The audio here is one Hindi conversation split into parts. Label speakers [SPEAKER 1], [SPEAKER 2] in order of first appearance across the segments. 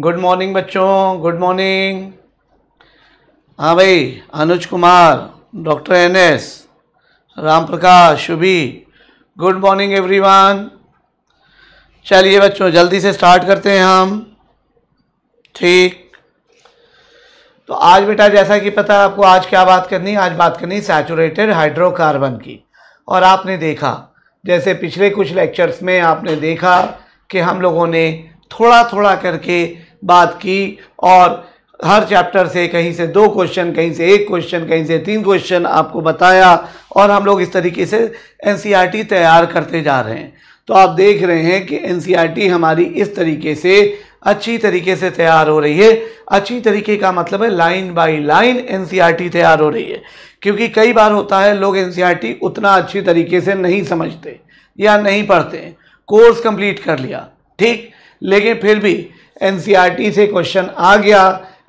[SPEAKER 1] गुड मॉर्निंग बच्चों गुड मॉर्निंग हाँ भाई Anuj Kumar doctor N S Ram Prakash Shubhi good morning everyone चलिए बच्चों जल्दी से स्टार्ट करते हैं हम ठीक तो आज बेटा जैसा कि पता है आपको आज क्या बात करनी आज बात करनी सैचुरेटेड हाइड्रोकार्बन की और आपने देखा जैसे पिछले कुछ लेक्चर्स में आपने देखा कि हम लोगों ने थोड़ा थोड़ा करके बात की और हर चैप्टर से कहीं से दो क्वेश्चन कहीं से एक क्वेश्चन कहीं से तीन क्वेश्चन आपको बताया और हम लोग इस तरीके से एन e तैयार करते जा रहे हैं तो आप देख रहे हैं कि एन e हमारी इस तरीके से अच्छी तरीके से तैयार हो रही है अच्छी तरीके का मतलब है लाइन बाय लाइन एन तैयार हो रही है क्योंकि कई बार होता है लोग एन e उतना अच्छी तरीके से नहीं समझते या नहीं पढ़ते कोर्स कंप्लीट कर लिया ठीक लेकिन फिर भी एनसीईआरटी e से क्वेश्चन आ गया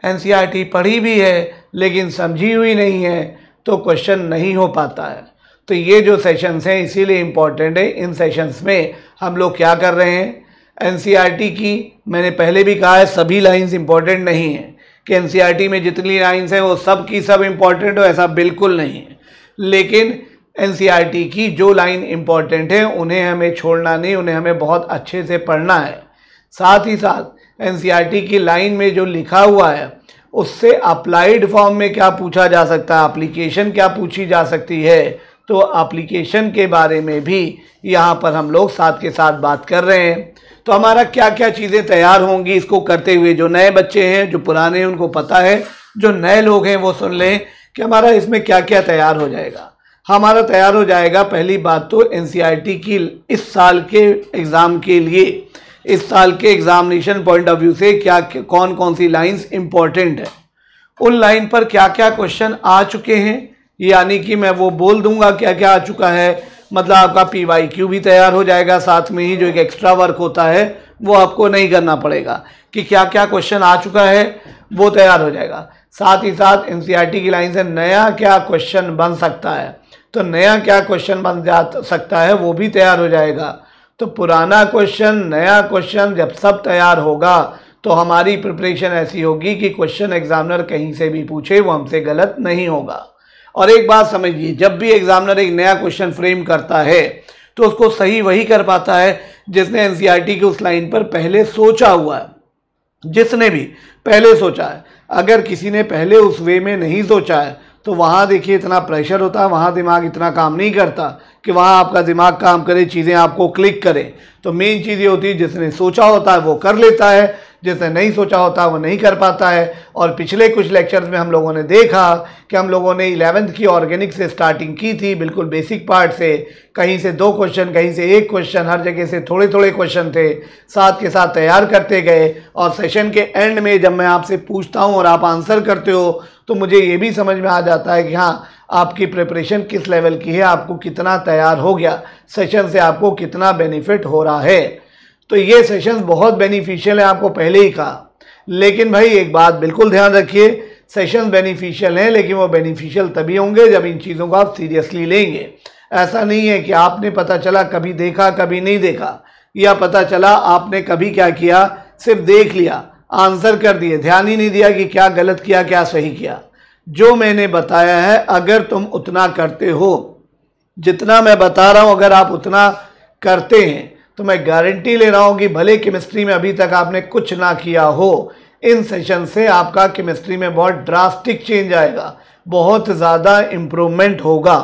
[SPEAKER 1] एनसीईआरटी e पढ़ी भी है लेकिन समझी हुई नहीं है तो क्वेश्चन नहीं हो पाता है तो ये जो सेशंस हैं इसीलिए इम्पॉर्टेंट है इन सेशंस में हम लोग क्या कर रहे हैं एनसीईआरटी e की मैंने पहले भी कहा है सभी लाइंस इम्पॉर्टेंट नहीं हैं कि एन में जितनी लाइंस हैं वो सब की सब इम्पॉर्टेंट हो ऐसा बिल्कुल नहीं है लेकिन एन की जो लाइन इम्पॉर्टेंट है उन्हें हमें छोड़ना नहीं उन्हें हमें बहुत अच्छे से पढ़ना है साथ ही साथ एनसीईआरटी की लाइन में जो लिखा हुआ है उससे अप्लाइड फॉर्म में क्या पूछा जा सकता है अप्लीकेशन क्या पूछी जा सकती है तो अप्लीकेशन के बारे में भी यहाँ पर हम लोग साथ के साथ बात कर रहे हैं तो हमारा क्या क्या चीज़ें तैयार होंगी इसको करते हुए जो नए बच्चे हैं जो पुराने हैं उनको पता है जो नए लोग हैं वो सुन लें कि हमारा इसमें क्या क्या तैयार हो जाएगा हमारा तैयार हो जाएगा पहली बात तो एन की इस साल के एग्ज़ाम के लिए इस साल के एग्जामिनेशन पॉइंट ऑफ व्यू से क्या कौन कौन सी लाइंस इंपॉर्टेंट है उन लाइन पर क्या क्या क्वेश्चन आ चुके हैं यानी कि मैं वो बोल दूंगा क्या क्या आ चुका है मतलब आपका पी वाई क्यू भी तैयार हो जाएगा साथ में ही जो एक एक्स्ट्रा वर्क होता है वो आपको नहीं करना पड़ेगा कि क्या क्या क्वेश्चन आ चुका है वो तैयार हो जाएगा साथ ही साथ एन e की लाइन से नया क्या क्वेश्चन बन सकता है तो नया क्या क्वेश्चन बन जा सकता है वो भी तैयार हो जाएगा तो पुराना क्वेश्चन नया क्वेश्चन जब सब तैयार होगा तो हमारी प्रिपरेशन ऐसी होगी कि क्वेश्चन एग्जामिनर कहीं से भी पूछे वो हमसे गलत नहीं होगा और एक बात समझिए जब भी एग्जामिनर एक नया क्वेश्चन फ्रेम करता है तो उसको सही वही कर पाता है जिसने एन e की उस लाइन पर पहले सोचा हुआ है जिसने भी पहले सोचा है अगर किसी ने पहले उस वे में नहीं सोचा है तो वहाँ देखिए इतना प्रेशर होता है वहाँ दिमाग इतना काम नहीं करता कि वहाँ आपका दिमाग काम करे चीज़ें आपको क्लिक करें तो मेन चीज़ ये होती है जिसने सोचा होता है वो कर लेता है जिसने नहीं सोचा होता वो नहीं कर पाता है और पिछले कुछ लेक्चर्स में हम लोगों ने देखा कि हम लोगों ने इलेवेंथ की ऑर्गेनिक से स्टार्टिंग की थी बिल्कुल बेसिक पार्ट से कहीं से दो क्वेश्चन कहीं से एक क्वेश्चन हर जगह से थोड़े थोड़े क्वेश्चन थे साथ के साथ तैयार करते गए और सेशन के एंड में जब मैं आपसे पूछता हूँ और आप आंसर करते हो तो मुझे ये भी समझ में आ जाता है कि हाँ आपकी प्रिपरेशन किस लेवल की है आपको कितना तैयार हो गया सेशन से आपको कितना बेनिफिट हो रहा है तो ये सेशन बहुत बेनिफिशियल है आपको पहले ही कहा लेकिन भाई एक बात बिल्कुल ध्यान रखिए सेशन बेनिफिशियल हैं लेकिन वो बेनिफिशियल तभी होंगे जब इन चीज़ों को आप सीरियसली लेंगे ऐसा नहीं है कि आपने पता चला कभी देखा कभी नहीं देखा या पता चला आपने कभी क्या किया सिर्फ देख लिया आंसर कर दिए ध्यान ही नहीं दिया कि क्या गलत किया क्या सही किया जो मैंने बताया है अगर तुम उतना करते हो जितना मैं बता रहा हूँ अगर आप उतना करते हैं तो मैं गारंटी ले रहा हूँ कि भले केमिस्ट्री में अभी तक आपने कुछ ना किया हो इन सेशन से आपका केमिस्ट्री में बहुत ड्रास्टिक चेंज आएगा बहुत ज़्यादा इम्प्रूवमेंट होगा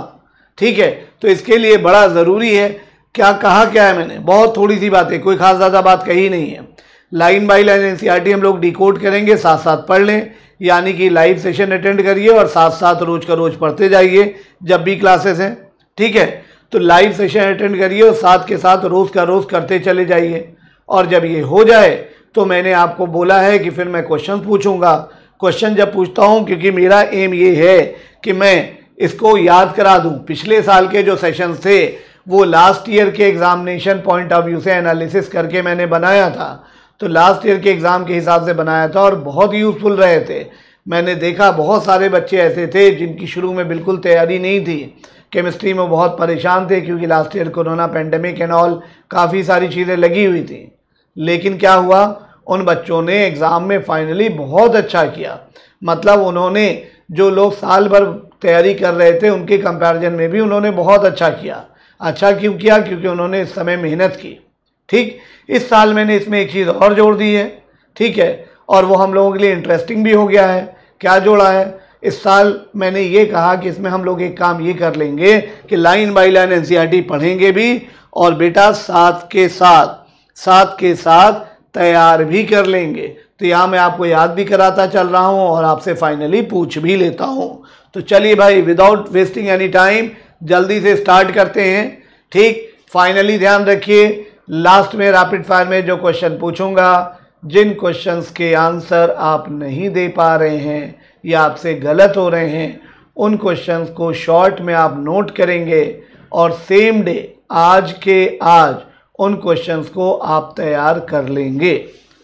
[SPEAKER 1] ठीक है तो इसके लिए बड़ा ज़रूरी है क्या कहा क्या है मैंने बहुत थोड़ी सी बातें कोई ख़ास ज़्यादा बात कही नहीं है लाइन बाय लाइन एनसीईआरटी हम लोग डिकोड करेंगे साथ साथ पढ़ लें यानी कि लाइव सेशन अटेंड करिए और साथ साथ रोज का रोज पढ़ते जाइए जब भी क्लासेस हैं ठीक है तो लाइव सेशन अटेंड करिए और साथ के साथ रोज़ का रोज़ करते चले जाइए और जब ये हो जाए तो मैंने आपको बोला है कि फिर मैं क्वेश्चन पूछूंगा क्वेश्चन जब पूछता हूँ क्योंकि मेरा एम ये है कि मैं इसको याद करा दूँ पिछले साल के जो सेशन थे वो लास्ट ईयर के एग्ज़ामिनेशन पॉइंट ऑफ व्यू से एनालिसिस करके मैंने बनाया था तो लास्ट ईयर के एग्ज़ाम के हिसाब से बनाया था और बहुत ही यूज़फुल रहे थे मैंने देखा बहुत सारे बच्चे ऐसे थे जिनकी शुरू में बिल्कुल तैयारी नहीं थी केमिस्ट्री में बहुत परेशान थे क्योंकि last year corona pandemic and all काफ़ी सारी चीज़ें लगी हुई थी लेकिन क्या हुआ उन बच्चों ने एग्ज़ाम में फ़ाइनली बहुत अच्छा किया मतलब उन्होंने जो लोग साल भर तैयारी कर रहे थे उनके कंपैरिजन में भी उन्होंने बहुत अच्छा किया अच्छा क्यों किया क्योंकि उन्होंने इस समय मेहनत की ठीक इस साल मैंने इसमें एक चीज़ और जोड़ दी है ठीक है और वो हम लोगों के लिए इंटरेस्टिंग भी हो गया है क्या जोड़ा है इस साल मैंने ये कहा कि इसमें हम लोग एक काम ये कर लेंगे कि लाइन बाई लाइन एन पढ़ेंगे भी और बेटा साथ के साथ साथ के साथ तैयार भी कर लेंगे तो यहाँ मैं आपको याद भी कराता चल रहा हूँ और आपसे फाइनली पूछ भी लेता हूँ तो चलिए भाई विदाउट वेस्टिंग एनी टाइम जल्दी से स्टार्ट करते हैं ठीक फाइनली ध्यान रखिए लास्ट में रैपिड फायर में जो क्वेश्चन पूछूंगा जिन क्वेश्चंस के आंसर आप नहीं दे पा रहे हैं या आपसे गलत हो रहे हैं उन क्वेश्चंस को शॉर्ट में आप नोट करेंगे और सेम डे आज के आज उन क्वेश्चंस को आप तैयार कर लेंगे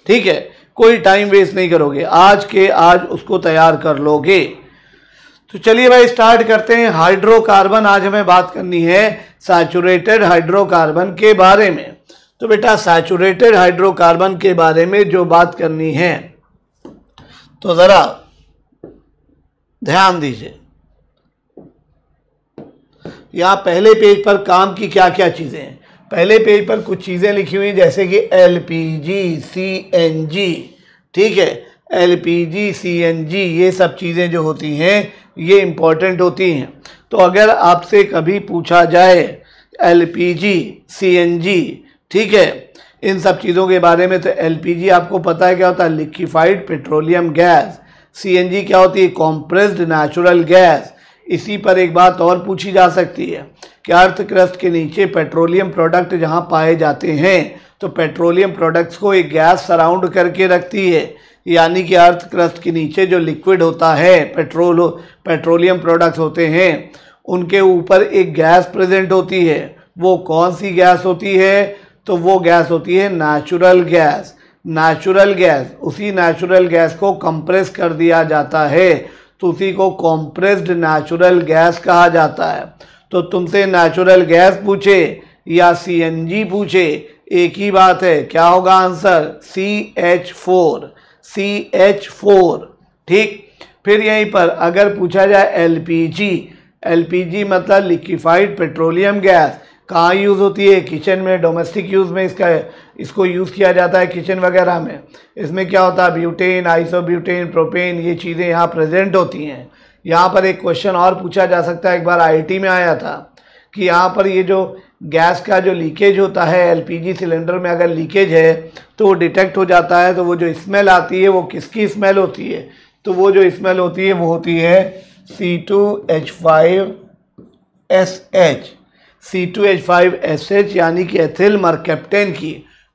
[SPEAKER 1] ठीक है कोई टाइम वेस्ट नहीं करोगे आज के आज उसको तैयार कर लोगे तो चलिए भाई स्टार्ट करते हैं हाइड्रोकार्बन आज हमें बात करनी है सैचुरेटेड हाइड्रोकार्बन के बारे में तो बेटा सैचुरेटेड हाइड्रोकार्बन के बारे में जो बात करनी है तो ज़रा ध्यान दीजिए यहाँ पहले पेज पर काम की क्या क्या चीज़ें हैं पहले पेज पर कुछ चीज़ें लिखी हुई जैसे कि L P G C N G ठीक है L P G C N G ये सब चीज़ें जो होती हैं ये इंपॉर्टेंट होती हैं तो अगर आपसे कभी पूछा जाए L P G C N G ठीक है इन सब चीज़ों के बारे में तो एलपीजी आपको पता है क्या होता है लिक्विफाइड पेट्रोलियम गैस सीएनजी क्या होती है कॉम्प्रेस्ड नेचुरल गैस इसी पर एक बात और पूछी जा सकती है कि अर्थक्रस्ट के नीचे पेट्रोलियम प्रोडक्ट जहाँ पाए जाते हैं तो पेट्रोलियम प्रोडक्ट्स को एक गैस सराउंड करके रखती है यानी कि अर्थ क्रस्ट के नीचे जो लिक्विड होता है पेट्रोल हो, पेट्रोलियम प्रोडक्ट्स होते हैं उनके ऊपर एक गैस प्रेजेंट होती है वो कौन सी गैस होती है तो वो गैस होती है नेचुरल गैस नेचुरल गैस उसी नेचुरल गैस को कंप्रेस कर दिया जाता है तो उसी को कॉम्प्रेस्ड नेचुरल गैस कहा जाता है तो तुमसे नेचुरल गैस पूछे या सीएनजी पूछे एक ही बात है क्या होगा answer C H four C H four ठीक फिर यहीं पर अगर पूछा जाए एलपीजी एलपीजी मतलब लिक्विफाइड पेट्रोलियम गैस कहाँ यूज़ होती है किचन में डोमेस्टिक यूज़ में इसका इसको यूज़ किया जाता है किचन वगैरह में इसमें क्या होता है ब्यूटेन आइसोब्यूटेन प्रोपेन ये चीज़ें यहाँ प्रेजेंट होती हैं यहाँ पर एक क्वेश्चन और पूछा जा सकता है एक बार आईटी में आया था कि यहाँ पर ये जो गैस का जो लीकेज होता है एल सिलेंडर में अगर लीकेज है तो वो डिटेक्ट हो जाता है तो वो जो स्मेल आती है वो किसकी स्मेल होती है तो वो जो स्मेल होती है वो होती है C two H five S H C two H five S H यानी कि एथिल मरकेप्टेन की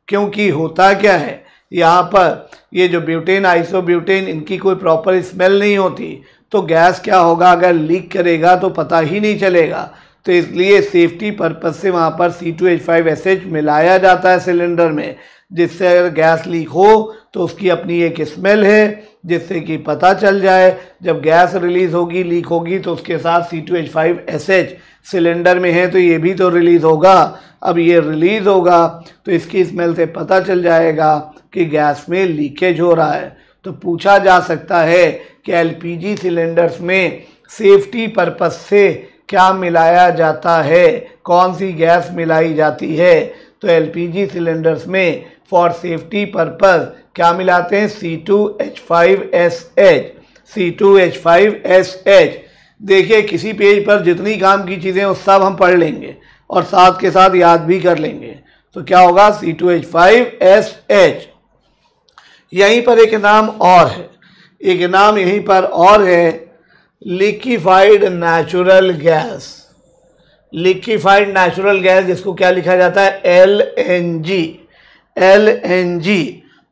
[SPEAKER 1] क्योंकि होता क्या है यहाँ पर ये जो ब्यूटेन आइसोब्यूटेन इनकी कोई प्रॉपर स्मेल नहीं होती तो गैस क्या होगा अगर लीक करेगा तो पता ही नहीं चलेगा तो इसलिए सेफ्टी पर्पज़ से वहाँ पर C two H five S H मिलाया जाता है सिलेंडर में जिससे अगर गैस लीक हो तो उसकी अपनी एक स्मेल है जिससे कि पता चल जाए जब गैस रिलीज़ होगी लीक होगी तो उसके साथ C two H five S H cylinder में है तो ये भी तो रिलीज़ होगा अब ये रिलीज़ होगा तो इसकी स्मेल से पता चल जाएगा कि गैस में लीकेज हो रहा है तो पूछा जा सकता है कि एल सिलेंडर्स में सेफ्टी पर्पज से क्या मिलाया जाता है कौन सी गैस मिलाई जाती है तो एलपीजी सिलेंडर्स में फॉर सेफ्टी पर्पज़ क्या मिलाते हैं C two H five S H C two H five S H देखिए किसी पेज पर जितनी काम की चीज़ें वो सब हम पढ़ लेंगे और साथ के साथ याद भी कर लेंगे तो क्या होगा C two H five S H यहीं पर एक नाम और है एक नाम यहीं पर और है liquefied natural gas liquefied natural gas जिसको क्या लिखा जाता है L N G L N G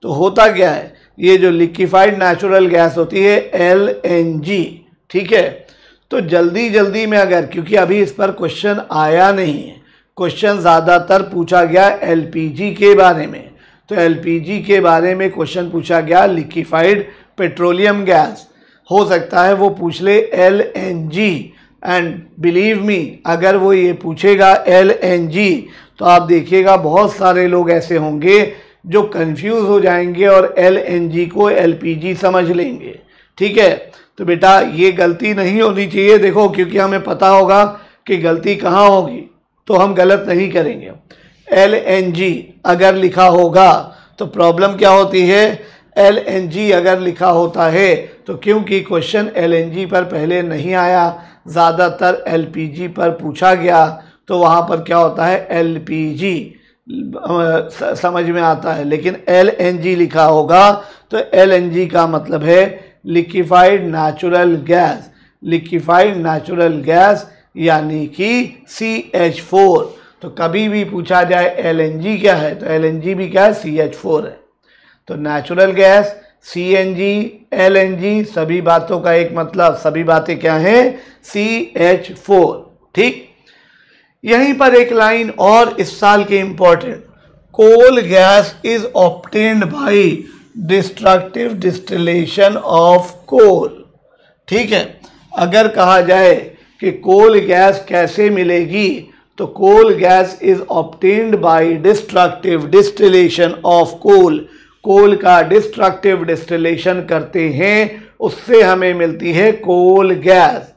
[SPEAKER 1] तो होता क्या है ये जो लिक्विफाइड नेचुरल गैस होती है एल एन जी ठीक है तो जल्दी जल्दी में अगर क्योंकि अभी इस पर क्वेश्चन आया नहीं है क्वेश्चन ज़्यादातर पूछा गया एलपीजी के बारे में तो एलपीजी के बारे में क्वेश्चन पूछा गया लिक्विफाइड पेट्रोलियम गैस हो सकता है वो पूछ ले L N G and believe me अगर वो ये पूछेगा एल एन जी तो आप देखिएगा बहुत सारे लोग ऐसे होंगे जो कंफ्यूज हो जाएंगे और एलएनजी को एलपीजी समझ लेंगे ठीक है तो बेटा ये गलती नहीं होनी चाहिए देखो क्योंकि हमें पता होगा कि गलती कहाँ होगी तो हम गलत नहीं करेंगे एलएनजी अगर लिखा होगा तो प्रॉब्लम क्या होती है एलएनजी अगर लिखा होता है तो क्योंकि क्वेश्चन एलएनजी पर पहले नहीं आया ज़्यादातर एल पर पूछा गया तो वहाँ पर क्या होता है एल समझ में आता है लेकिन एल लिखा होगा तो एल का मतलब है liquefied natural gas liquefied natural gas यानी कि सी एच फोर तो कभी भी पूछा जाए एल क्या है तो एल भी क्या है सी एच फोर है तो natural gas C N G L N G सभी बातों का एक मतलब सभी बातें क्या हैं सी एच फोर ठीक यहीं पर एक लाइन और इस साल के important coal gas is obtained by destructive distillation of coal ठीक है अगर कहा जाए कि कोल गैस कैसे मिलेगी तो coal gas is obtained by destructive distillation of coal coal का डिस्ट्रक्टिव डिस्टिलेशन करते हैं उससे हमें मिलती है coal gas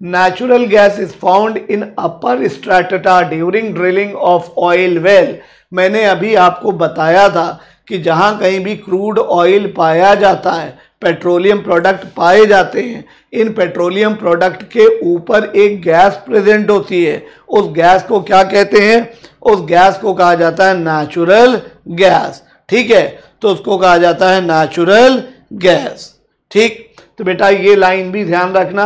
[SPEAKER 1] natural gas is found in upper strata during drilling of oil well मैंने अभी आपको बताया था कि जहाँ कहीं भी क्रूड ऑयल पाया जाता है पेट्रोलियम प्रोडक्ट पाए जाते हैं इन पेट्रोलियम प्रोडक्ट के ऊपर एक गैस प्रेजेंट होती है उस गैस को क्या कहते हैं उस गैस को कहा जाता है नेचुरल गैस ठीक है तो उसको कहा जाता है नेचुरल गैस ठीक तो बेटा ये लाइन भी ध्यान रखना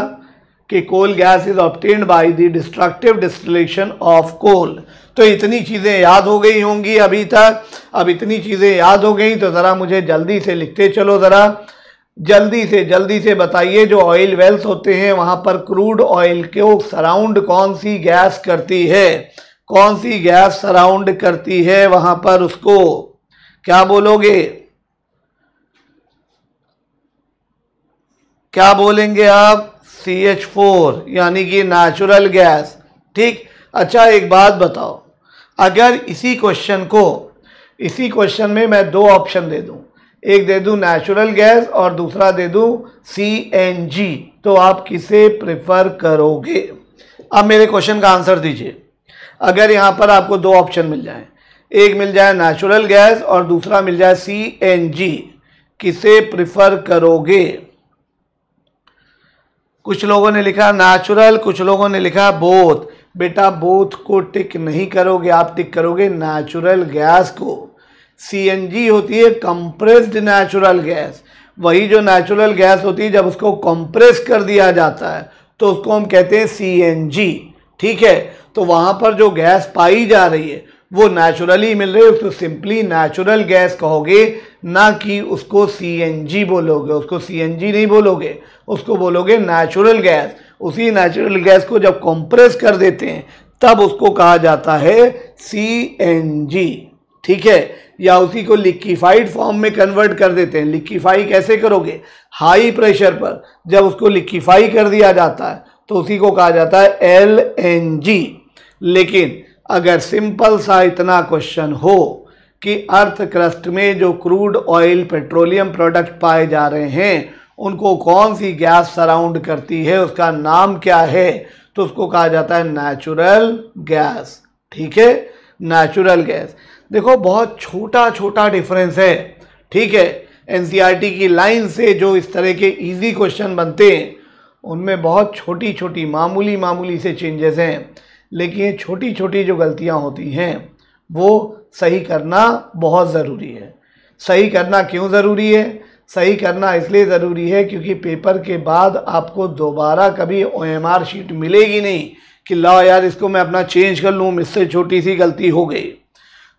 [SPEAKER 1] कि coal gas is obtained by the destructive distillation of coal तो इतनी चीज़ें याद हो गई होंगी अभी तक अब इतनी चीज़ें याद हो गई तो ज़रा मुझे जल्दी से लिखते चलो ज़रा जल्दी से जल्दी से बताइए जो ऑयल वेल्स होते हैं वहाँ पर क्रूड ऑयल को सराउंड कौन सी गैस करती है कौन सी गैस सराउंड करती है वहाँ पर उसको क्या बोलोगे क्या बोलेंगे आप सी एच फोर यानी कि नेचुरल गैस ठीक अच्छा एक बात बताओ अगर इसी क्वेश्चन को इसी क्वेश्चन में मैं दो ऑप्शन दे दूं एक दे दूं नेचुरल गैस और दूसरा दे दूं सी एन जी तो आप किसे प्रेफर करोगे अब मेरे क्वेश्चन का आंसर दीजिए अगर यहाँ पर आपको दो ऑप्शन मिल जाए एक मिल जाए नेचुरल गैस और दूसरा मिल जाए सी एन जी किसे प्रिफर करोगे कुछ लोगों ने लिखा नेचुरल कुछ लोगों ने लिखा बोथ बेटा बोथ को टिक नहीं करोगे आप टिक करोगे नेचुरल गैस को सी होती है कंप्रेस्ड नेचुरल गैस वही जो नेचुरल गैस होती है जब उसको कंप्रेस कर दिया जाता है तो उसको हम कहते हैं सी ठीक है तो वहाँ पर जो गैस पाई जा रही है वो नेचुरली मिल रही है उसको सिंपली नेचुरल गैस कहोगे ना कि उसको सीएनजी बोलोगे उसको सीएनजी नहीं बोलोगे उसको बोलोगे नेचुरल गैस उसी नेचुरल गैस को जब कंप्रेस कर देते हैं तब उसको कहा जाता है सीएनजी ठीक है या उसी को लिक्विफाइड फॉर्म में कन्वर्ट कर देते हैं लिक्विफाई कैसे करोगे हाई प्रेशर पर जब उसको लिक्विफाई कर दिया जाता है तो उसी को कहा जाता है एल एन जी लेकिन अगर सिंपल सा इतना क्वेश्चन हो कि अर्थ क्रस्ट में जो क्रूड ऑयल पेट्रोलियम प्रोडक्ट पाए जा रहे हैं उनको कौन सी गैस सराउंड करती है उसका नाम क्या है तो उसको कहा जाता है नेचुरल गैस ठीक है नेचुरल गैस देखो बहुत छोटा छोटा डिफरेंस है ठीक है एनसीईआरटी e की लाइन से जो इस तरह के इजी क्वेश्चन बनते हैं उनमें बहुत छोटी छोटी मामूली मामूली से चेंजेस हैं लेकिन ये छोटी छोटी जो गलतियाँ होती हैं वो सही करना बहुत ज़रूरी है सही करना क्यों ज़रूरी है सही करना इसलिए ज़रूरी है क्योंकि पेपर के बाद आपको दोबारा कभी ओ शीट मिलेगी नहीं कि लाओ यार इसको मैं अपना चेंज कर लूँ इससे छोटी सी गलती हो गई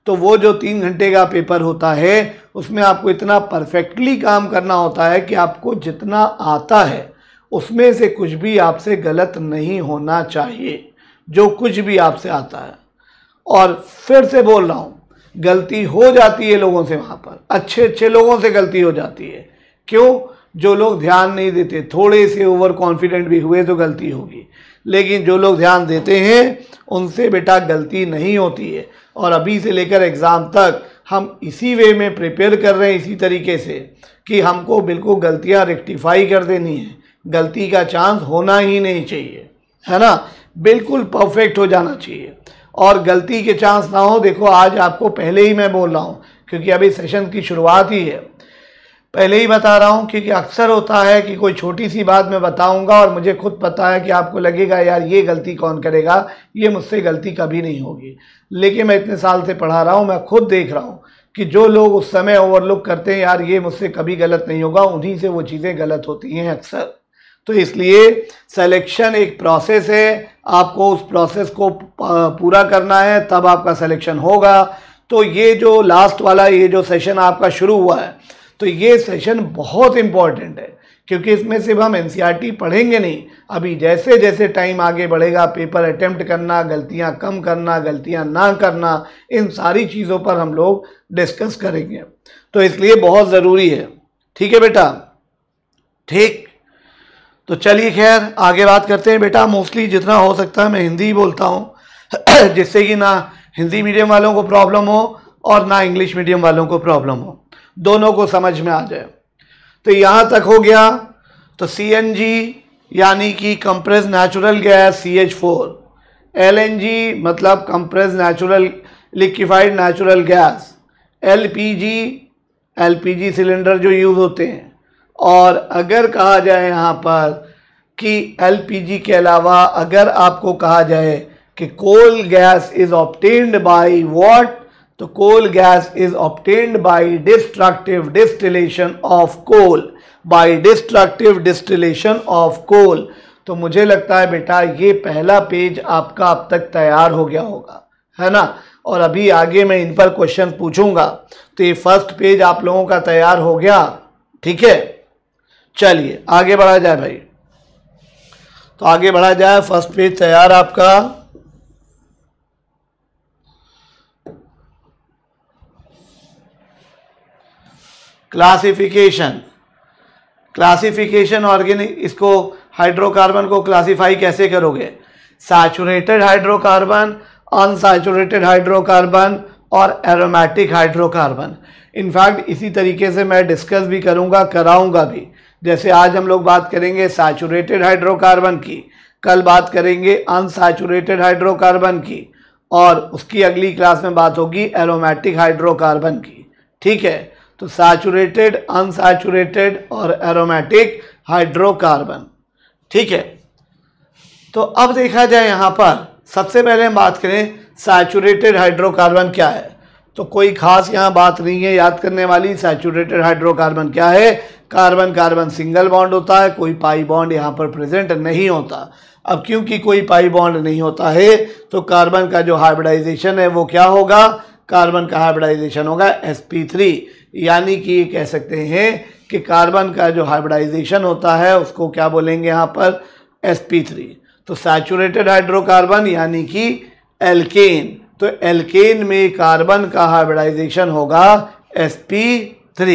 [SPEAKER 1] तो वो जो तीन घंटे का पेपर होता है उसमें आपको इतना परफेक्टली काम करना होता है कि आपको जितना आता है उसमें से कुछ भी आपसे गलत नहीं होना चाहिए जो कुछ भी आपसे आता है और फिर से बोल रहा हूँ गलती हो जाती है लोगों से वहाँ पर अच्छे अच्छे लोगों से गलती हो जाती है क्यों जो लोग ध्यान नहीं देते थोड़े से ओवर कॉन्फिडेंट भी हुए तो गलती होगी लेकिन जो लोग ध्यान देते हैं उनसे बेटा गलती नहीं होती है और अभी से लेकर एग्ज़ाम तक हम इसी वे में प्रिपेयर कर रहे हैं इसी तरीके से कि हमको बिल्कुल गलतियाँ रेक्टिफाई कर देनी है गलती का चांस होना ही नहीं चाहिए है ना बिल्कुल परफेक्ट हो जाना चाहिए और गलती के चांस ना हो देखो आज आपको पहले ही मैं बोल रहा हूँ क्योंकि अभी सेशन की शुरुआत ही है पहले ही बता रहा हूँ क्योंकि अक्सर होता है कि कोई छोटी सी बात मैं बताऊँगा और मुझे खुद पता है कि आपको लगेगा यार ये गलती कौन करेगा ये मुझसे गलती कभी नहीं होगी लेकिन मैं इतने साल से पढ़ा रहा हूँ मैं खुद देख रहा हूँ कि जो लोग उस समय ओवरलुक करते हैं यार ये मुझसे कभी गलत नहीं होगा उन्हीं से वो चीज़ें गलत होती हैं अक्सर तो इसलिए सेलेक्शन एक प्रोसेस है आपको उस प्रोसेस को पूरा करना है तब आपका सिलेक्शन होगा तो ये जो लास्ट वाला ये जो सेशन आपका शुरू हुआ है तो ये सेशन बहुत इम्पॉर्टेंट है क्योंकि इसमें सिर्फ हम एन e पढ़ेंगे नहीं अभी जैसे जैसे टाइम आगे बढ़ेगा पेपर अटैम्प्ट करना गलतियाँ कम करना गलतियाँ ना करना इन सारी चीज़ों पर हम लोग डिस्कस करेंगे तो इसलिए बहुत ज़रूरी है ठीक है बेटा ठीक तो चलिए खैर आगे बात करते हैं बेटा मोस्टली जितना हो सकता है मैं हिंदी ही बोलता हूँ जिससे कि ना हिंदी मीडियम वालों को प्रॉब्लम हो और ना इंग्लिश मीडियम वालों को प्रॉब्लम हो दोनों को समझ में आ जाए तो यहाँ तक हो गया तो सी यानी कि compress natural gas C H four L N G मतलब compress natural liquefied natural gas L P G L P G cylinder जो यूज़ होते हैं और अगर कहा जाए यहाँ पर कि एलपीजी के अलावा अगर आपको कहा जाए कि coal gas is obtained by what तो coal gas is obtained by destructive distillation of coal by destructive distillation of coal तो मुझे लगता है बेटा ये पहला पेज आपका अब तक तैयार हो गया होगा है ना और अभी आगे मैं इन पर क्वेश्चन पूछूंगा तो ये फर्स्ट पेज आप लोगों का तैयार हो गया ठीक है चलिए आगे बढ़ा जाए भाई तो आगे बढ़ा जाए फर्स्ट पेज तैयार आपका क्लासिफिकेशन क्लासिफिकेशन ऑर्गेनिक इसको हाइड्रोकार्बन को क्लासिफाई कैसे करोगे सैचुरेटेड हाइड्रोकार्बन अनसैचुरेटेड हाइड्रोकार्बन और एरोमेटिक हाइड्रोकार्बन इनफैक्ट इसी तरीके से मैं डिस्कस भी करूंगा कराऊंगा भी जैसे आज हम लोग बात करेंगे सैचुरेटेड हाइड्रोकार्बन की कल बात करेंगे अनसैचुरेटेड हाइड्रोकार्बन की और उसकी अगली क्लास में बात होगी एरोमेटिक हाइड्रोकार्बन की ठीक है तो सैचुरेटेड अनसैचुरेटेड और एरोमेटिक हाइड्रोकार्बन ठीक है तो अब देखा जाए यहाँ पर सबसे पहले हम बात करें सैचुरेटेड हाइड्रोकार्बन क्या है तो कोई खास यहाँ बात नहीं है याद करने वाली सैचुरेटेड हाइड्रोकार्बन क्या है कार्बन कार्बन सिंगल बॉन्ड होता है कोई पाई बॉन्ड यहाँ पर प्रेजेंट नहीं होता अब क्योंकि कोई पाई बॉन्ड नहीं होता है तो कार्बन का जो हाइब्रिडाइजेशन है वो क्या होगा कार्बन का हाइब्रिडाइजेशन होगा sp3 यानी कि ये कह सकते हैं कि कार्बन का जो हाइब्रिडाइजेशन होता है उसको क्या बोलेंगे यहाँ पर sp3 तो सैचुरेटेड हाइड्रोकार्बन यानी कि एल्केन तो एल्केन में कार्बन का हाइब्रिडाइजेशन होगा sp3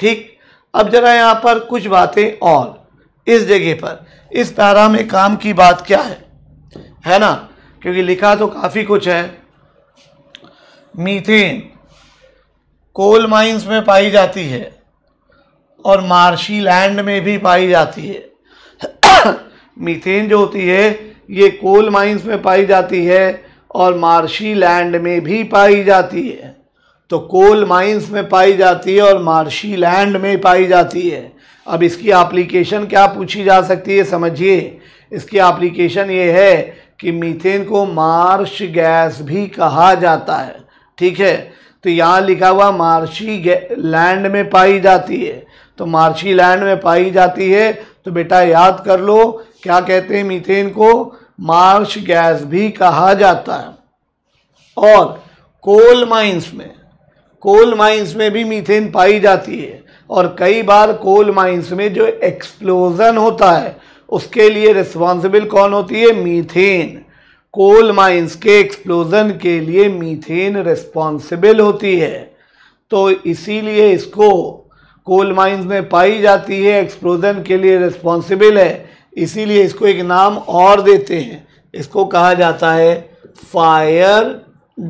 [SPEAKER 1] ठीक अब जरा यहाँ पर कुछ बातें और इस जगह पर इस पैरा में काम की बात क्या है है ना क्योंकि लिखा तो काफ़ी कुछ है मीथेन कोल माइंस में पाई जाती है और मार्शी लैंड में भी पाई जाती है मीथेन जो होती है ये कोल माइंस में पाई जाती है और मार्शी लैंड में भी पाई जाती है तो कोल माइंस में पाई जाती है और मार्शी लैंड में पाई जाती है अब इसकी एप्लीकेशन क्या पूछी जा सकती है समझिए इसकी एप्लीकेशन ये है कि मीथेन को मार्श गैस भी कहा जाता है ठीक है तो यहाँ लिखा हुआ मार्शी लैंड में पाई जाती है तो मार्शी लैंड में पाई जाती है तो बेटा याद कर लो क्या कहते हैं मीथेन को मार्श गैस भी कहा जाता है और कोल माइंस में कोल माइंस में भी मीथेन पाई जाती है और कई बार कोल माइंस में जो एक्सप्लोजन होता है उसके लिए रिस्पॉन्सिबल कौन होती है मीथेन कोल माइंस के एक्सप्लोजन के लिए मीथेन रिस्पॉन्सिबल होती है तो इसीलिए इसको कोल माइंस में पाई जाती है एक्सप्लोजन के लिए रिस्पॉन्सिबल है इसीलिए इसको एक नाम और देते हैं इसको कहा जाता है फायर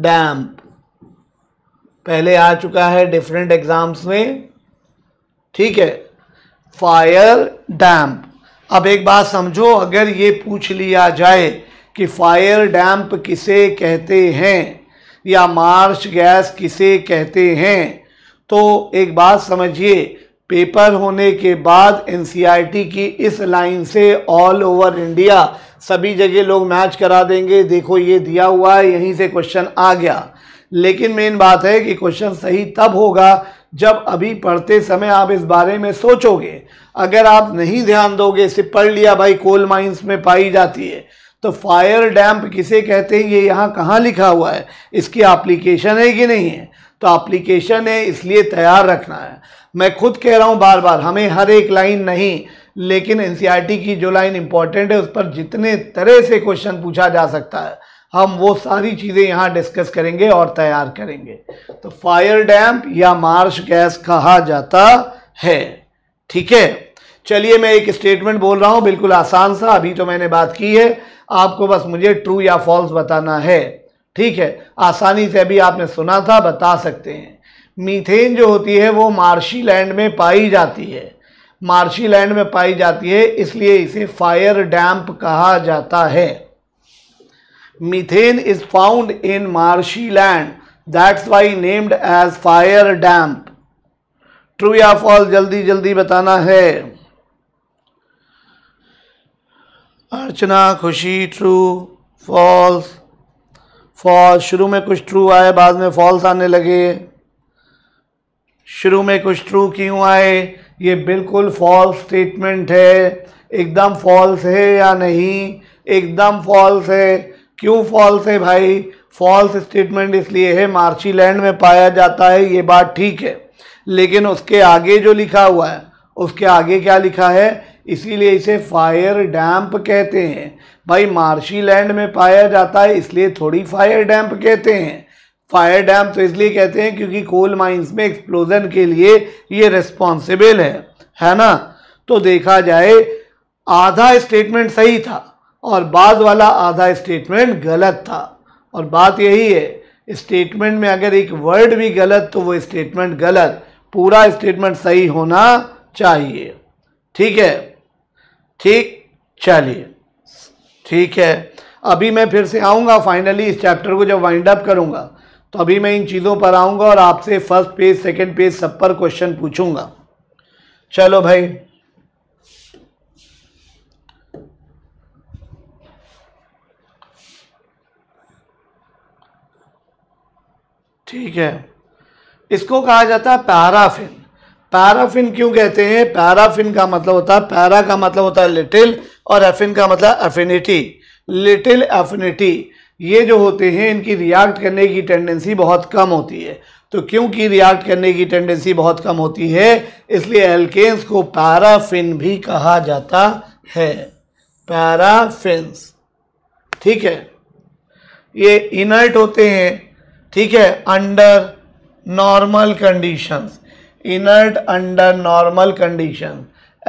[SPEAKER 1] डैम्प पहले आ चुका है डिफरेंट एग्जाम्स में ठीक है फायर डैम्प अब एक बात समझो अगर ये पूछ लिया जाए कि फायर डैम्प किसे कहते हैं या मार्श गैस किसे कहते हैं तो एक बात समझिए पेपर होने के बाद एन e की इस लाइन से ऑल ओवर इंडिया सभी जगह लोग मैच करा देंगे देखो ये दिया हुआ है यहीं से क्वेश्चन आ गया लेकिन मेन बात है कि क्वेश्चन सही तब होगा जब अभी पढ़ते समय आप इस बारे में सोचोगे अगर आप नहीं ध्यान दोगे इसे पढ़ लिया भाई कोल माइंस में पाई जाती है तो फायर डैम्प किसे कहते हैं ये यहाँ कहाँ लिखा हुआ है इसकी एप्लीकेशन है कि नहीं है तो एप्लीकेशन है इसलिए तैयार रखना है मैं खुद कह रहा हूँ बार बार हमें हर एक लाइन नहीं लेकिन एन e की जो लाइन इंपॉर्टेंट है उस पर जितने तरह से क्वेश्चन पूछा जा सकता है हम वो सारी चीज़ें यहाँ डिस्कस करेंगे और तैयार करेंगे तो फायर डैम्प या मार्श गैस कहा जाता है ठीक है चलिए मैं एक स्टेटमेंट बोल रहा हूँ बिल्कुल आसान सा अभी तो मैंने बात की है आपको बस मुझे ट्रू या फॉल्स बताना है ठीक है आसानी से अभी आपने सुना था बता सकते हैं मीथेन जो होती है वो मार्शी लैंड में पाई जाती है मार्शी लैंड में पाई जाती है इसलिए इसे फायर डैम्प कहा जाता है methane is found in marshy land that's why named as fire damp true या false जल्दी जल्दी बताना है अर्चना खुशी ट्रू फॉल्स फॉल्स शुरू में कुछ ट्रू आए बाद में फॉल्स आने लगे शुरू में कुछ ट्रू क्यों आए ये बिल्कुल फॉल्स स्टेटमेंट है एकदम फॉल्स है या नहीं एकदम फॉल्स है क्यों फॉल्स है भाई फॉल्स स्टेटमेंट इसलिए है मार्ची लैंड में पाया जाता है ये बात ठीक है लेकिन उसके आगे जो लिखा हुआ है उसके आगे क्या लिखा है इसीलिए इसे फायर डैम्प कहते हैं भाई मार्शी लैंड में पाया जाता है इसलिए थोड़ी फायर डैम्प कहते हैं फायर डैम्प तो इसलिए कहते हैं क्योंकि कोल माइंस में एक्सप्लोजन के लिए ये रिस्पॉन्सिबल है है ना तो देखा जाए आधा स्टेटमेंट सही था और बाद वाला आधा स्टेटमेंट गलत था और बात यही है स्टेटमेंट में अगर एक वर्ड भी गलत तो वो स्टेटमेंट गलत पूरा स्टेटमेंट सही होना चाहिए ठीक है ठीक चलिए ठीक है अभी मैं फिर से आऊँगा फाइनली इस चैप्टर को जब वाइंड अप करूँगा तो अभी मैं इन चीज़ों पर आऊँगा और आपसे फर्स्ट पेज सेकेंड पेज सब पर क्वेश्चन पूछूँगा चलो भाई ठीक है इसको कहा जाता है पैराफिन पैराफिन क्यों कहते हैं पैराफिन का मतलब होता है पैरा का मतलब होता है लिटिल और एफिन का मतलब एफिनिटी लिटिल एफिनिटी ये जो होते हैं इनकी रिएक्ट करने की टेंडेंसी बहुत कम होती है तो क्योंकि रिएक्ट करने की टेंडेंसी बहुत कम होती है इसलिए एल्केन्स को पैराफिन भी कहा जाता है पैराफिन ठीक है ये इनर्ट होते हैं ठीक है under normal conditions inert under normal condition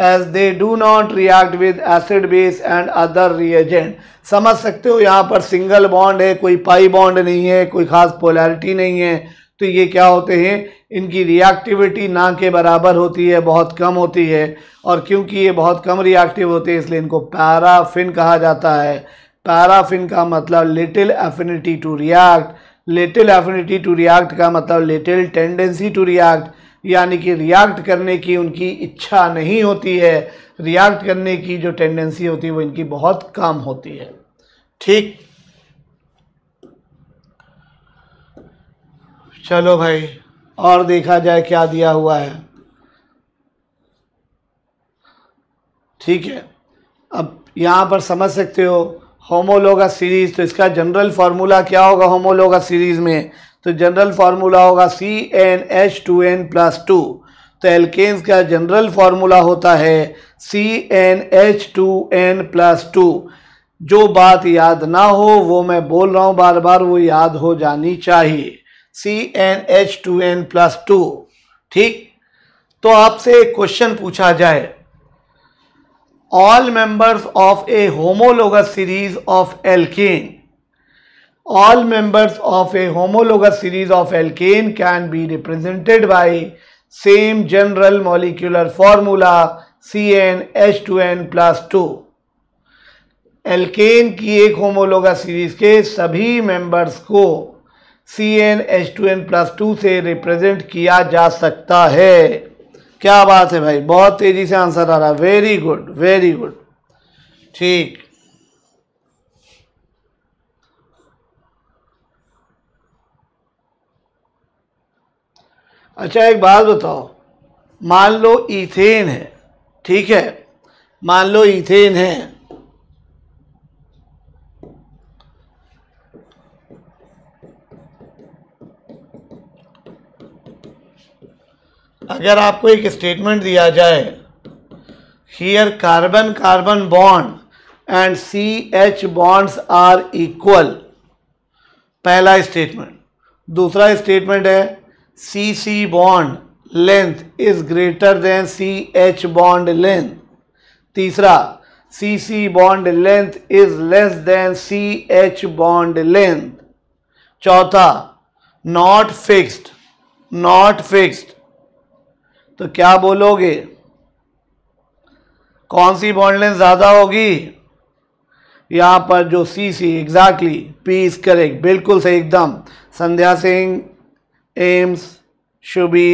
[SPEAKER 1] as they do not react with acid base and other reagent समझ सकते हो यहाँ पर सिंगल बॉन्ड है कोई पाई बॉन्ड नहीं है कोई खास पोलैरिटी नहीं है तो ये क्या होते हैं इनकी रिएक्टिविटी ना के बराबर होती है बहुत कम होती है और क्योंकि ये बहुत कम रिएक्टिव होते हैं इसलिए इनको पैराफिन कहा जाता है पैराफिन का मतलब little affinity to react little affinity to react का मतलब लेटल टेंडेंसी टू रिएक्ट यानी कि रिएक्ट करने की उनकी इच्छा नहीं होती है रिएक्ट करने की जो टेंडेंसी होती है वो इनकी बहुत कम होती है ठीक चलो भाई और देखा जाए क्या दिया हुआ है ठीक है अब यहाँ पर समझ सकते हो होमोलोगा सीरीज़ तो इसका जनरल फार्मूला क्या होगा होमोलोगा सीरीज़ में तो जनरल फार्मूला होगा C N H two N plus two तो एल्केन्स का जनरल फार्मूला होता है C N H two N plus two जो बात याद ना हो वो मैं बोल रहा हूँ बार बार वो याद हो जानी चाहिए C N H two N plus two ठीक तो आपसे एक क्वेश्चन पूछा जाए all members of a homologous series of alkane all members of a homologous series of alkane can be represented by same general molecular formula C N H two N plus two alkane की एक होमोलोगा सीरीज के सभी मेंबर्स को C N H two N plus two से रिप्रेजेंट किया जा सकता है क्या बात है भाई बहुत तेज़ी से आंसर आ रहा है वेरी गुड वेरी गुड ठीक अच्छा एक बात बताओ मान लो इथेन है ठीक है मान लो इथेन है अगर आपको एक स्टेटमेंट दिया जाए here carbon carbon bond and C H bonds are equal पहला स्टेटमेंट दूसरा स्टेटमेंट है C C bond length is greater than C H bond length तीसरा C C bond length is less than C H bond length चौथा नॉट फिक्स्ड नॉट फिक्स्ड तो क्या बोलोगे कौन सी बॉन्डलेंस ज़्यादा होगी यहाँ पर जो C C exactly P is correct बिल्कुल सही एकदम संध्या सिंह एम्स शुभी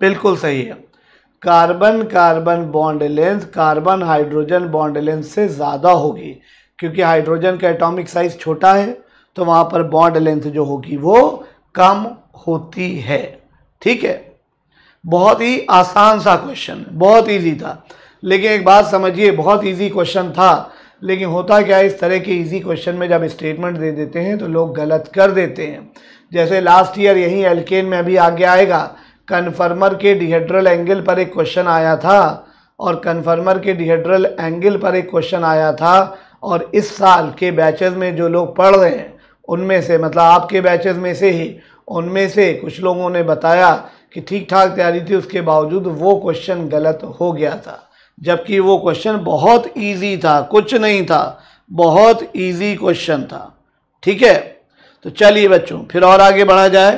[SPEAKER 1] बिल्कुल सही है carbon carbon bond length carbon hydrogen bond length से ज़्यादा होगी क्योंकि हाइड्रोजन का एटॉमिक साइज छोटा है तो वहाँ पर बॉन्ड लेंथ जो होगी वो कम होती है ठीक है बहुत ही आसान सा क्वेश्चन बहुत ईजी था लेकिन एक बात समझिए बहुत ईजी क्वेश्चन था लेकिन होता क्या है इस तरह के इजी क्वेश्चन में जब स्टेटमेंट दे देते हैं तो लोग गलत कर देते हैं जैसे लास्ट ईयर यहीं एलकेन में अभी आगे आएगा कन्फर्मर के डिहेड्रल एंगल पर एक क्वेश्चन आया था और कन्फर्मर के डिहेड्रल एंगल पर एक क्वेश्चन आया था और इस साल के बैचेस में जो लोग पढ़ रहे हैं उनमें से मतलब आपके बैचेज में से ही उनमें से कुछ लोगों ने बताया कि ठीक ठाक तैयारी थी उसके बावजूद वो क्वेश्चन गलत हो गया था जबकि वो क्वेश्चन बहुत ईजी था कुछ नहीं था बहुत ईजी क्वेश्चन था ठीक है तो चलिए बच्चों फिर और आगे बढ़ा जाए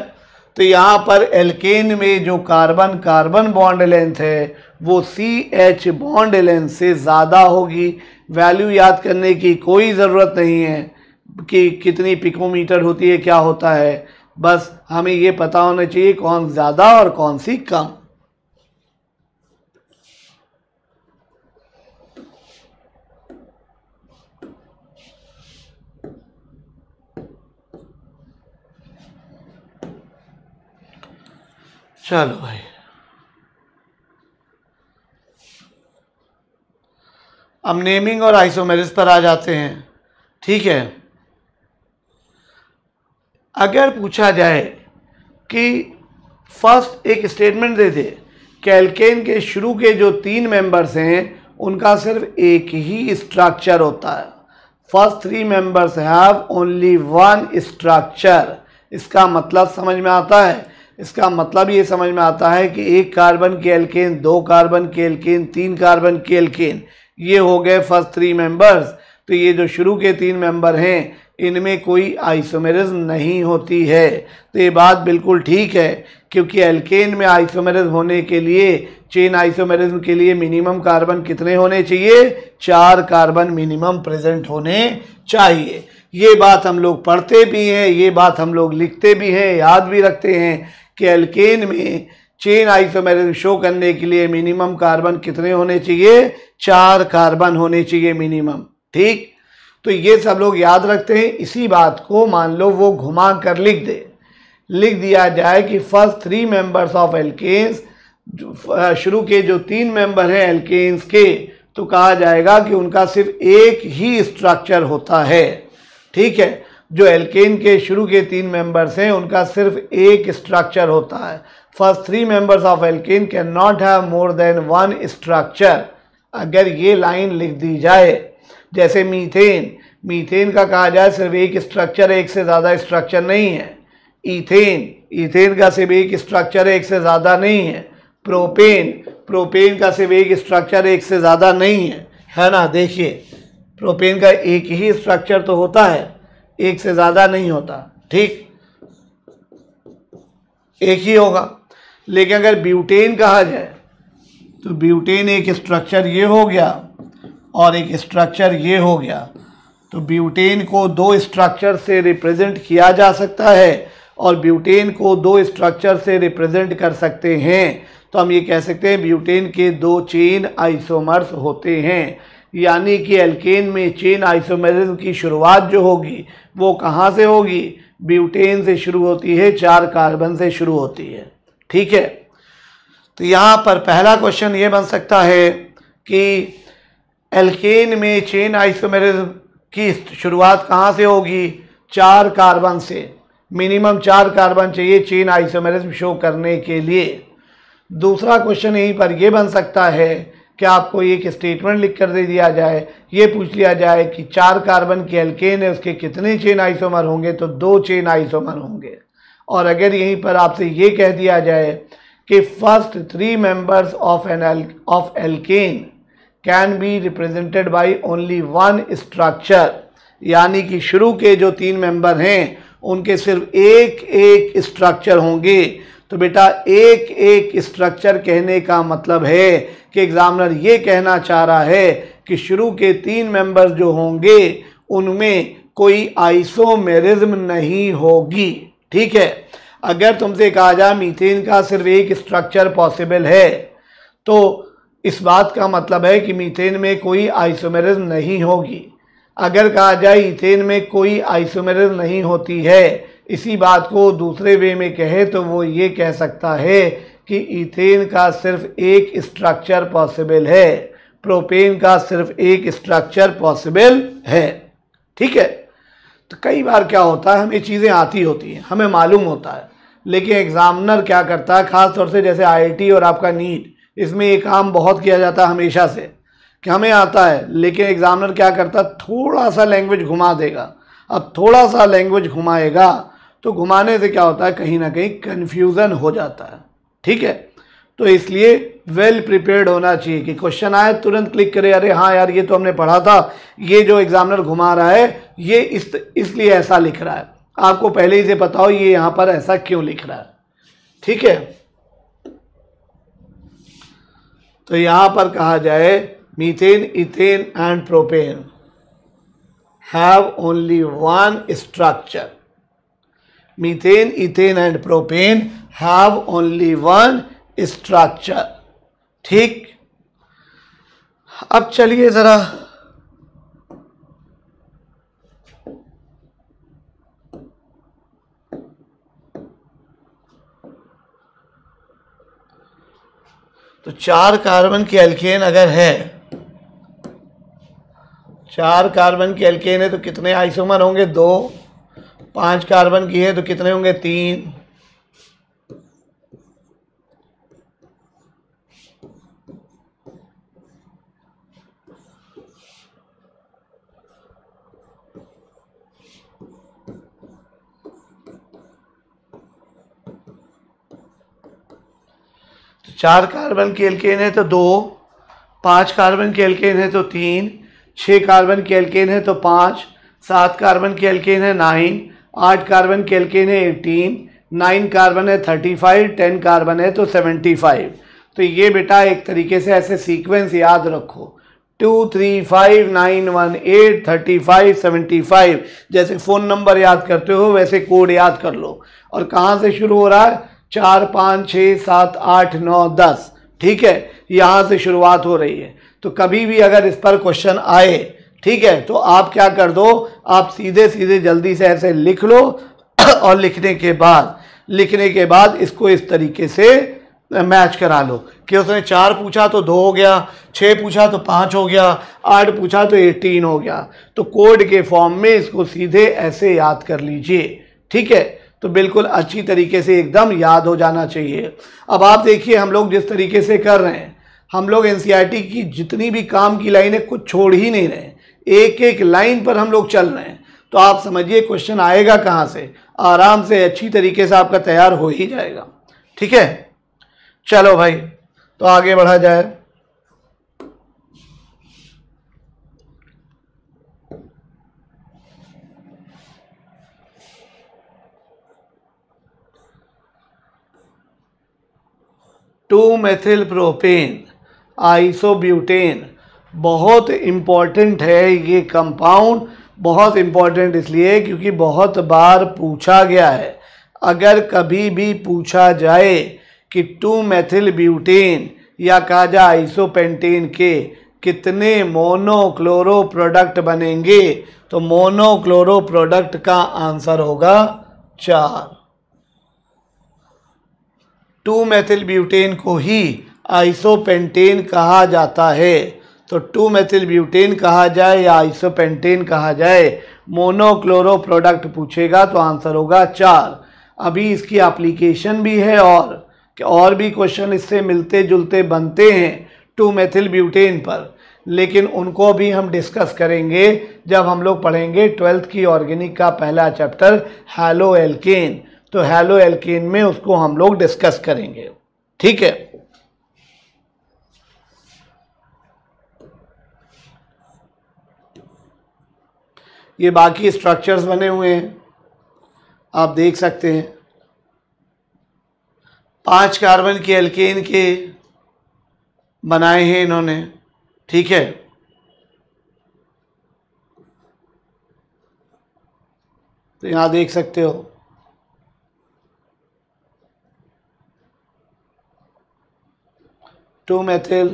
[SPEAKER 1] तो यहाँ पर एल्केन में जो कार्बन कार्बन बॉन्ड लेंथ है वो सी एच बॉन्ड लेंथ से ज़्यादा होगी वैल्यू याद करने की कोई ज़रूरत नहीं है कि कितनी पिकोमीटर होती है क्या होता है बस हमें ये पता होना चाहिए कौन ज़्यादा और कौन सी कम चलो भाई अब नेमिंग और आइसोमेरिस पर आ जाते हैं ठीक है अगर पूछा जाए कि फर्स्ट एक स्टेटमेंट दे दे कैलकेन के शुरू के जो तीन मेंबर्स हैं उनका सिर्फ एक ही स्ट्रक्चर होता है first three members have only one structure इसका मतलब समझ में आता है इसका मतलब ये समझ में आता है कि एक कार्बन के एल्केन दो कार्बन के एल्केन तीन कार्बन के एल्केन ये हो गए फर्स्ट थ्री मेंबर्स तो ये जो शुरू के तीन मेंबर हैं इनमें कोई आइसोमेरिज नहीं होती है तो ये बात बिल्कुल ठीक है क्योंकि एल्केन में आइसोमेरिज होने के लिए चेन आइसोमेरिज्म के लिए मिनिमम कार्बन कितने होने चाहिए चार कार्बन मिनिमम प्रेजेंट होने चाहिए ये बात हम लोग पढ़ते भी हैं ये बात हम लोग लिखते भी हैं याद भी रखते हैं कि एल्केन में चेन आइसोमेरिज्म शो करने के लिए मिनिमम कार्बन कितने होने चाहिए चार कार्बन होने चाहिए मिनिमम ठीक तो ये सब लोग याद रखते हैं इसी बात को मान लो वो घुमा कर लिख दे लिख दिया जाए कि first three members of alkanes शुरू के जो तीन मेंबर हैं एल्केन्स के तो कहा जाएगा कि उनका सिर्फ एक ही स्ट्रक्चर होता है ठीक है जो एल्केन के शुरू के तीन मेंबर्स हैं उनका सिर्फ एक स्ट्रक्चर होता है first three members of alkane can not have more than one structure अगर ये लाइन लिख दी जाए जैसे मीथेन मीथेन का कहा जाए सिर्फ एक स्ट्रक्चर एक से ज़्यादा स्ट्रक्चर नहीं है ईथेन ईथेन का सिर्फ एक स्ट्रक्चर एक से ज़्यादा नहीं है प्रोपेन प्रोपेन का सिर्फ एक स्ट्रक्चर एक से ज़्यादा नहीं है है ना देखिए प्रोपेन का एक ही स्ट्रक्चर तो होता है एक से ज़्यादा नहीं होता ठीक एक ही होगा लेकिन अगर ब्यूटेन कहा जाए तो ब्यूटेन एक स्ट्रक्चर ये हो गया और एक स्ट्रक्चर ये हो गया तो ब्यूटेन को दो स्ट्रक्चर से रिप्रेजेंट किया जा सकता है और ब्यूटेन को दो स्ट्रक्चर से रिप्रेजेंट कर सकते हैं तो हम ये कह सकते हैं ब्यूटेन के दो चेन आइसोमर्स होते हैं यानी कि एल्केन में चेन आइसोमेरिज्म की शुरुआत जो होगी वो कहाँ से होगी ब्यूटेन से शुरू होती है चार कार्बन से शुरू होती है ठीक है तो यहाँ पर पहला क्वेश्चन ये बन सकता है कि एल्केन में चेन आइसोमेरिज्म की शुरुआत कहाँ से होगी चार कार्बन से मिनिमम चार कार्बन चाहिए चेन आइसोमेरिज्म शो करने के लिए दूसरा क्वेश्चन यहीं पर यह बन सकता है कि आपको एक स्टेटमेंट लिख कर दे दिया जाए ये पूछ लिया जाए कि चार कार्बन की एल्केन है उसके कितने चेन आइसोमर होंगे तो दो चेन आइसोमर होंगे और अगर यहीं पर आपसे ये कह दिया जाए कि first three members of N L of alkane can be represented by only one structure यानी कि शुरू के जो तीन मेंबर हैं उनके सिर्फ एक एक स्ट्रक्चर होंगे तो बेटा एक एक स्ट्रक्चर कहने का मतलब है कि एग्ज़ामिनर ये कहना चाह रहा है कि शुरू के तीन मेंबर जो होंगे उनमें कोई आइसोमेरिज्म नहीं होगी ठीक है अगर तुमसे कहा जाए मीथेन का सिर्फ एक स्ट्रक्चर पॉसिबल है तो इस बात का मतलब है कि मीथेन में कोई आइसोमेरस नहीं होगी अगर कहा जाए इथेन में कोई आइसोमेरस नहीं होती है इसी बात को दूसरे वे में कहे तो वो ये कह सकता है कि इथेन का सिर्फ एक स्ट्रक्चर पॉसिबल है प्रोपेन का सिर्फ एक स्ट्रक्चर पॉसिबल है ठीक है तो कई बार क्या होता है हमें चीज़ें आती होती हैं हमें मालूम होता है लेकिन एग्ज़ामिनर क्या करता है ख़ास तौर से जैसे आई और आपका नीट इसमें ये काम बहुत किया जाता है हमेशा से कि हमें आता है लेकिन एग्ज़ामिनर क्या करता है थोड़ा सा लैंग्वेज घुमा देगा अब थोड़ा सा लैंग्वेज घुमाएगा तो घुमाने से क्या होता है कहीं ना कहीं कन्फ्यूज़न हो जाता है ठीक है तो इसलिए वेल प्रिपेयर्ड होना चाहिए कि क्वेश्चन आए तुरंत क्लिक करें अरे हाँ यार ये तो हमने पढ़ा था ये जो एग्ज़ामिनर घुमा रहा है ये इस इसलिए ऐसा लिख रहा है आपको पहले ही से बताओ ये यहाँ पर ऐसा क्यों लिख रहा है ठीक है तो यहां पर कहा जाए methane ethane and propane have only one structure methane ethane and propane have only one structure ठीक अब चलिए ज़रा तो चार कार्बन के एल्केन अगर है चार कार्बन के एल्केन है तो कितने आइसोमर होंगे दो पांच कार्बन की है तो कितने होंगे तीन चार कार्बन के एल्केन है तो दो पांच कार्बन के एल्केन है तो तीन छः कार्बन के एल्केन है तो पाँच सात कार्बन के एल्केन है नाइन आठ कार्बन के एल्केन है एटीन नाइन कार्बन है थर्टी फाइव टेन कार्बन है तो सेवेंटी फाइव तो ये बेटा एक तरीके से ऐसे सीक्वेंस याद रखो two three five nine one eight thirty five seventy five जैसे फ़ोन नंबर याद करते हो वैसे कोड याद कर लो और कहाँ से शुरू हो रहा है चार पाँच छः सात आठ नौ दस ठीक है यहाँ से शुरुआत हो रही है तो कभी भी अगर इस पर क्वेश्चन आए ठीक है तो आप क्या कर दो आप सीधे सीधे जल्दी से ऐसे लिख लो और लिखने के बाद लिखने के बाद इसको इस तरीके से मैच करा लो कि उसने चार पूछा तो दो हो गया छः पूछा तो पाँच हो गया आठ पूछा तो एटीन हो गया तो कोड के फॉर्म में इसको सीधे ऐसे याद कर लीजिए ठीक है तो बिल्कुल अच्छी तरीके से एकदम याद हो जाना चाहिए अब आप देखिए हम लोग जिस तरीके से कर रहे हैं हम लोग एन e की जितनी भी काम की लाइन है कुछ छोड़ ही नहीं रहे एक एक लाइन पर हम लोग चल रहे हैं तो आप समझिए क्वेश्चन आएगा कहाँ से आराम से अच्छी तरीके से आपका तैयार हो ही जाएगा ठीक है चलो भाई तो आगे बढ़ा जाए टू मेथिल प्रोपेन आइसोब्यूटेन बहुत इम्पॉर्टेंट है ये कंपाउंड बहुत इम्पॉर्टेंट इसलिए क्योंकि बहुत बार पूछा गया है अगर कभी भी पूछा जाए कि टू मेथिल ब्यूटेन या कहा जाए आइसोपेंटेन के कितने मोनोक्लोरो प्रोडक्ट बनेंगे तो मोनोक्लोरो प्रोडक्ट का आंसर होगा चार टू मेथिल ब्यूटेन को ही आइसोपेंटेन कहा जाता है तो टू मेथिल ब्यूटेन कहा जाए या आइसोपेंटेन कहा जाए मोनोक्लोरो प्रोडक्ट पूछेगा तो आंसर होगा चार अभी इसकी एप्लीकेशन भी है और और भी क्वेश्चन इससे मिलते जुलते बनते हैं टू मेथिल ब्यूटेन पर लेकिन उनको भी हम डिस्कस करेंगे जब हम लोग पढ़ेंगे ट्वेल्थ की ऑर्गेनिक का पहला चैप्टर हैलो एल्केन तो हेलो एल्केन में उसको हम लोग डिस्कस करेंगे ठीक है ये बाकी स्ट्रक्चर्स बने हुए हैं आप देख सकते हैं पांच कार्बन के एल्केन के बनाए हैं इन्होंने ठीक है तो यहाँ देख सकते हो टू मेथिल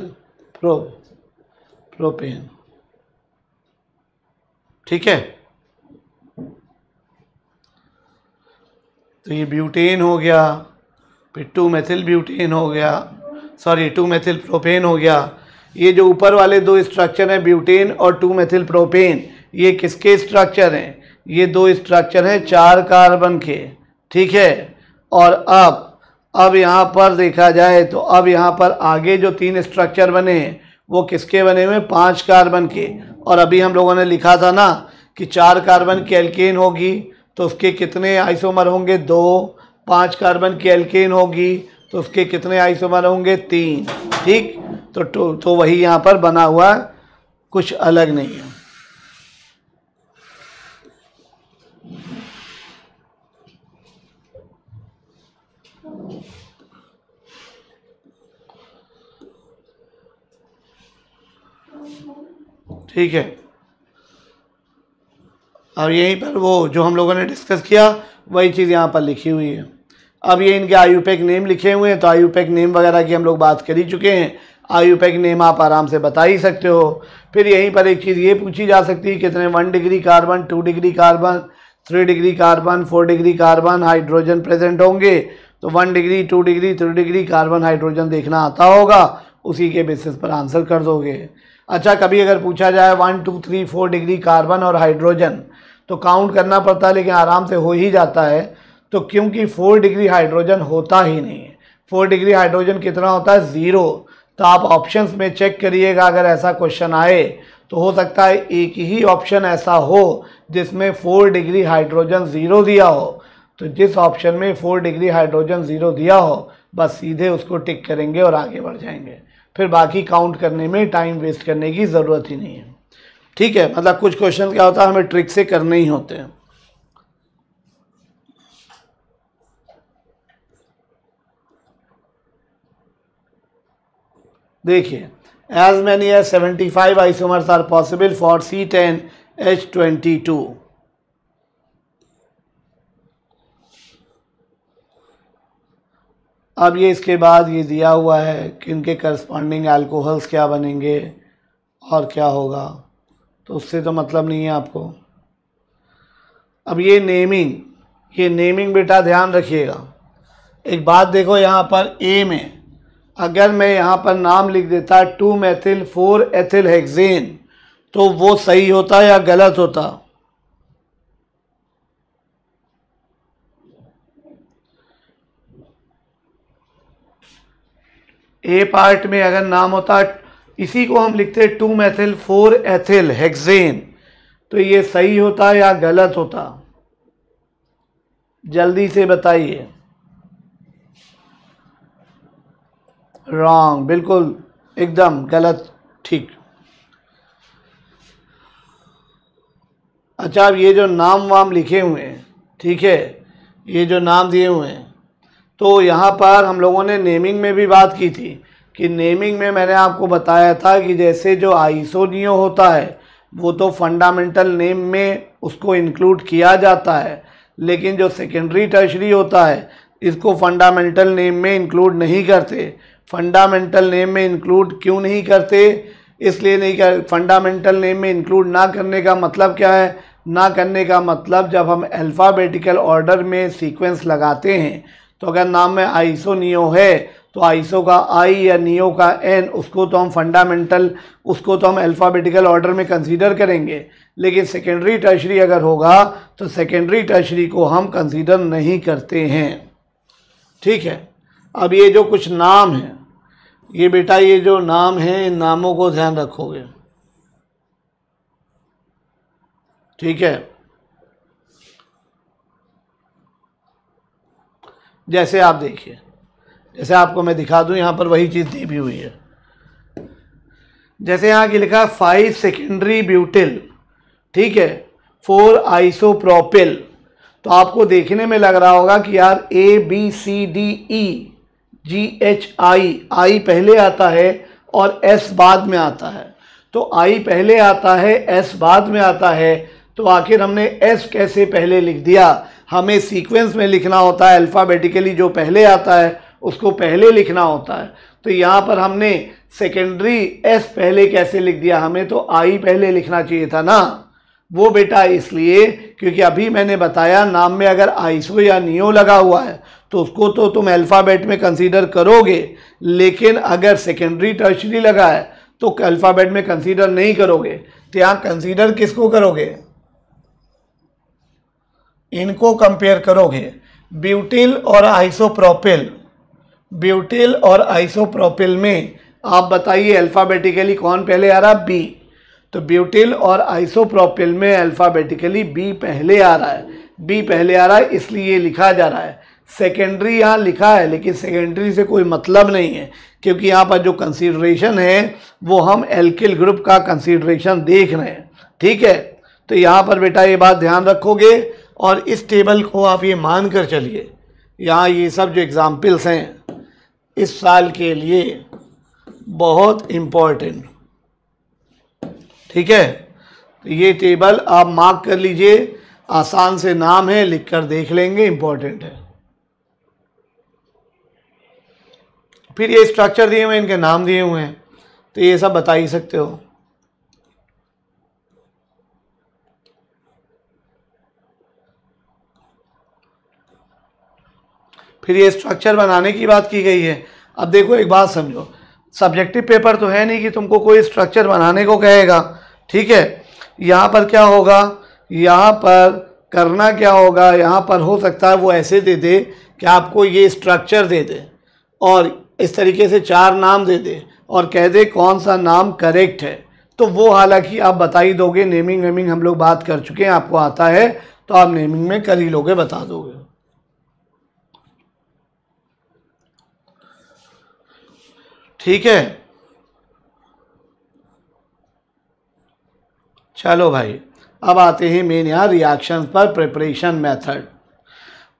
[SPEAKER 1] प्रो प्रोपेन ठीक है तो ये ब्यूटेन हो गया फिर टू मेथिल ब्यूटेन हो गया सॉरी टू मेथिल प्रोपेन हो गया ये जो ऊपर वाले दो स्ट्रक्चर हैं ब्यूटेन और टू मेथिल प्रोपेन ये किसके स्ट्रक्चर हैं ये दो स्ट्रक्चर हैं चार कार्बन के ठीक है और अब अब यहाँ पर देखा जाए तो अब यहाँ पर आगे जो तीन स्ट्रक्चर बने हैं वो किसके बने हुए पांच कार्बन के और अभी हम लोगों ने लिखा था ना कि चार कार्बन की एल्केन होगी तो उसके कितने आइसोमर होंगे दो पांच कार्बन की एल्केन होगी तो उसके कितने आइसोमर होंगे तीन ठीक तो तो, तो वही यहाँ पर बना हुआ कुछ अलग नहीं है ठीक है और यहीं पर वो जो हम लोगों ने डिस्कस किया वही चीज़ यहाँ पर लिखी हुई है अब ये इनके आयु पैक नेम लिखे हुए हैं तो आयु पैक नेम वगैरह की हम लोग बात कर ही चुके हैं आयु पैक नेम आप आराम से बता ही सकते हो फिर यहीं पर एक चीज़ ये पूछी जा सकती है कितने one degree carbon two degree carbon three degree carbon four degree carbon hydrogen present होंगे तो one degree two degree three degree carbon hydrogen देखना आता होगा उसी के बेसिस पर आंसर कर दोगे अच्छा कभी अगर पूछा जाए one two three four degree carbon और हाइड्रोजन तो काउंट करना पड़ता है लेकिन आराम से हो ही जाता है तो क्योंकि फोर डिग्री हाइड्रोजन होता ही नहीं है फोर डिग्री हाइड्रोजन कितना होता है ज़ीरो तो आप ऑप्शंस में चेक करिएगा अगर ऐसा क्वेश्चन आए तो हो सकता है एक ही ऑप्शन ऐसा हो जिसमें फोर डिग्री हाइड्रोजन ज़ीरो दिया हो तो जिस ऑप्शन में फोर डिग्री हाइड्रोजन ज़ीरो दिया हो बस सीधे उसको टिक करेंगे और आगे बढ़ जाएंगे फिर बाकी काउंट करने में टाइम वेस्ट करने की ज़रूरत ही नहीं है ठीक है मतलब कुछ क्वेश्चन क्या होता है हमें ट्रिक से करने ही होते हैं देखिए as as are possible for C ten H twenty two अब ये इसके बाद ये दिया हुआ है कि इनके करस्पॉन्डिंग एल्कोहल्स क्या बनेंगे और क्या होगा तो उससे तो मतलब नहीं है आपको अब ये नेमिंग ये नेमिंग बेटा ध्यान रखिएगा एक बात देखो यहाँ पर ए में अगर मैं यहाँ पर नाम लिख देता two methyl four ethyl hexane तो वो सही होता या गलत होता ए पार्ट में अगर नाम होता इसी को हम लिखते two methyl four ethyl hexane तो ये सही होता या गलत होता जल्दी से बताइए रॉन्ग बिल्कुल एकदम गलत ठीक अच्छा अब ये जो नाम वाम लिखे हुए हैं ठीक है ये जो नाम दिए हुए हैं तो यहाँ पर हम लोगों ने नेमिंग में भी बात की थी कि नेमिंग में मैंने आपको बताया था कि जैसे जो आइसोनियो होता है वो तो फंडामेंटल नेम में उसको इंक्लूड किया जाता है लेकिन जो सेकेंडरी टर्शरी होता है इसको फंडामेंटल नेम में इंक्लूड नहीं करते फंडामेंटल नेम में इंक्लूड क्यों नहीं करते इसलिए नहीं कर फंडामेंटल नेम में इंक्लूड ना करने का मतलब क्या है ना करने का मतलब जब हम अल्फ़ाबेटिकल ऑर्डर में सीक्वेंस लगाते हैं तो अगर नाम में आईसो नियो है तो आईसो का आई या नियो का एन उसको तो हम फंडामेंटल उसको तो हम अल्फ़ाबेटिकल ऑर्डर में कंसीडर करेंगे लेकिन सेकेंडरी टर्शरी अगर होगा तो सेकेंडरी टर्शरी को हम कंसीडर नहीं करते हैं ठीक है अब ये जो कुछ नाम है ये बेटा ये जो नाम है इन नामों को ध्यान रखोगे ठीक है जैसे आप देखिए जैसे आपको मैं दिखा दूं यहाँ पर वही चीज़ दी भी हुई है जैसे यहाँ की लिखा है फाइव सेकेंडरी ब्यूटिल ठीक है फोर आइसोप्रोपिल तो आपको देखने में लग रहा होगा कि यार A B C D E G H I I पहले आता है और एस बाद में आता है तो आई पहले आता है एस बाद में आता है तो आखिर हमने एस कैसे पहले लिख दिया हमें सीक्वेंस में लिखना होता है अल्फ़ाबेटिकली जो पहले आता है उसको पहले लिखना होता है तो यहाँ पर हमने सेकेंडरी एस पहले कैसे लिख दिया हमें तो आई पहले लिखना चाहिए था ना वो बेटा इसलिए क्योंकि अभी मैंने बताया नाम में अगर आइसो या नियो लगा हुआ है तो उसको तो तुम अल्फ़ाबेट में कंसीडर करोगे लेकिन अगर सेकेंडरी टर्शरी लगा है तो अल्फ़ाबेट में कंसीडर नहीं करोगे तो यहाँ कंसीडर किसको करोगे इनको कंपेयर करोगे ब्यूटिल और आइसोप्रोपिल ब्यूटिल और आइसोप्रोपिल में आप बताइए अल्फ़ाबेटिकली कौन पहले आ रहा है बी तो ब्यूटिल और आइसोप्रोपिल में अल्फ़ाबेटिकली बी पहले आ रहा है बी पहले आ रहा है इसलिए लिखा जा रहा है सेकेंडरी यहाँ लिखा है लेकिन सेकेंडरी से कोई मतलब नहीं है क्योंकि यहाँ पर जो कंसीडरेशन है वो हम एल्किल ग्रुप का कंसीडरेशन देख रहे हैं ठीक है तो यहाँ पर बेटा ये बात ध्यान रखोगे और इस टेबल को आप ये मान कर चलिए यहाँ ये सब जो एग्ज़ाम्पल्स हैं इस साल के लिए बहुत इम्पॉर्टेंट ठीक है तो ये टेबल आप मार्क कर लीजिए आसान से नाम है लिख कर देख लेंगे इम्पॉर्टेंट है फिर ये स्ट्रक्चर दिए हुए हैं इनके नाम दिए हुए हैं तो ये सब बता ही सकते हो फिर ये स्ट्रक्चर बनाने की बात की गई है अब देखो एक बात समझो सब्जेक्टिव पेपर तो है नहीं कि तुमको कोई स्ट्रक्चर बनाने को कहेगा ठीक है यहाँ पर क्या होगा यहाँ पर करना क्या होगा यहाँ पर हो सकता है वो ऐसे दे दे कि आपको ये स्ट्रक्चर दे दे और इस तरीके से चार नाम दे दे और कह दे कौन सा नाम करेक्ट है तो वो हालांकि आप बता ही दोगे नेमिंग वेमिंग हम लोग बात कर चुके हैं आपको आता है तो आप नेमिंग में कर ही लोगे बता दोगे ठीक है चलो भाई अब आते हैं मेन यहाँ रिएक्शन पर प्रिपरेशन मेथड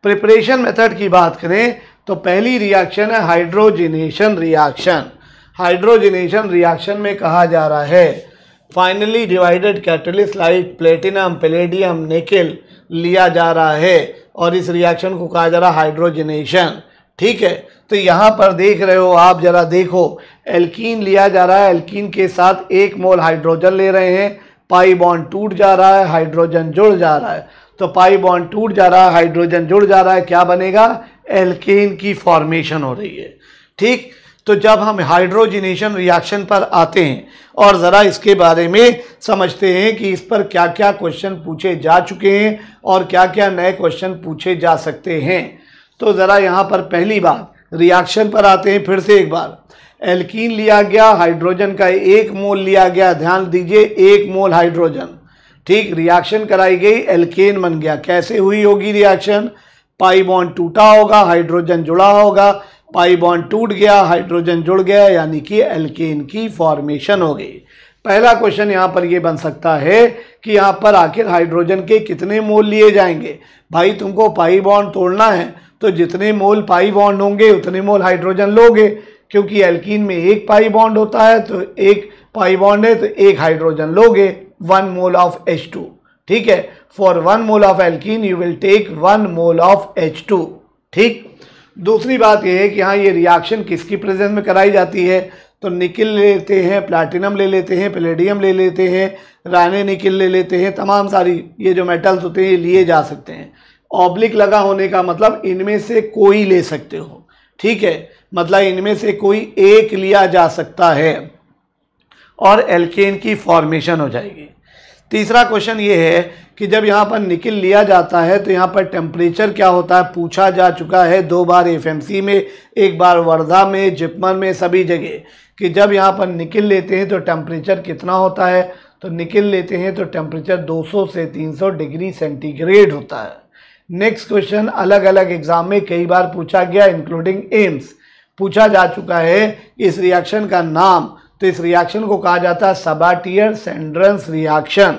[SPEAKER 1] प्रिपरेशन मेथड की बात करें तो पहली रिएक्शन है हाइड्रोजिनेशन रिएक्शन हाइड्रोजिनेशन रिएक्शन में कहा जा रहा है finely divided catalyst like platinum palladium nickel लिया जा रहा है और इस रिएक्शन को कहा जा रहा है हाइड्रोजिनेशन ठीक है तो यहाँ पर देख रहे हो आप ज़रा देखो एल्कीन लिया जा रहा है एल्कीन के साथ एक मोल हाइड्रोजन ले रहे हैं पाई बॉन्ड टूट जा रहा है हाइड्रोजन जुड़ जा रहा है तो पाई बॉन्ड टूट जा रहा है हाइड्रोजन जुड़ जा रहा है क्या बनेगा एल्कीन की फॉर्मेशन हो रही है ठीक तो जब हम हाइड्रोजिनेशन रिएक्शन पर आते हैं और ज़रा इसके बारे में समझते हैं कि इस पर क्या क्या क्वेश्चन पूछे जा चुके हैं और क्या क्या नए क्वेश्चन पूछे जा सकते हैं तो ज़रा यहाँ पर पहली बात रिएक्शन पर आते हैं फिर से एक बार एल्कीन लिया गया हाइड्रोजन का एक मोल लिया गया ध्यान दीजिए एक मोल हाइड्रोजन ठीक रिएक्शन कराई गई एल्केन बन गया कैसे हुई होगी रिएक्शन पाई बॉन्ड टूटा होगा हाइड्रोजन जुड़ा होगा पाई बॉन्ड टूट गया हाइड्रोजन जुड़ गया यानी कि एल्केन की फॉर्मेशन हो गई पहला क्वेश्चन यहाँ पर ये बन सकता है कि यहाँ पर आखिर हाइड्रोजन के कितने मोल लिए जाएंगे भाई तुमको पाई बॉन्ड तोड़ना है तो जितने मोल पाई बॉन्ड होंगे उतने मोल हाइड्रोजन लोगे क्योंकि एल्कीन में एक पाई बॉन्ड होता है तो एक पाई बॉन्ड है तो एक हाइड्रोजन लोगे one mole of H two ठीक है for one mole of alkene you will take one mole of H two ठीक दूसरी बात यह है कि हाँ ये रिएक्शन किसकी प्रेजेंस में कराई जाती है तो निकिल ले लेते हैं प्लैटिनम ले लेते हैं पैलेडियम ले लेते हैं राने निकिल ले लेते हैं तमाम सारी ये जो मेटल्स होते हैं ये लिए जा सकते हैं ऑब्लिक लगा होने का मतलब इनमें से कोई ले सकते हो ठीक है मतलब इनमें से कोई एक लिया जा सकता है और एल्केन की फॉर्मेशन हो जाएगी तीसरा क्वेश्चन ये है कि जब यहाँ पर निकिल लिया जाता है तो यहाँ पर टेम्परेचर क्या होता है पूछा जा चुका है दो बार एफएमसी में एक बार वर्धा में जिपमर में सभी जगह कि जब यहाँ पर निकिल लेते हैं तो टेम्परेचर कितना होता है तो निकिल लेते हैं तो टेम्परेचर 200 से 300 डिग्री सेंटीग्रेड होता है नेक्स्ट क्वेश्चन अलग अलग एग्जाम में कई बार पूछा गया इंक्लूडिंग एम्स पूछा जा चुका है इस रिएक्शन का नाम तो इस रिएक्शन को कहा जाता है Sabatier Senderens reaction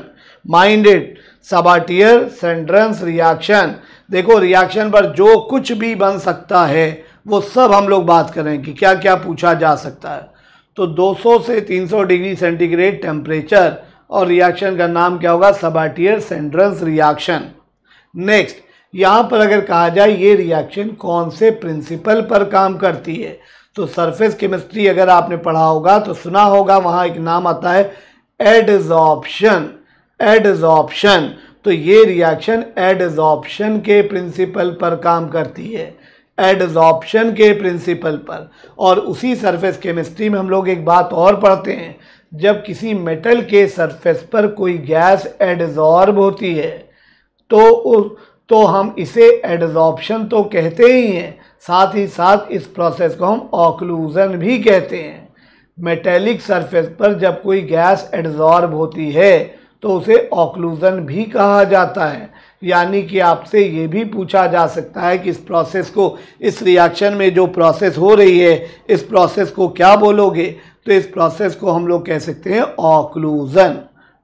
[SPEAKER 1] mind it Sabatier Senderens reaction देखो रिएक्शन पर जो कुछ भी बन सकता है वो सब हम लोग बात करें कि क्या क्या पूछा जा सकता है तो 200 से 300 डिग्री सेंटीग्रेड टेम्परेचर और रिएक्शन का नाम क्या होगा सबाटियर सेंड्रंस रिएक्शन नेक्स्ट यहाँ पर अगर कहा जाए ये रिएक्शन कौन से प्रिंसिपल पर काम करती है तो सरफेस केमिस्ट्री अगर आपने पढ़ा होगा तो सुना होगा वहाँ एक नाम आता है एडजॉप्शन एडजॉप्शन तो ये रिएक्शन एडजॉप्शन के प्रिंसिपल पर काम करती है एडजॉप्शन के प्रिंसिपल पर और उसी सरफेस केमिस्ट्री में हम लोग एक बात और पढ़ते हैं जब किसी मेटल के सरफेस पर कोई गैस एडजॉर्ब होती है तो तो हम इसे एडजॉप्शन तो कहते ही हैं साथ ही साथ इस प्रोसेस को हम ऑक्लूजन भी कहते हैं मेटेलिक सरफेस पर जब कोई गैस एडज़ॉर्ब होती है तो उसे ऑक्लूजन भी कहा जाता है यानी कि आपसे ये भी पूछा जा सकता है कि इस प्रोसेस को इस रिएक्शन में जो प्रोसेस हो रही है इस प्रोसेस को क्या बोलोगे तो इस प्रोसेस को हम लोग कह सकते हैं ऑक्लूजन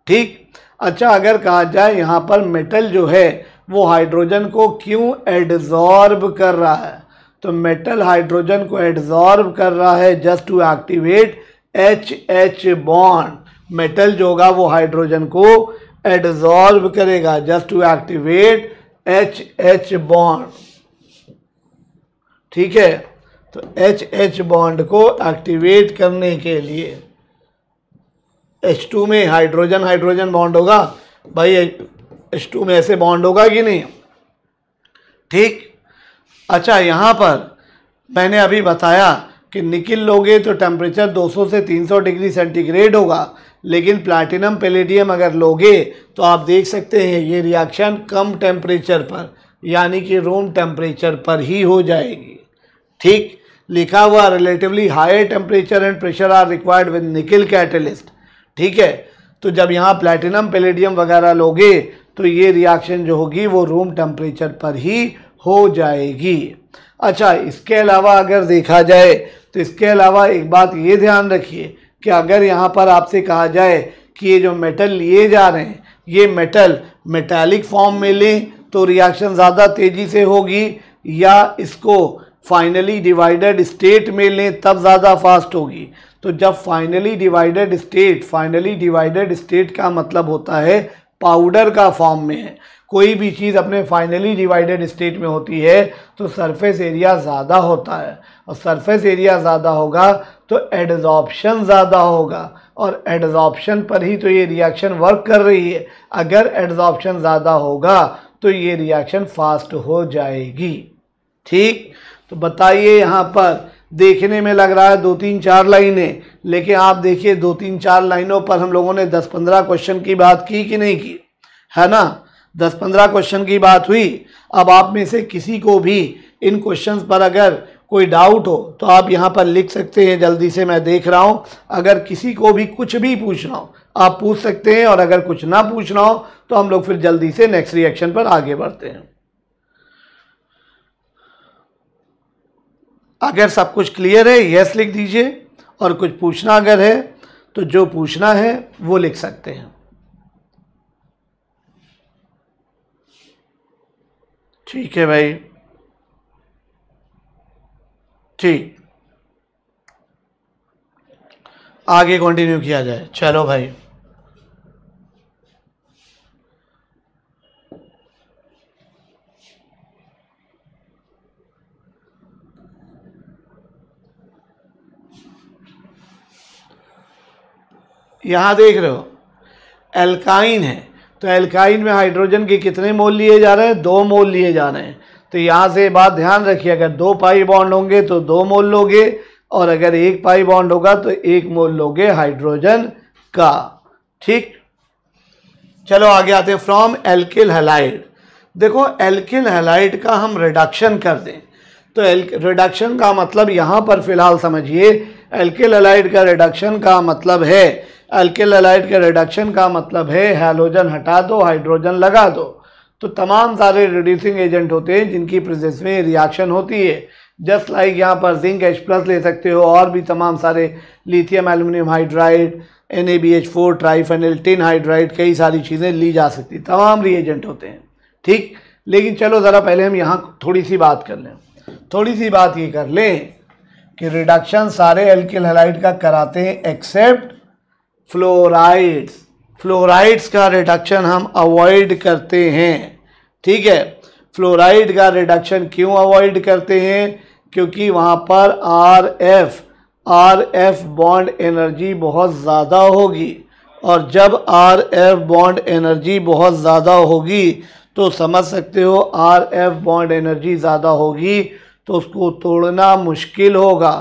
[SPEAKER 1] ठीक अच्छा अगर कहा जाए यहाँ पर मेटल जो है वो हाइड्रोजन को क्यों एडज़ॉर्ब कर रहा है तो मेटल हाइड्रोजन को एड्जॉर्ब कर रहा है just to activate H H bond metal जो होगा वो हाइड्रोजन को एड्जॉर्ब करेगा just to activate H H bond ठीक है तो एच एच बॉन्ड को एक्टिवेट करने के लिए एच टू में हाइड्रोजन हाइड्रोजन बॉन्ड होगा भाई एच टू में ऐसे बॉन्ड होगा कि नहीं ठीक अच्छा यहाँ पर मैंने अभी बताया कि निकिल लोगे तो टेम्परेचर 200 से 300 डिग्री सेंटीग्रेड होगा लेकिन प्लैटिनम पेलेडियम अगर लोगे तो आप देख सकते हैं ये रिएक्शन कम टेम्परेचर पर यानी कि रूम टेम्परेचर पर ही हो जाएगी ठीक लिखा हुआ relatively higher temperature and pressure are required with nickel catalyst ठीक है तो जब यहाँ प्लेटिनम पेलेडियम वगैरह लोगे तो ये रिएक्शन जो होगी वो रूम टेम्परेचर पर ही हो जाएगी अच्छा इसके अलावा अगर देखा जाए तो इसके अलावा एक बात ये ध्यान रखिए कि अगर यहाँ पर आपसे कहा जाए कि ये जो मेटल लिए जा रहे हैं ये मेटल मेटालिक फॉर्म में लें तो रिएक्शन ज़्यादा तेज़ी से होगी या इसको फाइनली डिवाइडेड स्टेट में लें तब ज़्यादा फास्ट होगी तो जब finely divided state finely divided state का मतलब होता है पाउडर का फॉर्म में है कोई भी चीज़ अपने फाइनली डिवाइडेड स्टेट में होती है तो सरफेस एरिया ज़्यादा होता है और सरफेस एरिया ज़्यादा होगा तो एडज़ॉप्शन ज़्यादा होगा और एडजॉप्शन पर ही तो ये रिएक्शन वर्क कर रही है अगर एडजॉप्शन ज़्यादा होगा तो ये रिएक्शन फास्ट हो जाएगी ठीक तो बताइए यहाँ पर देखने में लग रहा है दो तीन चार लाइनें लेकिन आप देखिए दो तीन चार लाइनों पर हम लोगों ने दस पंद्रह क्वेश्चन की बात की कि नहीं की है ना दस पंद्रह क्वेश्चन की बात हुई अब आप में से किसी को भी इन क्वेश्चंस पर अगर कोई डाउट हो तो आप यहाँ पर लिख सकते हैं जल्दी से मैं देख रहा हूँ अगर किसी को भी कुछ भी पूछना हो आप पूछ सकते हैं और अगर कुछ ना पूछना हो तो हम लोग फिर जल्दी से नेक्स्ट रिएक्शन पर आगे बढ़ते हैं अगर सब कुछ क्लियर है यस लिख दीजिए और कुछ पूछना अगर है तो जो पूछना है वो लिख सकते हैं ठीक है भाई ठीक आगे कंटिन्यू किया जाए चलो भाई यहां देख रहे हो एल्काइन है तो एल्काइन में हाइड्रोजन के कितने मोल लिए जा रहे हैं दो मोल लिए जा रहे हैं तो यहाँ से बात ध्यान रखिए अगर दो पाई बॉन्ड होंगे तो दो मोल लोगे और अगर एक पाई बॉन्ड होगा तो एक मोल लोगे हाइड्रोजन का ठीक चलो आगे आते हैं फ्रॉम एल्किल हेलाइड देखो एल्किल हेलाइड का हम रिडक्शन कर दें तो रिडक्शन का मतलब यहाँ पर फिलहाल समझिए एल्किल हेलाइड का रिडक्शन का मतलब है एल्केलाइट के रिडक्शन का मतलब है हेलोजन हटा दो हाइड्रोजन लगा दो तो तमाम सारे रिड्यूसिंग एजेंट होते हैं जिनकी प्रेजेंस में रिएक्शन होती है जस्ट लाइक यहाँ पर जिंक एच प्लस ले सकते हो और भी तमाम सारे lithium aluminium hydride N A B H four triphenyl tin hydride कई सारी चीज़ें ली जा सकती तमाम रिएजेंट होते हैं ठीक लेकिन चलो ज़रा पहले हम यहाँ थोड़ी सी बात कर लें थोड़ी सी बात ये कर लें कि रिडक्शन सारे एल्किल हेलाइट का कराते हैं एक्सेप्ट फ्लोराइड्स फ्लोराइड्स का रिडक्शन हम अवॉइड करते हैं ठीक है फ्लोराइड का रिडक्शन क्यों अवॉइड करते हैं क्योंकि वहाँ पर R F R F bond energy बहुत ज़्यादा होगी और जब आर एफ बॉन्ड एनर्जी बहुत ज़्यादा होगी तो समझ सकते हो आर एफ बॉन्ड एनर्जी ज़्यादा होगी तो उसको तोड़ना मुश्किल होगा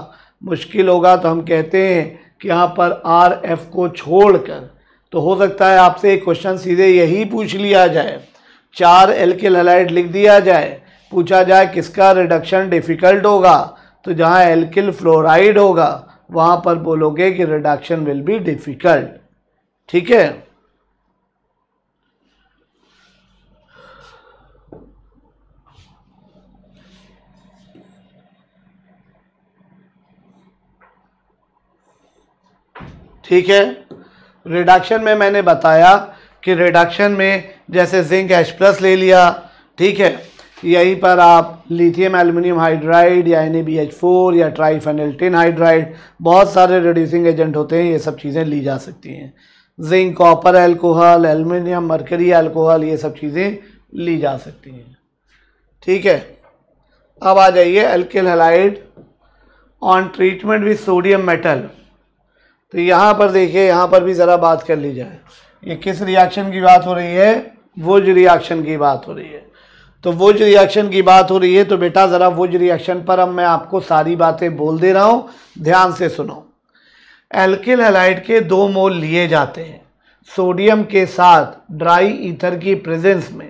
[SPEAKER 1] मुश्किल होगा तो हम कहते हैं कि यहाँ पर आर एफ को छोड़कर तो हो सकता है आपसे एक क्वेश्चन सीधे यही पूछ लिया जाए चार एल के लिख दिया जाए पूछा जाए किसका रिडक्शन डिफ़िकल्ट होगा तो जहाँ एल्किल फ्लोराइड होगा वहाँ पर बोलोगे कि रिडक्शन विल बी डिफ़िकल्ट ठीक है ठीक है रिडक्शन में मैंने बताया कि रिडक्शन में जैसे जिंक एच प्लस ले लिया ठीक है यहीं पर आप लिथियम एल्युमिनियम हाइड्राइड या एन फोर या ट्राईफेनल्टिन हाइड्राइड बहुत सारे रिड्यूसिंग एजेंट होते हैं ये सब चीज़ें ली जा सकती हैं zinc copper alcohol aluminium mercury alcohol ये सब चीज़ें ली जा सकती हैं ठीक है अब आ जाइए alkyl halide on treatment with sodium metal तो यहाँ पर देखिए यहाँ पर भी ज़रा बात कर ली जाए ये किस रिएक्शन की बात हो रही है वोज रिएक्शन की बात हो रही है तो वोज रिएक्शन की बात हो रही है तो बेटा ज़रा वोज रिएक्शन पर अब मैं आपको सारी बातें बोल दे रहा हूँ ध्यान से सुनो एल्किल हेलाइट के दो मोल लिए जाते हैं सोडियम के साथ ड्राई ईथर की प्रेजेंस में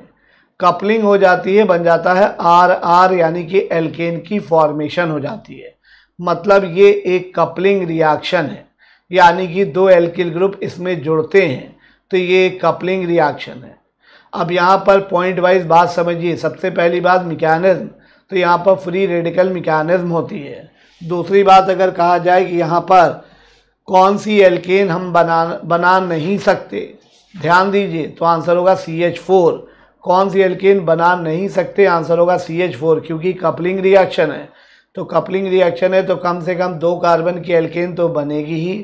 [SPEAKER 1] कपलिंग हो जाती है बन जाता है आर आर यानी कि एल्केन की फॉर्मेशन हो जाती है मतलब ये एक कपलिंग रिएक्शन है यानी कि दो एल्किल ग्रुप इसमें जुड़ते हैं तो ये कपलिंग रिएक्शन है अब यहाँ पर पॉइंट वाइज बात समझिए सबसे पहली बात मिकानिज़म तो यहाँ पर फ्री रेडिकल मिकैनिज़्म होती है दूसरी बात अगर कहा जाए कि यहाँ पर कौन सी एल्केन हम बना बना नहीं सकते ध्यान दीजिए तो आंसर होगा सी एच फोर कौन सी एल्केन बना नहीं सकते आंसर होगा सी एच फोर क्योंकि कपलिंग रिएक्शन है तो कपलिंग रिएक्शन है तो कम से कम दो कार्बन की एल्केन तो बनेगी ही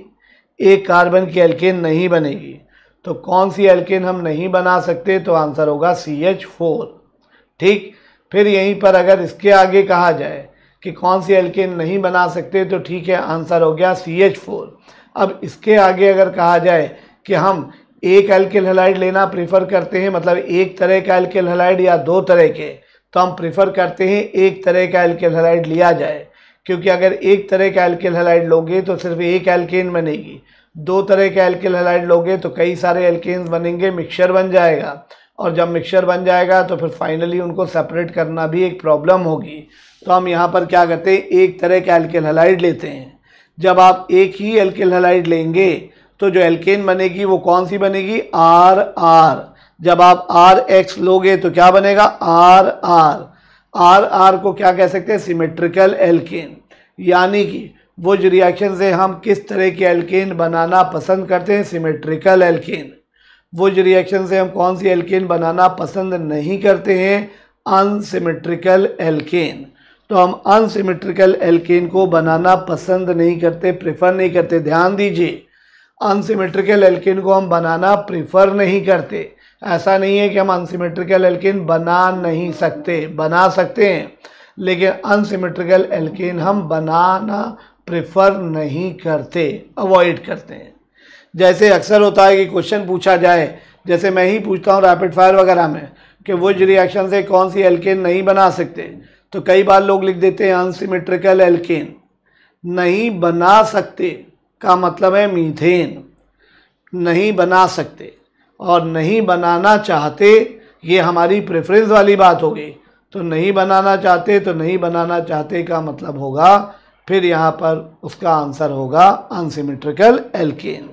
[SPEAKER 1] एक कार्बन की एल्केन नहीं बनेगी तो कौन सी एल्केन हम नहीं बना सकते तो आंसर होगा सी एच फोर ठीक फिर यहीं पर अगर इसके आगे कहा जाए कि कौन सी एल्केन नहीं बना सकते तो ठीक है आंसर हो गया सी एच फोर अब इसके आगे अगर कहा जाए कि हम एक एल्किल हेलाइड लेना प्रीफर करते हैं मतलब एक तरह का एल्किल हेलाइड या दो तरह के तो हम प्रीफर करते हैं एक तरह का एल्किल हेलाइड लिया जाए क्योंकि अगर एक तरह का एल्किल हेलाइड लोगे तो सिर्फ एक एल्केन बनेगी दो तरह के एल्किल हेलाइड लोगे तो कई सारे एल्केन्स बनेंगे मिक्सचर बन जाएगा और जब मिक्सचर बन जाएगा तो फिर फाइनली उनको सेपरेट करना भी एक प्रॉब्लम होगी तो हम यहाँ पर क्या करते हैं एक तरह का एल्किल हेलाइड लेते हैं जब आप एक ही एल्किल हेलाइड लेंगे तो जो एल्केन बनेगी वो कौन सी बनेगी आर आर जब आप आर एक्स लोगे तो क्या बनेगा आर आर आर आर को क्या कह सकते हैं सिमेट्रिकल एल्केन यानी कि वो जो रिएक्शन से हम किस तरह के एल्केन बनाना पसंद करते हैं सिमेट्रिकल एल्केन वो जो रिएक्शन से हम कौन सी एल्केन बनाना पसंद नहीं करते हैं अनसिमेट्रिकल एल्केन तो हम अनसिमेट्रिकल एल्केन को बनाना पसंद नहीं करते प्रेफर नहीं करते ध्यान दीजिए अनसिमेट्रिकल एल्केन को हम बनाना प्रेफर नहीं करते ऐसा नहीं है कि हम अनसीमेट्रिकल एल्किन बना नहीं सकते बना सकते हैं लेकिन अनसीमेट्रिकल एल्किन हम बनाना प्रेफर नहीं करते अवॉइड करते हैं जैसे अक्सर होता है कि क्वेश्चन पूछा जाए जैसे मैं ही पूछता हूँ रैपिड फायर वगैरह में कि वो रिएक्शन से कौन सी एल्केन नहीं बना सकते तो कई बार लोग लिख देते हैं अनसीमेट्रिकल एल्केन नहीं बना सकते का मतलब है मीथेन नहीं बना सकते और नहीं बनाना चाहते ये हमारी प्रेफरेंस वाली बात होगी तो नहीं बनाना चाहते तो नहीं बनाना चाहते का मतलब होगा फिर यहाँ पर उसका आंसर होगा अनसिमेट्रिकल एल्केन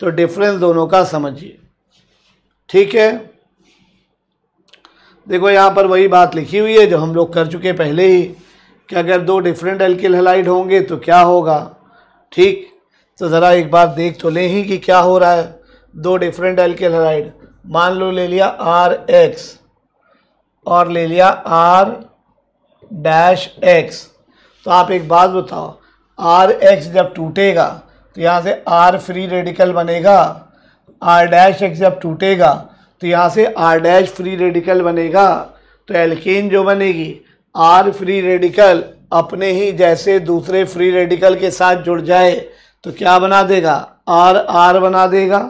[SPEAKER 1] तो डिफरेंस दोनों का समझिए ठीक है देखो यहाँ पर वही बात लिखी हुई है जो हम लोग कर चुके पहले ही कि अगर दो डिफरेंट एल्किल हेलाइड होंगे तो क्या होगा ठीक तो ज़रा एक बार देख तो लें ही कि क्या हो रहा है दो डिफरेंट एल्केल हलाइड मान लो ले लिया आर एक्स और ले लिया आर डैश एक्स तो आप एक बात बताओ आर एक्स जब टूटेगा तो यहाँ से आर फ्री रेडिकल बनेगा आर डैश एक्स जब टूटेगा तो यहाँ से आर डैश फ्री रेडिकल बनेगा तो एल्केन जो बनेगी आर फ्री रेडिकल अपने ही जैसे दूसरे फ्री रेडिकल के साथ जुड़ जाए तो क्या बना देगा आर आर बना देगा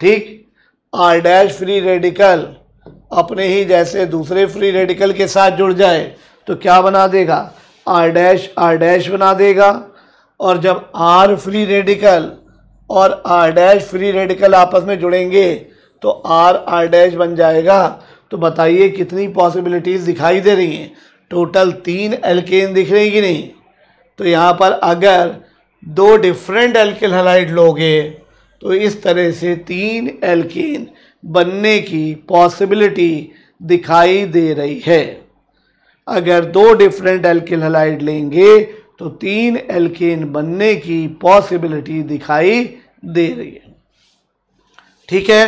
[SPEAKER 1] ठीक आर डैश फ्री रेडिकल अपने ही जैसे दूसरे फ्री रेडिकल के साथ जुड़ जाए तो क्या बना देगा आर डैश आर डैश बना देगा और जब आर फ्री रेडिकल और आर डैश फ्री रेडिकल आपस में जुड़ेंगे तो आर आर डैश बन जाएगा तो बताइए कितनी पॉसिबिलिटीज़ दिखाई दे रही हैं टोटल तीन एल्केन दिख रही कि नहीं तो यहाँ पर अगर दो डिफरेंट एल्किल हलाइड लोगे तो इस तरह से तीन एल्किन बनने की पॉसिबिलिटी दिखाई दे रही है अगर दो डिफरेंट एल्किन हलाइड लेंगे तो तीन एल्किन बनने की पॉसिबिलिटी दिखाई दे रही है ठीक है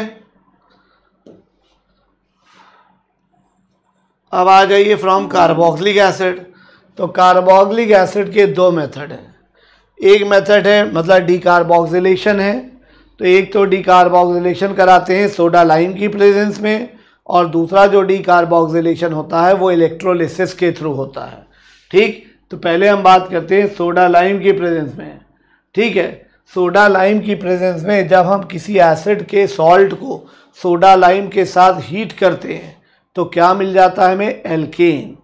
[SPEAKER 1] अब आ जाइए फ्रॉम कार्बोक्सिलिक एसिड तो कार्बोक्सिलिक एसिड के दो मेथड हैं एक मेथड है मतलब डी है तो एक तो डी कार्बोक्सिलेशन कराते हैं सोडा लाइम की प्रेजेंस में और दूसरा जो डी कार्बोक्सिलेशन होता है वो इलेक्ट्रोलिसिस के थ्रू होता है ठीक तो पहले हम बात करते हैं सोडा लाइम की प्रेजेंस में ठीक है सोडा लाइम की प्रेजेंस में जब हम किसी एसिड के सॉल्ट को सोडा लाइम के साथ हीट करते हैं तो क्या मिल जाता है हमें एल्केन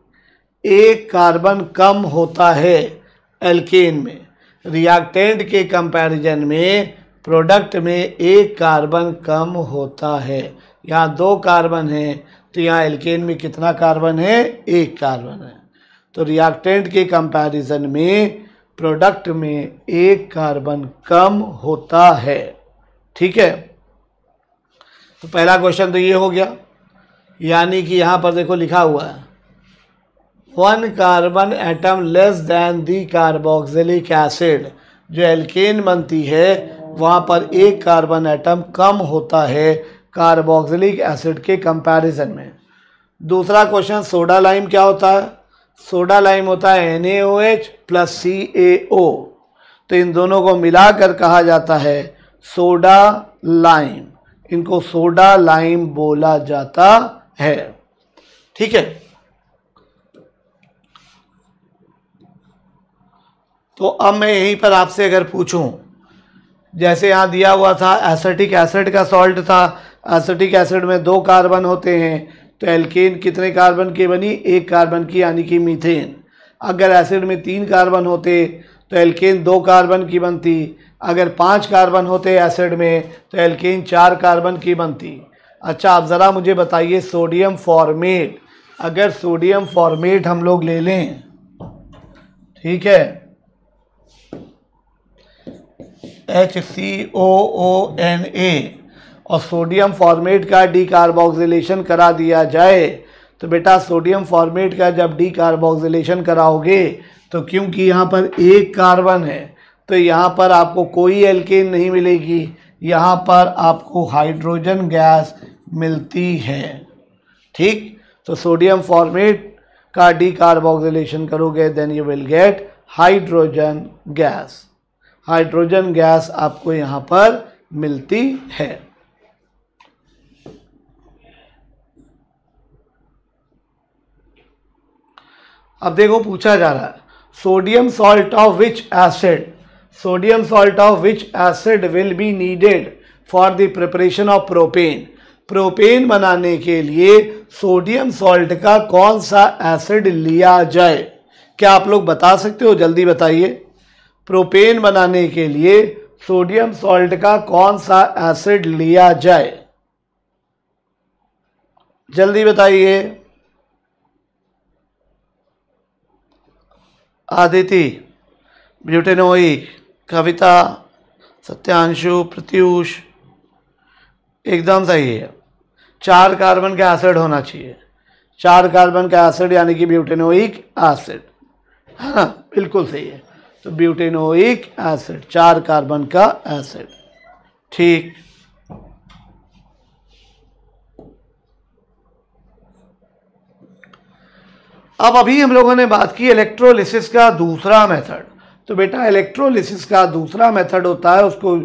[SPEAKER 1] एक कार्बन कम होता है एल्केन में रिएक्टेंट के कंपैरिजन में प्रोडक्ट में एक कार्बन कम होता है यहाँ दो कार्बन है तो यहाँ एल्केन में कितना कार्बन है एक कार्बन है तो रिएक्टेंट के कंपैरिजन में प्रोडक्ट में एक कार्बन कम होता है ठीक है तो पहला क्वेश्चन तो ये हो गया यानी कि यहाँ पर देखो लिखा हुआ है one carbon atom less than the carboxylic acid जो एल्केन बनती है वहाँ पर एक कार्बन एटम कम होता है कार्बोक्सिलिक एसिड के कंपैरिजन में दूसरा क्वेश्चन सोडा लाइम क्या होता है सोडा लाइम होता है N A O H plus C A O तो इन दोनों को मिलाकर कहा जाता है सोडा लाइम इनको सोडा लाइम बोला जाता है ठीक है तो अब मैं यहीं पर आपसे अगर पूछूं जैसे यहाँ दिया हुआ था एसेटिक एसिड का सॉल्ट था एसिटिक एसिड में दो कार्बन होते हैं तो एल्केन कितने कार्बन की बनी एक कार्बन की यानी कि मीथेन अगर एसिड में तीन कार्बन होते तो एल्केन दो कार्बन की बनती अगर पांच कार्बन होते एसिड में तो एल्केन चार कार्बन की बनती अच्छा आप ज़रा मुझे बताइए सोडियम फॉर्मेट अगर सोडियम फॉर्मेट हम लोग ले लें ठीक है H C O O N A और सोडियम फॉर्मेट का डी कार्बोक्सिलेशन करा दिया जाए तो बेटा सोडियम फॉर्मेट का जब डी कार्बोक्सिलेशन कराओगे तो क्योंकि यहाँ पर एक कार्बन है तो यहाँ पर आपको कोई एल्केन नहीं मिलेगी यहाँ पर आपको हाइड्रोजन गैस मिलती है ठीक तो सोडियम फॉर्मेट का कार्बोक्सिलेशन करोगे then you will get hydrogen gas hydrogen gas आपको यहाँ पर मिलती है अब देखो पूछा जा रहा है sodium salt of which acid sodium salt of which acid will be needed for the preparation of propane propane बनाने के लिए सोडियम सॉल्ट का कौन सा एसिड लिया जाए क्या आप लोग बता सकते हो जल्दी बताइए प्रोपेन बनाने के लिए सोडियम सॉल्ट का कौन सा एसिड लिया जाए जल्दी बताइए आदिति ब्यूटेनोई कविता सत्यांशु प्रत्यूष एकदम सही है चार कार्बन का एसिड होना चाहिए चार कार्बन का एसिड यानी कि ब्यूटेनोइक एसिड है हाँ, ना बिल्कुल सही है तो ब्यूटेनोइक एसिड चार कार्बन का एसिड ठीक अब अभी हम लोगों ने बात की इलेक्ट्रोलिसिस का दूसरा मेथड तो बेटा इलेक्ट्रोलिसिस का दूसरा मेथड होता है उसको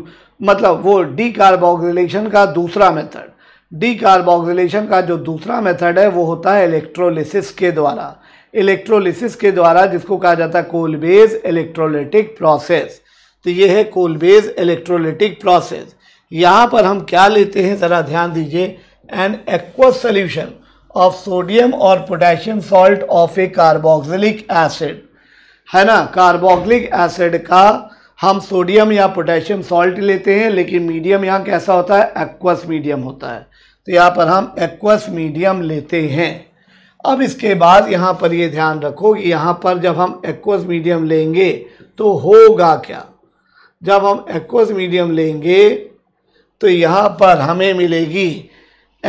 [SPEAKER 1] मतलब वो डी कार्बोक्सिलेशन का दूसरा मेथड डी कार्बोक्सिलेशन का जो दूसरा मेथड है वो होता है इलेक्ट्रोलिसिस के द्वारा इलेक्ट्रोलिसिस के द्वारा जिसको कहा जाता है कोलबेज इलेक्ट्रोलिटिक प्रोसेस तो ये है कोलबेज इलेक्ट्रोलिटिक प्रोसेस यहाँ पर हम क्या लेते हैं ज़रा ध्यान दीजिए an aqueous solution of sodium और potassium salt of a carboxylic acid है ना कार्बोक्सिलिक एसिड का हम सोडियम या पोटेशियम सॉल्ट लेते हैं लेकिन मीडियम यहाँ कैसा होता है एक्वस मीडियम होता है तो यहाँ पर हम एक्वस मीडियम लेते हैं अब इसके बाद यहाँ पर ये ध्यान रखो कि यहाँ पर जब हम एक्वस मीडियम लेंगे तो होगा क्या जब हम एक्वस मीडियम लेंगे तो यहाँ पर हमें मिलेगी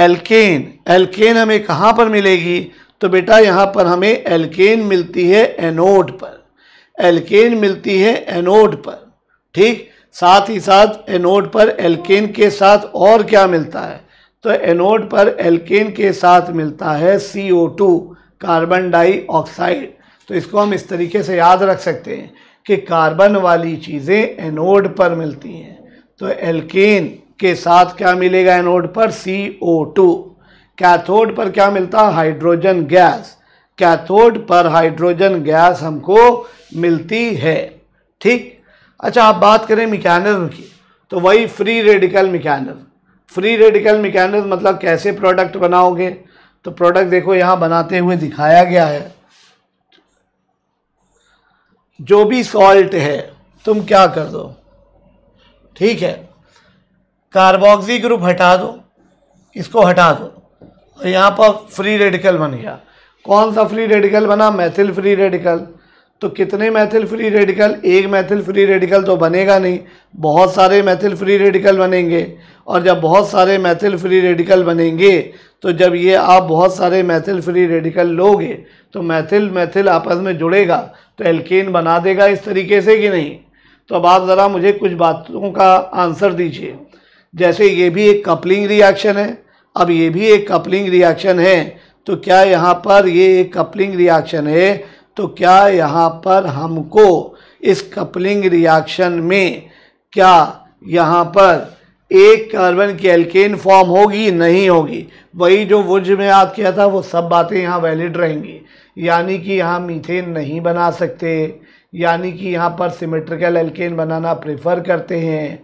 [SPEAKER 1] एल्केन एल्केन हमें कहाँ पर मिलेगी तो बेटा यहाँ पर हमें एल्केन मिलती है एनोड पर एल्केन मिलती है एनोड पर ठीक साथ ही साथ एनोड पर एल्केन के साथ और क्या मिलता है तो एनोड पर एल्केन के साथ मिलता है CO2 कार्बन डाइऑक्साइड तो इसको हम इस तरीके से याद रख सकते हैं कि कार्बन वाली चीज़ें एनोड पर मिलती हैं तो एल्केन के साथ क्या मिलेगा एनोड पर CO2 कैथोड पर क्या मिलता है हाइड्रोजन गैस कैथोड पर हाइड्रोजन गैस हमको मिलती है ठीक अच्छा आप बात करें मिकैनिज्म की तो वही free radical mechanism free radical mechanism मतलब कैसे प्रोडक्ट बनाओगे तो प्रोडक्ट देखो यहाँ बनाते हुए दिखाया गया है जो भी सॉल्ट है तुम क्या कर दो ठीक है कार्बोक्सी ग्रुप हटा दो इसको हटा दो और यहाँ पर फ्री रेडिकल बन गया कौन सा फ्री रेडिकल बना मैथिल फ्री रेडिकल तो कितने मैथिल फ्री रेडिकल एक मैथिल फ्री रेडिकल तो बनेगा नहीं बहुत सारे मैथिल फ्री रेडिकल बनेंगे और जब बहुत सारे मैथिल फ्री रेडिकल बनेंगे तो जब ये आप बहुत सारे मैथिल फ्री रेडिकल लोगे तो मैथिल मैथिल आपस में जुड़ेगा तो एल्केन बना देगा इस तरीके से कि नहीं तो अब आप ज़रा मुझे कुछ बातों का आंसर दीजिए जैसे ये भी एक कपलिंग रिएक्शन है अब ये भी एक कपलिंग रिएक्शन है तो क्या यहाँ पर ये एक कपलिंग रिएक्शन है तो क्या यहाँ पर हमको इस कपलिंग रिएक्शन में क्या यहाँ पर एक कार्बन की एल्केन फॉर्म होगी नहीं होगी वही जो वुज में याद किया था वो सब बातें यहाँ वैलिड रहेंगी यानी कि यहाँ मीथेन नहीं बना सकते यानी कि यहाँ पर सिमेट्रिकल एल्केन बनाना प्रेफर करते हैं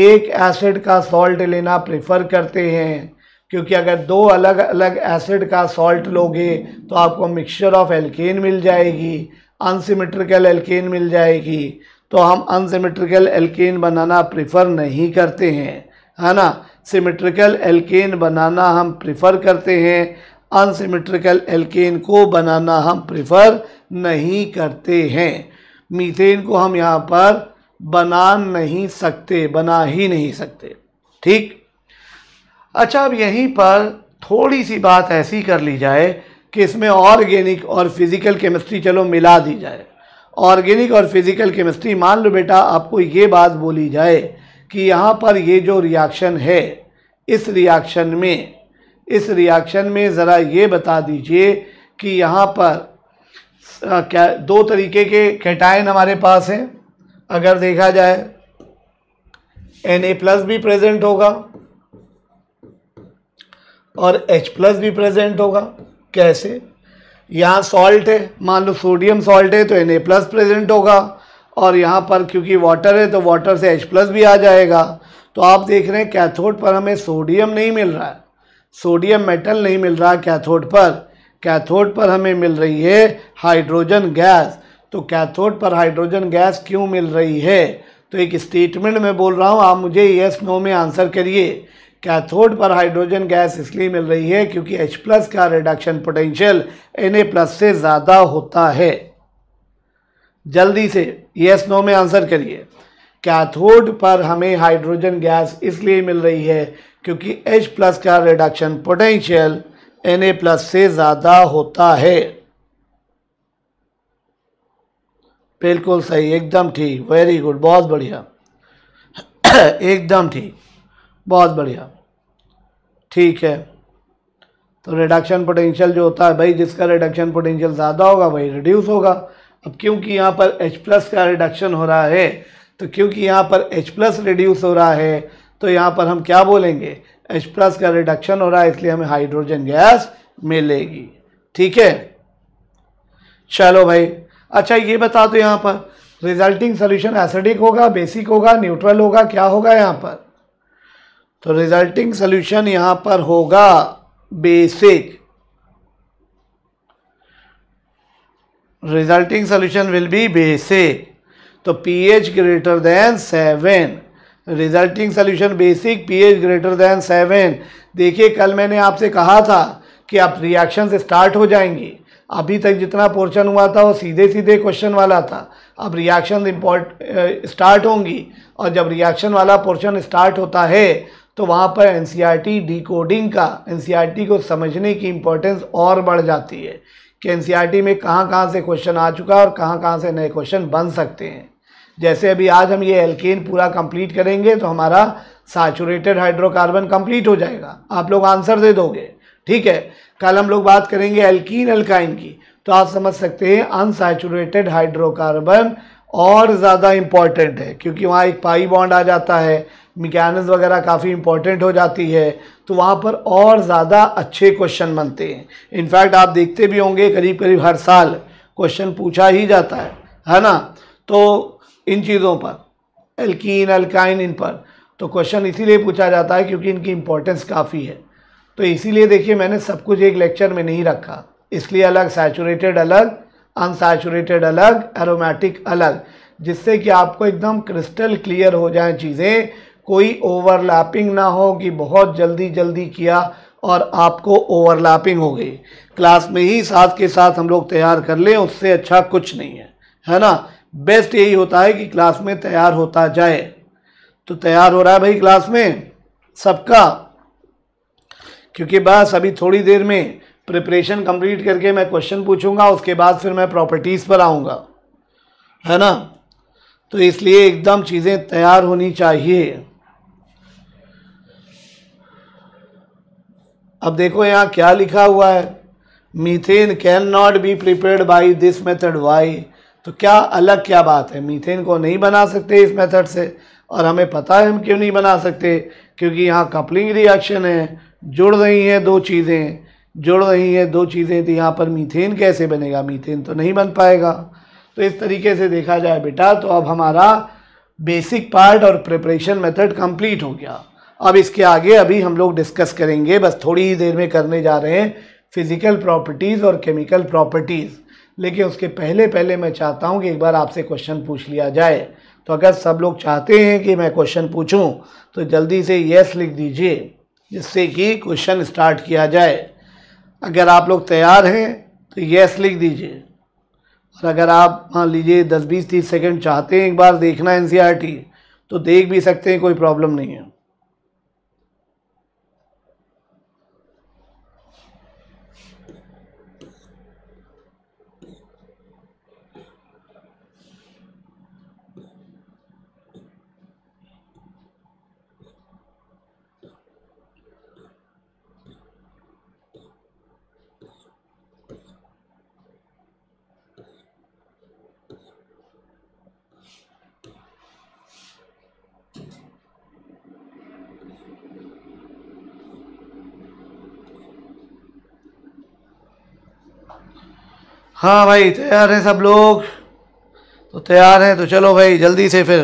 [SPEAKER 1] एक एसिड का सॉल्ट लेना प्रेफर करते हैं क्योंकि अगर दो अलग अलग एसिड का सॉल्ट लोगे तो आपको मिक्सचर ऑफ एल्केन मिल जाएगी अनसिमेट्रिकल एल्केन मिल जाएगी तो हम अनसिमेट्रिकल एल्केन बनाना प्रिफर नहीं करते हैं है ना सिमेट्रिकल एल्केन बनाना हम प्रिफर करते हैं अनसिमेट्रिकल एल्केन को बनाना हम प्रिफर नहीं करते हैं मीथेन को हम यहाँ पर बना नहीं सकते बना ही नहीं सकते ठीक अच्छा अब यहीं पर थोड़ी सी बात ऐसी कर ली जाए कि इसमें ऑर्गेनिक और फिज़िकल केमिस्ट्री चलो मिला दी जाए ऑर्गेनिक और फिज़िकल केमिस्ट्री मान लो बेटा आपको ये बात बोली जाए कि यहाँ पर ये जो रिएक्शन है इस रिएक्शन में इस रिएक्शन में ज़रा ये बता दीजिए कि यहाँ पर क्या दो तरीके के कैटाइन हमारे पास हैं अगर देखा जाए एन ए प्लस भी प्रेजेंट होगा और H प्लस भी प्रेजेंट होगा कैसे यहाँ सॉल्ट है मान लो सोडियम सॉल्ट है तो एन ए प्लस प्रेजेंट होगा और यहाँ पर क्योंकि वाटर है तो वाटर से H प्लस भी आ जाएगा तो आप देख रहे हैं कैथोड पर हमें सोडियम नहीं मिल रहा है सोडियम मेटल नहीं मिल रहा कैथोड पर कैथोड पर हमें मिल रही है हाइड्रोजन गैस तो कैथोड पर हाइड्रोजन गैस क्यों मिल रही है तो एक स्टेटमेंट में बोल रहा हूँ आप मुझे यस नो में आंसर करिए कैथोड पर हाइड्रोजन गैस इसलिए मिल रही है क्योंकि H प्लस का रिडक्शन पोटेंशियल Na प्लस से ज़्यादा होता है जल्दी से यस नो में आंसर करिए कैथोड पर हमें हाइड्रोजन गैस इसलिए मिल रही है क्योंकि H प्लस का रिडक्शन पोटेंशियल Na प्लस से ज़्यादा होता है बिल्कुल सही एकदम ठीक वेरी गुड बहुत बढ़िया एकदम ठीक बहुत बढ़िया ठीक है तो रिडक्शन पोटेंशियल जो होता है भाई जिसका रिडक्शन पोटेंशियल ज़्यादा होगा वही रिड्यूस होगा अब क्योंकि यहाँ पर H प्लस का रिडक्शन हो रहा है तो क्योंकि यहाँ पर H प्लस रिड्यूस हो रहा है तो यहाँ पर हम क्या बोलेंगे H प्लस का रिडक्शन हो रहा है इसलिए हमें हाइड्रोजन गैस मिलेगी ठीक है चलो भाई अच्छा ये बता दो यहाँ पर रिजल्टिंग सोल्यूशन एसिडिक होगा बेसिक होगा न्यूट्रल होगा क्या होगा यहाँ पर तो रिजल्टिंग सोल्यूशन यहां पर होगा basic resulting solution will be basic तो H greater than seven resulting solution basic H greater than seven देखिए कल मैंने आपसे कहा था कि आप रिएक्शन स्टार्ट हो जाएंगे अभी तक जितना पोर्शन हुआ था वो सीधे सीधे क्वेश्चन वाला था अब रिएक्शन इम्पोर्ट स्टार्ट होंगी और जब रिएक्शन वाला पोर्शन स्टार्ट होता है तो वहाँ पर एन डिकोडिंग e का एन e को समझने की इम्पोर्टेंस और बढ़ जाती है कि एन e में कहाँ कहाँ से क्वेश्चन आ चुका है और कहाँ कहाँ से नए क्वेश्चन बन सकते हैं जैसे अभी आज हम ये एल्केन पूरा कंप्लीट करेंगे तो हमारा सैचुरेटेड हाइड्रोकार्बन कंप्लीट हो जाएगा आप लोग आंसर दे दोगे ठीक है कल हम लोग बात करेंगे एल्कीन एल्काइन की तो आप समझ सकते हैं अनसैचुरेटेड हाइड्रोकार्बन और ज़्यादा इम्पॉर्टेंट है क्योंकि वहाँ एक पाई बॉन्ड आ जाता है मिकैनज वगैरह काफ़ी इंपॉर्टेंट हो जाती है तो वहाँ पर और ज़्यादा अच्छे क्वेश्चन बनते हैं इनफैक्ट आप देखते भी होंगे करीब करीब हर साल क्वेश्चन पूछा ही जाता है है ना तो इन चीज़ों पर एल्कीन अल्काइन इन पर तो क्वेश्चन इसीलिए पूछा जाता है क्योंकि इनकी इम्पोर्टेंस काफ़ी है तो इसीलिए देखिए मैंने सब कुछ एक लेक्चर में नहीं रखा इसलिए अलग सैचुरेटेड अलग अनसैचुरेटेड अलग एरोमेटिक अलग जिससे कि आपको एकदम क्रिस्टल क्लियर हो जाए चीज़ें कोई ओवरलैपिंग ना हो कि बहुत जल्दी जल्दी किया और आपको ओवरलैपिंग हो गई क्लास में ही साथ के साथ हम लोग तैयार कर लें उससे अच्छा कुछ नहीं है है ना बेस्ट यही होता है कि क्लास में तैयार होता जाए तो तैयार हो रहा है भाई क्लास में सबका क्योंकि बस अभी थोड़ी देर में प्रिपरेशन कंप्लीट करके मैं क्वेश्चन पूछूंगा उसके बाद फिर मैं प्रॉपर्टीज़ पर आऊँगा है ना तो इसलिए एकदम चीज़ें तैयार होनी चाहिए अब देखो यहाँ क्या लिखा हुआ है methane can not be prepared by this method why तो क्या अलग क्या बात है मीथेन को नहीं बना सकते इस मेथड से और हमें पता है हम क्यों नहीं बना सकते क्योंकि यहाँ कपलिंग रिएक्शन है जुड़ रही हैं दो चीज़ें जुड़ रही हैं दो चीज़ें तो यहाँ पर मीथेन कैसे बनेगा मीथेन तो नहीं बन पाएगा तो इस तरीके से देखा जाए बेटा तो अब हमारा बेसिक पार्ट और प्रिपरेशन मेथड कंप्लीट हो गया अब इसके आगे अभी हम लोग डिस्कस करेंगे बस थोड़ी ही देर में करने जा रहे हैं फिज़िकल प्रॉपर्टीज़ और केमिकल प्रॉपर्टीज़ लेकिन उसके पहले पहले मैं चाहता हूँ कि एक बार आपसे क्वेश्चन पूछ लिया जाए तो अगर सब लोग चाहते हैं कि मैं क्वेश्चन पूछूं तो जल्दी से यस लिख दीजिए जिससे कि क्वेश्चन स्टार्ट किया जाए अगर आप लोग तैयार हैं तो यस लिख दीजिए और अगर आप मान लीजिए दस बीस तीस सेकेंड चाहते हैं एक बार देखना एन e तो देख भी सकते हैं कोई प्रॉब्लम नहीं है हाँ भाई तैयार हैं सब लोग तो तैयार हैं तो चलो भाई जल्दी से फिर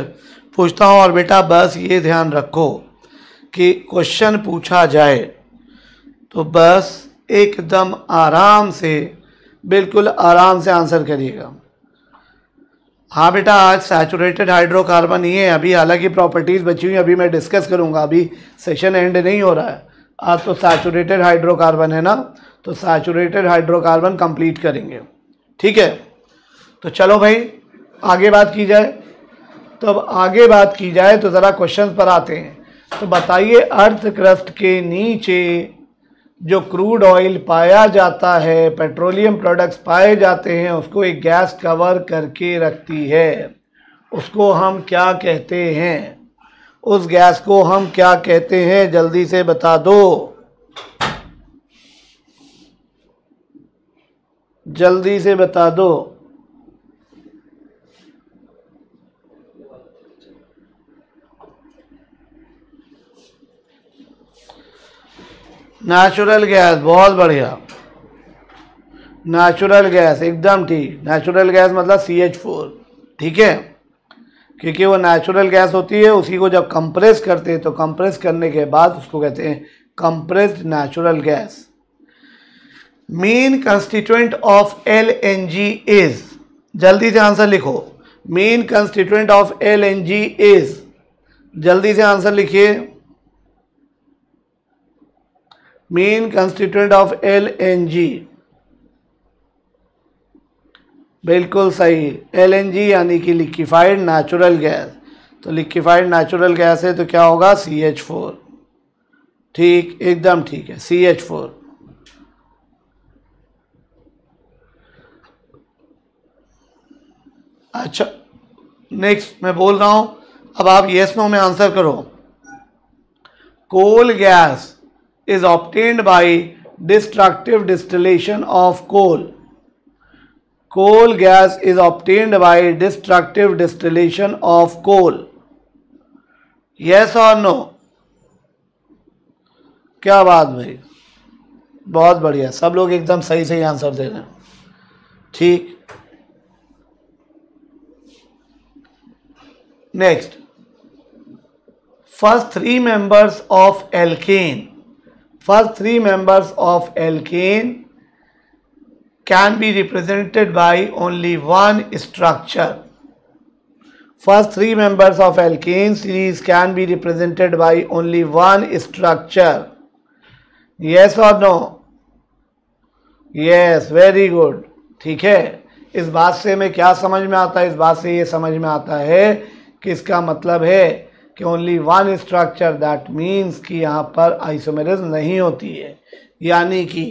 [SPEAKER 1] पूछता हूँ और बेटा बस ये ध्यान रखो कि क्वेश्चन पूछा जाए तो बस एकदम आराम से बिल्कुल आराम से आंसर करिएगा हाँ बेटा आज सैचुरेटेड हाइड्रोकार्बन ही है अभी हालांकि प्रॉपर्टीज़ बची हुई अभी मैं डिस्कस करूँगा अभी सेशन एंड नहीं हो रहा है आज तो सैचुरेटेड हाइड्रोकार्बन है ना तो सैचुरेटेड हाइड्रोकार्बन कंप्लीट करेंगे ठीक है तो चलो भाई आगे बात की जाए तो अब आगे बात की जाए तो ज़रा क्वेश्चन पर आते हैं तो बताइए अर्थ क्रस्ट के नीचे जो क्रूड ऑयल पाया जाता है पेट्रोलियम प्रोडक्ट्स पाए जाते हैं उसको एक गैस कवर करके रखती है उसको हम क्या कहते हैं उस गैस को हम क्या कहते हैं जल्दी से बता दो जल्दी से बता दो नेचुरल गैस बहुत बढ़िया नेचुरल गैस एकदम ठीक नेचुरल गैस मतलब सी एच फोर ठीक है क्योंकि वो नेचुरल गैस होती है उसी को जब कंप्रेस करते हैं तो कंप्रेस करने के बाद उसको कहते हैं compressed natural gas main constituent of L N G is जल्दी से आंसर लिखो main constituent of L N G is जल्दी से आंसर लिखिए main constituent of L N G बिल्कुल सही एल एन जी यानी कि लिक्विफाइड नेचुरल गैस तो लिक्विफाइड नेचुरल गैस है तो क्या होगा सी एच फोर ठीक एकदम ठीक है सी एच फोर अच्छा नेक्स्ट मैं बोल रहा हूँ अब आप येस नो में आंसर करो coal gas is obtained by destructive distillation of coal coal gas is obtained by destructive distillation of coal yes और नो क्या बात भाई बहुत बढ़िया सब लोग एकदम सही सही आंसर दे रहे हैं ठीक next first three members of alkane first three members of alkane can be represented by only one structure first three members of alkane series can be represented by only one structure yes और नो यस वेरी गुड ठीक है इस बात से मैं क्या समझ में आता है इस बात से ये समझ में आता है कि इसका मतलब है कि only one structure that means कि यहाँ पर आइसोमेरिज नहीं होती है यानी कि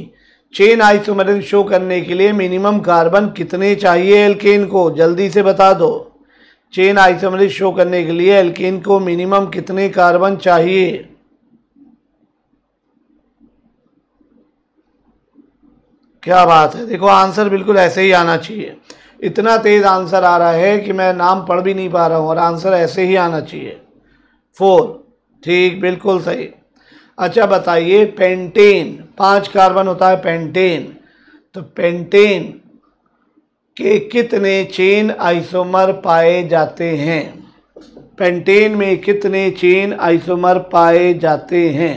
[SPEAKER 1] चेन आइसोमेरिज शो करने के लिए मिनिमम कार्बन कितने चाहिए एल्केन को जल्दी से बता दो चेन आइसोमेरिज शो करने के लिए एल्केन को मिनिमम कितने कार्बन चाहिए क्या बात है देखो आंसर बिल्कुल ऐसे ही आना चाहिए इतना तेज़ आंसर आ रहा है कि मैं नाम पढ़ भी नहीं पा रहा हूँ और आंसर ऐसे ही आना चाहिए फोर ठीक बिल्कुल सही अच्छा बताइए पेंटेन पांच कार्बन होता है पेंटेन तो पेंटेन के कितने चेन आइसोमर पाए जाते हैं पेंटेन में कितने चेन आइसोमर पाए जाते हैं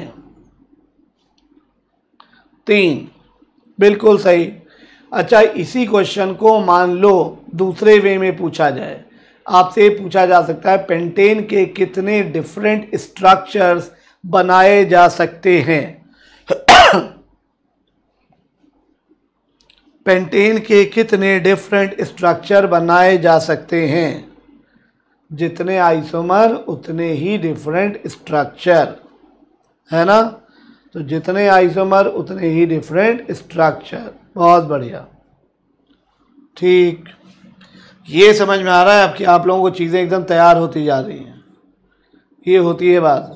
[SPEAKER 1] तीन बिल्कुल सही अच्छा इसी क्वेश्चन को मान लो दूसरे वे में पूछा जाए आपसे पूछा जा सकता है पेंटेन के कितने डिफरेंट स्ट्रक्चर्स बनाए जा सकते हैं पेंटेन के कितने डिफरेंट स्ट्रक्चर बनाए जा सकते हैं जितने आइसोमर उतने ही डिफरेंट स्ट्रक्चर है ना तो जितने आइसोमर उतने ही डिफरेंट स्ट्रक्चर बहुत बढ़िया ठीक ये समझ में आ रहा है अब कि आप लोगों को चीज़ें एकदम तैयार होती जा रही हैं ये होती है बात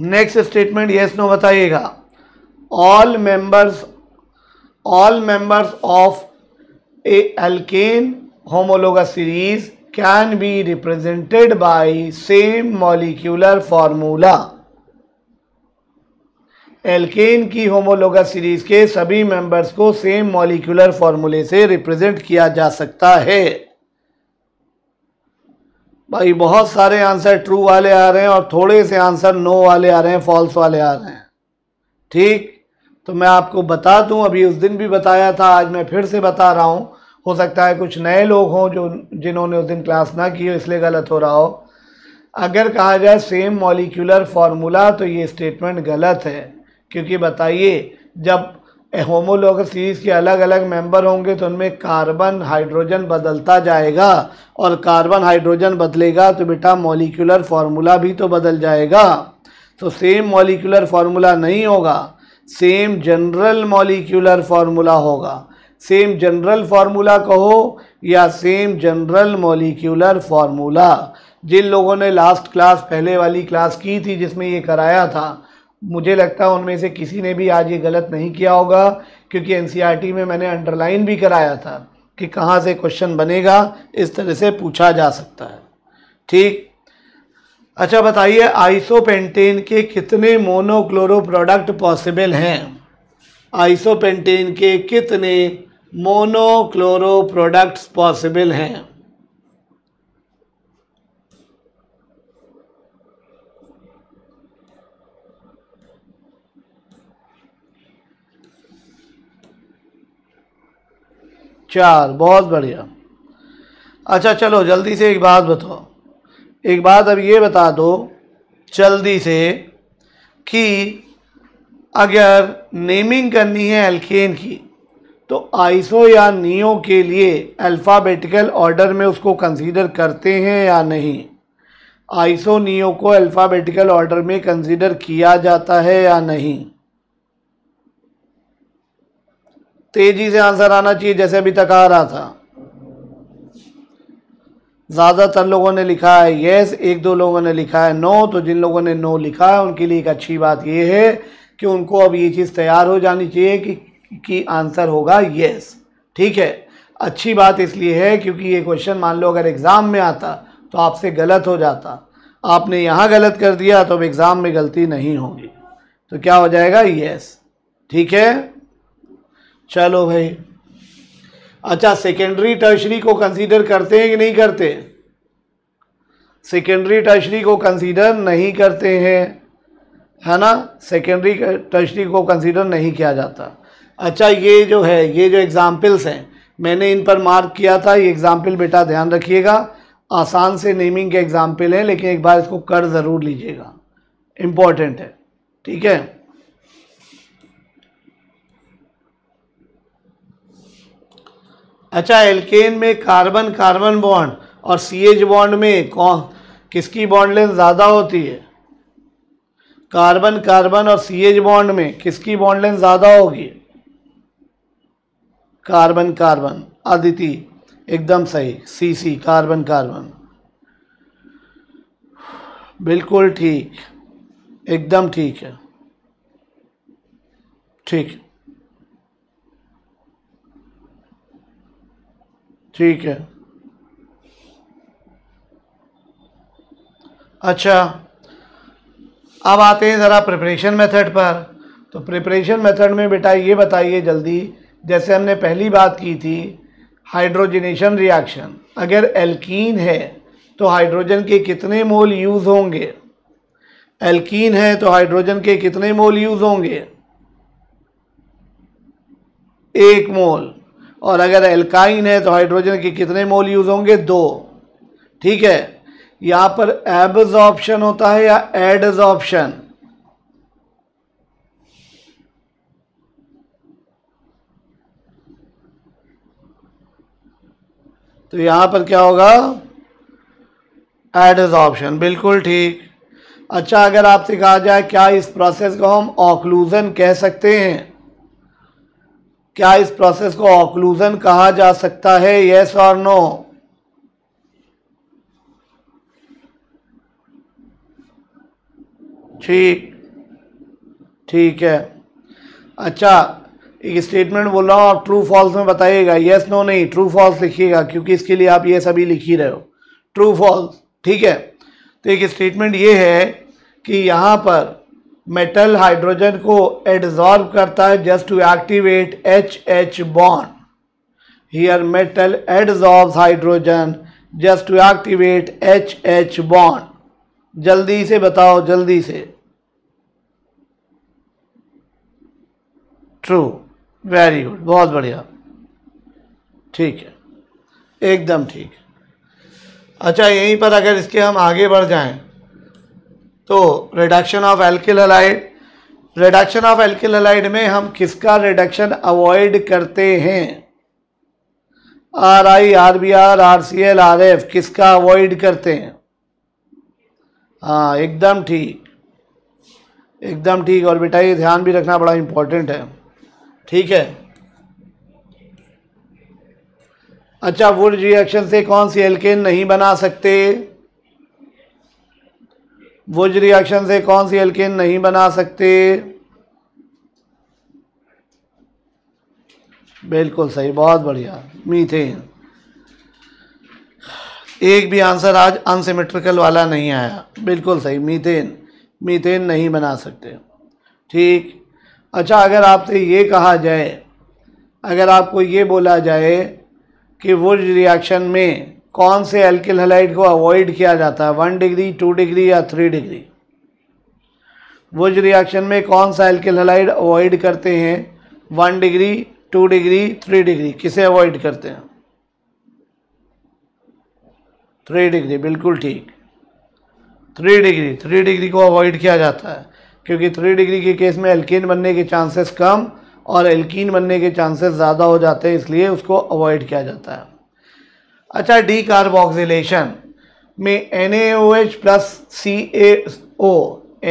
[SPEAKER 1] नेक्स्ट स्टेटमेंट यस नो बताइएगा all members all members of a alkane homologous series can be represented by same molecular formula alkane की होमोलोगस सीरीज के सभी मेंबर्स को सेम मॉलिक्यूलर फॉर्मूले से रिप्रेजेंट किया जा सकता है भाई बहुत सारे आंसर ट्रू वाले आ रहे हैं और थोड़े से आंसर नो वाले आ रहे हैं फॉल्स वाले आ रहे हैं ठीक तो मैं आपको बता दूं अभी उस दिन भी बताया था आज मैं फिर से बता रहा हूं हो सकता है कुछ नए लोग हों जो जिन्होंने उस दिन क्लास ना की हो इसलिए गलत हो रहा हो अगर कहा जाए सेम मॉलिक्यूलर फार्मूला तो ये स्टेटमेंट गलत है क्योंकि बताइए जब होमोलोग सीरीज़ के अलग अलग मेंबर होंगे तो उनमें कार्बन हाइड्रोजन बदलता जाएगा और कार्बन हाइड्रोजन बदलेगा तो बेटा मॉलिक्यूलर फार्मूला भी तो बदल जाएगा तो सेम मॉलिक्यूलर फार्मूला नहीं होगा सेम जनरल मॉलिक्यूलर फार्मूला होगा सेम जनरल फार्मूला कहो या सेम जनरल मोलिकुलर फार्मूला जिन लोगों ने लास्ट क्लास पहले वाली क्लास की थी जिसमें ये कराया था मुझे लगता है उनमें से किसी ने भी आज ये गलत नहीं किया होगा क्योंकि एन e में मैंने अंडरलाइन भी कराया था कि कहाँ से क्वेश्चन बनेगा इस तरह से पूछा जा सकता है ठीक अच्छा बताइए आइसोपेंटेन के कितने मोनोक्लोरो प्रोडक्ट पॉसिबल हैं आइसोपेंटेन के कितने मोनोक्लोरो प्रोडक्ट्स पॉसिबल हैं चार बहुत बढ़िया अच्छा चलो जल्दी से एक बात बताओ एक बात अब ये बता दो जल्दी से कि अगर नेमिंग करनी है एल्केन की तो आइसो या नियो के लिए अल्फ़ाबेटिकल ऑर्डर में उसको कंसीडर करते हैं या नहीं आइसो नियो को अल्फ़ाबेटिकल ऑर्डर में कंसीडर किया जाता है या नहीं तेज़ी से आंसर आना चाहिए जैसे अभी तक आ रहा था ज़्यादातर लोगों ने लिखा है यस एक दो लोगों ने लिखा है नो तो जिन लोगों ने नो लिखा है उनके लिए एक अच्छी बात यह है कि उनको अब ये चीज़ तैयार हो जानी चाहिए कि कि आंसर होगा यस ठीक है अच्छी बात इसलिए है क्योंकि ये क्वेश्चन मान लो अगर एग्ज़ाम में आता तो आपसे गलत हो जाता आपने यहाँ गलत कर दिया तो अब एग्ज़ाम में गलती नहीं होगी तो क्या हो जाएगा यस ठीक है चलो भाई अच्छा सेकेंडरी टर्शरी को कंसीडर करते हैं कि नहीं करते सेकेंडरी टर्शरी को कंसीडर नहीं करते हैं है ना सेकेंडरी टर्शरी को कंसीडर नहीं किया जाता अच्छा ये जो है ये जो एग्ज़ाम्पल्स हैं मैंने इन पर मार्क किया था ये एग्ज़ाम्पल बेटा ध्यान रखिएगा आसान से नेमिंग के एग्ज़ाम्पल हैं लेकिन एक बार इसको कर ज़रूर लीजिएगा इम्पॉर्टेंट है ठीक है अच्छा एल्केन में कार्बन कार्बन बॉन्ड और सी एच बॉन्ड में कौन किसकी बॉन्ड लेंथ ज़्यादा होती है कार्बन कार्बन और सी एच बॉन्ड में किसकी बॉन्ड लेंथ ज़्यादा होगी कार्बन कार्बन आदिति एकदम सही सी सी कार्बन कार्बन बिल्कुल ठीक एकदम ठीक है ठीक ठीक है अच्छा अब आते हैं ज़रा प्रिपरेशन मेथड पर तो प्रिपरेशन मेथड में बेटा ये बताइए जल्दी जैसे हमने पहली बात की थी हाइड्रोजनेशन रिएक्शन अगर एल्कीन है तो हाइड्रोजन के कितने मोल यूज़ होंगे एल्कीन है तो हाइड्रोजन के कितने मोल यूज़ होंगे एक मोल और अगर एल्काइन है तो हाइड्रोजन के कितने मोल यूज़ होंगे दो ठीक है यहाँ पर एबज ऑप्शन होता है या एडज़ ऑप्शन तो यहाँ पर क्या होगा एड एज ऑप्शन बिल्कुल ठीक अच्छा अगर आपसे कहा जाए क्या इस प्रोसेस को हम ऑक्लूज़न कह सकते हैं क्या इस प्रोसेस को ऑक्लूज़न कहा जा सकता है येस और नो ठीक ठीक है अच्छा एक स्टेटमेंट बोल रहा हूँ आप ट्रू फॉल्स में बताइएगा यस नो नहीं ट्रू फॉल्स लिखिएगा क्योंकि इसके लिए आप ये सभी लिख ही रहे हो ट्रू फॉल्स ठीक है तो एक स्टेटमेंट ये है कि यहाँ पर मेटल हाइड्रोजन को एड्जॉर्ब करता है just to activate H H bond here metal adsorb hydrogen just to activate H H bond जल्दी से बताओ जल्दी से ट्रू वेरी गुड बहुत बढ़िया ठीक है एकदम ठीक अच्छा यहीं पर अगर इसके हम आगे बढ़ जाएं तो reduction of alkyl halide reduction of alkyl halide में हम किसका रिडक्शन अवॉइड करते हैं R I R B R R C L R F किसका अवॉइड करते हैं हाँ एकदम ठीक एकदम ठीक और बेटा ये ध्यान भी रखना बड़ा इम्पोर्टेंट है ठीक है अच्छा वुड रिएक्शन से कौन सी एल्केन नहीं बना सकते वुड रिएक्शन से कौन सी एल्केन नहीं बना सकते बिल्कुल सही बहुत बढ़िया मीथेन एक भी आंसर आज अनसिमेट्रिकल वाला नहीं आया बिल्कुल सही मीथेन मीथेन नहीं बना सकते ठीक अच्छा अगर आपसे ये कहा जाए अगर आपको ये बोला जाए कि वो रिएक्शन में कौन से एल्किल हलाइट को अवॉइड किया जाता है वन डिग्री टू डिग्री या थ्री डिग्री वो रिएक्शन में कौन सा एल्किल हलाइड अवॉइड करते हैं one degree two degree three degree किसे अवॉइड करते हैं थ्री डिग्री बिल्कुल ठीक थ्री डिग्री थ्री डिग्री को अवॉइड किया जाता है क्योंकि थ्री डिग्री के केस में एल्किन बनने के चांसेस कम और एल्किन बनने के चांसेस ज़्यादा हो जाते हैं इसलिए उसको अवॉइड किया जाता है अच्छा डी कार्बोक्सिलेशन में N A O H plus C A O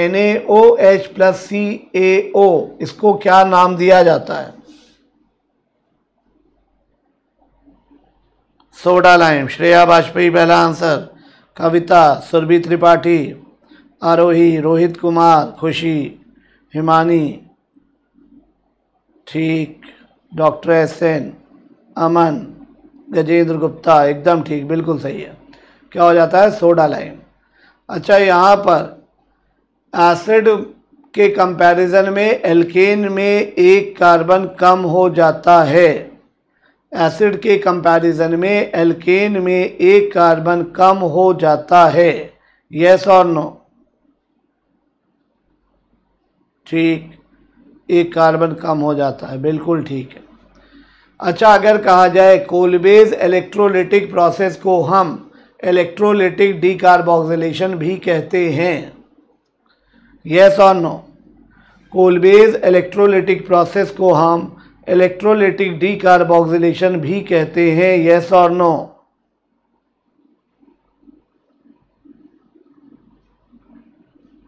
[SPEAKER 1] N A O H plus C A O इसको क्या नाम दिया जाता है सोडा लाइम श्रेया वाजपेयी पहला आंसर कविता सुरभि त्रिपाठी आरोही रोहित कुमार खुशी हिमानी ठीक डॉक्टर एन अमन गजेंद्र गुप्ता एकदम ठीक बिल्कुल सही है क्या हो जाता है सोडा लाइम अच्छा यहाँ पर एसिड के कंपैरिजन में एल्केन में एक कार्बन कम हो जाता है एसिड के कंपैरिजन में एल्केन में एक कार्बन कम हो जाता है यस और नो ठीक एक कार्बन कम हो जाता है बिल्कुल ठीक है अच्छा अगर कहा जाए कोलबेज इलेक्ट्रोलिटिक प्रोसेस को हम इलेक्ट्रोलिटिक डीकार्बोक्सिलेशन भी कहते हैं यस और नो कोलबेज इलेक्ट्रोलिटिक प्रोसेस को हम इलेक्ट्रोलिटिक डीकार्बोक्सिलेशन भी कहते हैं यस और नो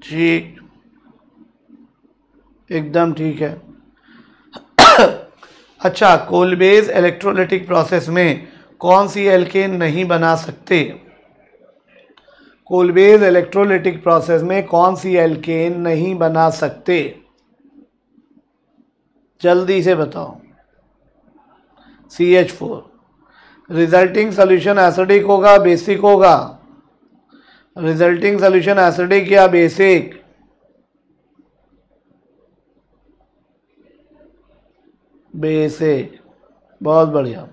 [SPEAKER 1] ठीक एकदम ठीक है अच्छा कोलबेज इलेक्ट्रोलिटिक प्रोसेस में कौन सी एल्केन नहीं बना सकते कोलबेज इलेक्ट्रोलिटिक प्रोसेस में कौन सी एल्केन नहीं बना सकते जल्दी से बताओ C H four resulting solution acidic होगा बेसिक होगा रिजल्टिंग सोल्यूशन एसिडिक या बेसिक बेसे बहुत बढ़िया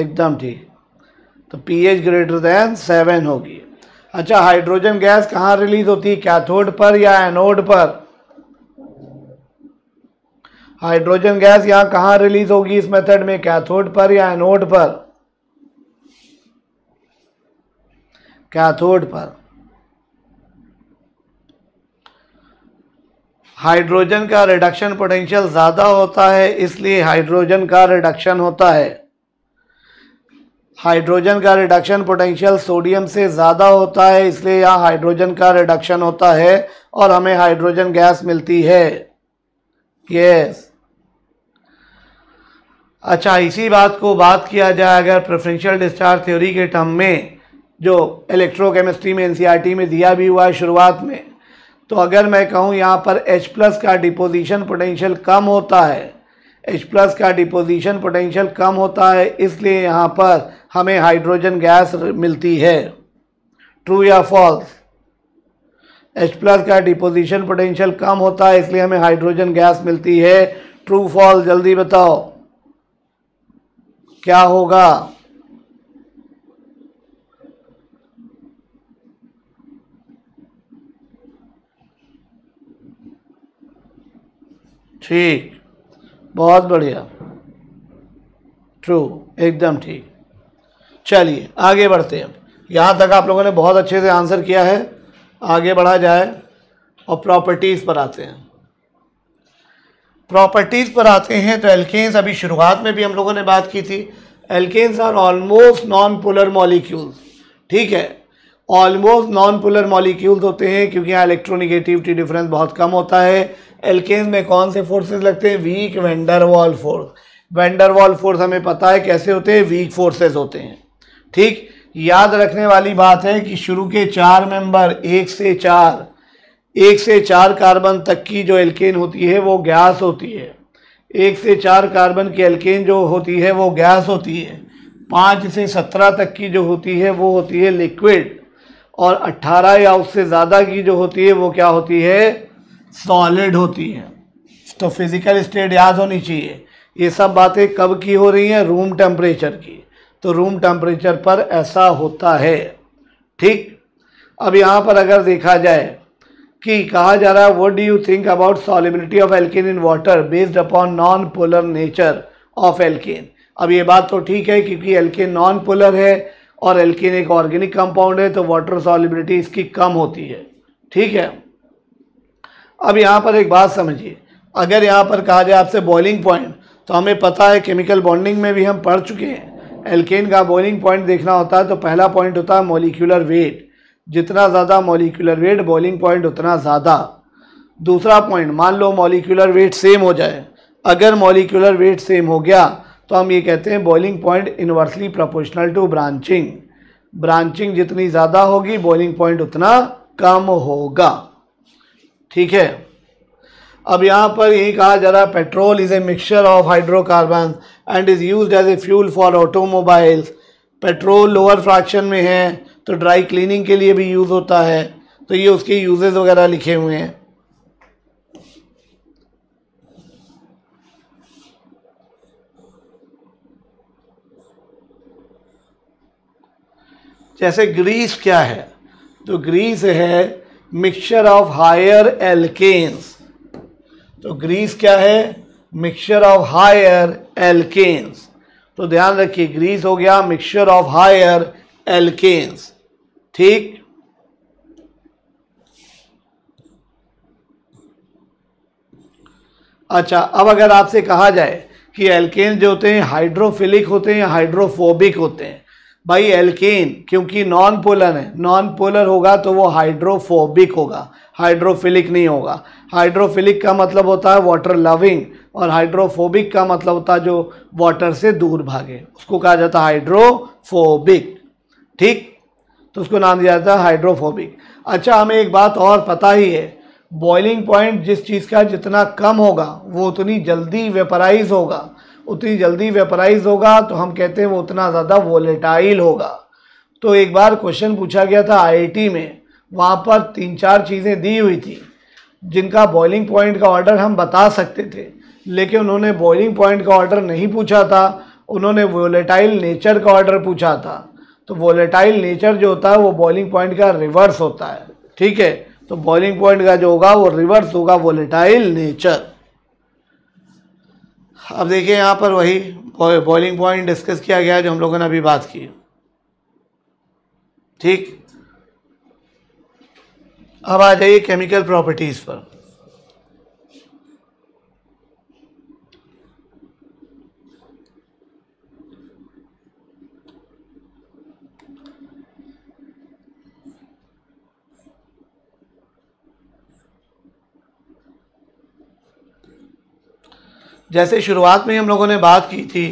[SPEAKER 1] एकदम ठीक तो पीएच ग्रेटर देन सेवन होगी अच्छा हाइड्रोजन गैस कहाँ रिलीज होती है कैथोड पर या एनोड पर हाइड्रोजन गैस यहाँ कहाँ रिलीज होगी इस मेथड में कैथोड पर या एनोड पर कैथोड पर हाइड्रोजन का रिडक्शन पोटेंशियल ज़्यादा होता है इसलिए हाइड्रोजन का रिडक्शन होता है हाइड्रोजन का रिडक्शन पोटेंशियल सोडियम से ज़्यादा होता है इसलिए यहाँ हाइड्रोजन का रिडक्शन होता है और हमें हाइड्रोजन गैस मिलती है यस अच्छा इसी बात को बात किया जाए अगर प्रेफरेंशियल डिस्चार्ज थ्योरी के टर्म में जो इलेक्ट्रोकेमिस्ट्री में एनसीईआरटी में दिया भी हुआ है शुरुआत में तो अगर मैं कहूँ यहाँ पर H प्लस का डिपोजिशन पोटेंशियल कम होता है H प्लस का डिपोजिशन पोटेंशियल कम होता है इसलिए यहाँ पर हमें हाइड्रोजन गैस मिलती है ट्रू या फॉल्स H प्लस का डिपोजिशन पोटेंशियल कम होता है इसलिए हमें हाइड्रोजन गैस मिलती है ट्रू फॉल्स जल्दी बताओ क्या होगा ठीक बहुत बढ़िया ट्रू एकदम ठीक चलिए आगे बढ़ते हैं यहाँ तक आप लोगों ने बहुत अच्छे से आंसर किया है आगे बढ़ा जाए और प्रॉपर्टीज़ पर आते हैं प्रॉपर्टीज़ पर आते हैं तो एल्केन्स अभी शुरुआत में भी हम लोगों ने बात की थी alkanes are almost non polar molecules ठीक है ऑलमोस्ट नॉन पुलर मॉलिक्यूल्स होते हैं क्योंकि यहाँ इलेक्ट्रोनिगेटिविटी डिफरेंस बहुत कम होता है एल्केन्स में कौन से फोर्सेस लगते हैं weak van der Waals force van der Waals force हमें पता है कैसे होते हैं वीक फोर्सेस होते हैं ठीक याद रखने वाली बात है कि शुरू के चार मेंबर एक से चार एक से चार कार्बन तक की जो एल्केन होती है वो गैस होती है एक से चार कार्बन की एल्केन जो होती है वो गैस होती है पाँच से सत्रह तक की जो होती है वो होती है लिक्विड और 18 या उससे ज़्यादा की जो होती है वो क्या होती है सॉलिड होती है तो फिज़िकल स्टेट याद होनी चाहिए ये सब बातें कब की हो रही हैं रूम टेम्परेचर की तो रूम टेम्परेचर पर ऐसा होता है ठीक अब यहाँ पर अगर देखा जाए कि कहा जा रहा है what do you think about solubility of alkene in water based upon non polar nature of alkene अब ये बात तो ठीक है क्योंकि एल्किन नॉन पोलर है और एल्किन एक ऑर्गेनिक कंपाउंड है तो वाटर सॉलिबिलिटी इसकी कम होती है ठीक है अब यहाँ पर एक बात समझिए अगर यहाँ पर कहा जाए आपसे बॉइलिंग पॉइंट तो हमें पता है केमिकल बॉन्डिंग में भी हम पढ़ चुके हैं एल्केन का बॉइलिंग पॉइंट देखना होता है तो पहला पॉइंट होता है मोलिकुलर वेट जितना ज़्यादा मोलिकुलर वेट बॉइलिंग पॉइंट उतना ज़्यादा दूसरा पॉइंट मान लो मोलिकुलर वेट सेम हो जाए अगर मोलिकुलर वेट सेम हो गया तो हम ये कहते हैं boiling point inversely proportional to branching branching जितनी ज़्यादा होगी बॉइलिंग पॉइंट उतना कम होगा ठीक है अब यहाँ पर यही कहा जा रहा है petrol is a mixture of hydrocarbon and is use as a fuel for automobiles petrol lower fraction में है तो ड्राई क्लीनिंग के लिए भी यूज़ होता है तो ये उसके यूजेज़ वगैरह लिखे हुए हैं जैसे ग्रीस क्या है तो ग्रीस है मिक्सचर ऑफ हायर एल्केन्स तो ग्रीस क्या है मिक्सचर ऑफ हायर एल्केन्स तो ध्यान रखिए ग्रीस हो गया मिक्सचर ऑफ हायर एल्केन्स ठीक अच्छा अब अगर आपसे कहा जाए कि एल्केन जो होते हैं हाइड्रोफिलिक होते हैं या हाइड्रोफोबिक होते हैं भाई एल्केन क्योंकि नॉन पोलर है नॉन पोलर होगा तो वो हाइड्रोफोबिक होगा हाइड्रोफिलिक नहीं होगा हाइड्रोफिलिक का मतलब होता है वाटर लविंग और हाइड्रोफोबिक का मतलब होता है जो वाटर से दूर भागे उसको कहा जाता है हाइड्रोफोबिक ठीक तो उसको नाम दिया जाता है हाइड्रोफोबिक अच्छा हमें एक बात और पता ही है बॉइलिंग पॉइंट जिस चीज़ का जितना कम होगा वो उतनी जल्दी वेपराइज होगा उतनी जल्दी वेपराइज होगा तो हम कहते हैं वो उतना ज़्यादा वोलेटाइल होगा तो एक बार क्वेश्चन पूछा गया था आई में वहाँ पर तीन चार चीज़ें दी हुई थी जिनका बॉइलिंग पॉइंट का ऑर्डर हम बता सकते थे लेकिन उन्होंने बॉइलिंग पॉइंट का ऑर्डर नहीं पूछा था उन्होंने वोलेटाइल नेचर का ऑर्डर पूछा था तो वोलेटाइल नेचर जो होता है वो बॉइलिंग पॉइंट का रिवर्स होता है ठीक है तो बॉइलिंग पॉइंट का जो होगा वो रिवर्स होगा वोलेटाइल नेचर अब देखिए यहाँ पर वही बॉइलिंग पॉइंट डिस्कस किया गया जो हम लोगों ने अभी बात की ठीक अब आ जाइए केमिकल प्रॉपर्टीज़ पर जैसे शुरुआत में हम लोगों ने बात की थी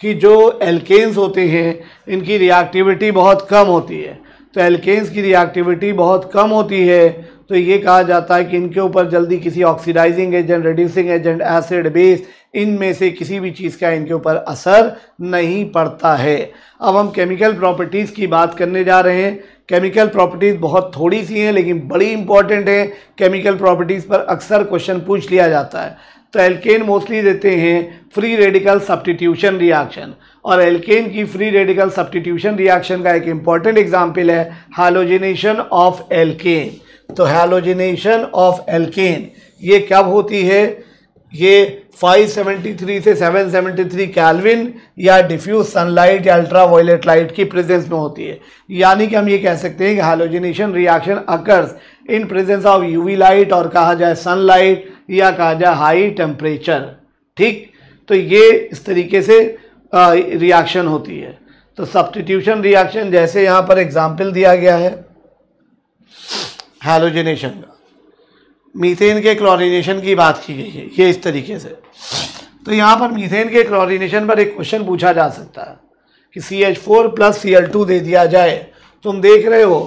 [SPEAKER 1] कि जो एल्केन्स होते हैं इनकी रिएक्टिविटी बहुत कम होती है तो एल्केन्स की रिएक्टिविटी बहुत कम होती है तो ये कहा जाता है कि इनके ऊपर जल्दी किसी oxidising agent reducing agent acid base इनमें से किसी भी चीज़ का इनके ऊपर असर नहीं पड़ता है अब हम केमिकल प्रॉपर्टीज़ की बात करने जा रहे हैं केमिकल प्रॉपर्टीज़ बहुत थोड़ी सी हैं लेकिन बड़ी इंपॉर्टेंट हैं केमिकल प्रॉपर्टीज़ पर अक्सर क्वेश्चन पूछ लिया जाता है तो एल्केन मोस्टली देते हैं फ्री रेडिकल सब्सटीट्यूशन रिएक्शन और एल्केन की फ्री रेडिकल सब्सटीट्यूशन रिएक्शन का एक इंपॉर्टेंट एग्जाम्पल है हालोजिनेशन ऑफ एल्केन तो हालोजिनेशन ऑफ एल्केन ये कब होती है ये 573 से 773 कैलविन या डिफ्यूज सनलाइट या अल्ट्रा वायलेट लाइट की प्रेजेंस में होती है यानी कि हम ये कह सकते हैं कि halogenation reaction occurs in presence of UV light और कहा जाए सनलाइट या कहा जाए हाई टेम्परेचर ठीक तो ये इस तरीके से रिएक्शन होती है तो सब्सटीट्यूशन रिएक्शन जैसे यहाँ पर एग्जाम्पल दिया गया है हेलोजिनेशन का मीथेन के क्लोरिनेशन की बात की गई है ये इस तरीके से तो यहाँ पर मीथेन के क्लोरिनेशन पर एक क्वेश्चन पूछा जा सकता है कि C H four plus C L two दे दिया जाए तुम देख रहे हो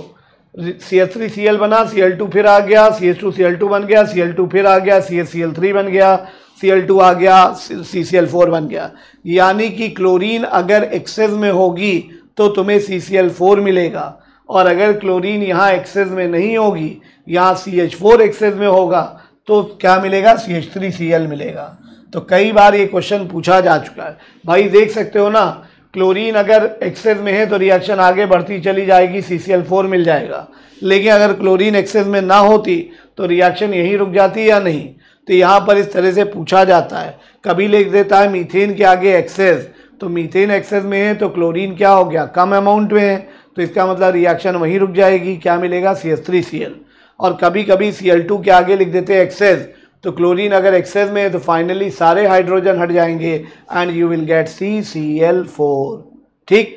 [SPEAKER 1] C H three C L बना सी एल टू फिर आ गया C H two C L two बन गया सी एल टू फिर आ गया C H C L three बन गया सी एल टू आ गया सी सी एल फोर बन गया यानी कि क्लोरीन अगर एक्सेस में होगी तो तुम्हें सी सी एल फोर मिलेगा और अगर क्लोरीन यहाँ एक्सेस में नहीं होगी यहाँ सी एच फोर एक्सेस में होगा तो क्या मिलेगा C H three C L मिलेगा तो कई बार ये क्वेश्चन पूछा जा चुका है भाई देख सकते हो ना क्लोरीन अगर एक्सेस में है तो रिएक्शन आगे बढ़ती चली जाएगी सी सी एल फोर मिल जाएगा लेकिन अगर क्लोरीन एक्सेस में ना होती तो रिएक्शन यहीं रुक जाती या नहीं तो यहाँ पर इस तरह से पूछा जाता है कभी लिख देता है मीथेन के आगे एक्सेस तो मीथेन एक्सेस में है तो क्लोरीन क्या हो गया कम अमाउंट में है तो इसका मतलब रिएक्शन वहीं रुक जाएगी क्या मिलेगा C S three C L और कभी कभी सी एल टू के आगे लिख देते हैं एक्सेस तो क्लोरीन अगर एक्सेस में है तो फाइनली सारे हाइड्रोजन हट जाएंगे and you will get C C L four ठीक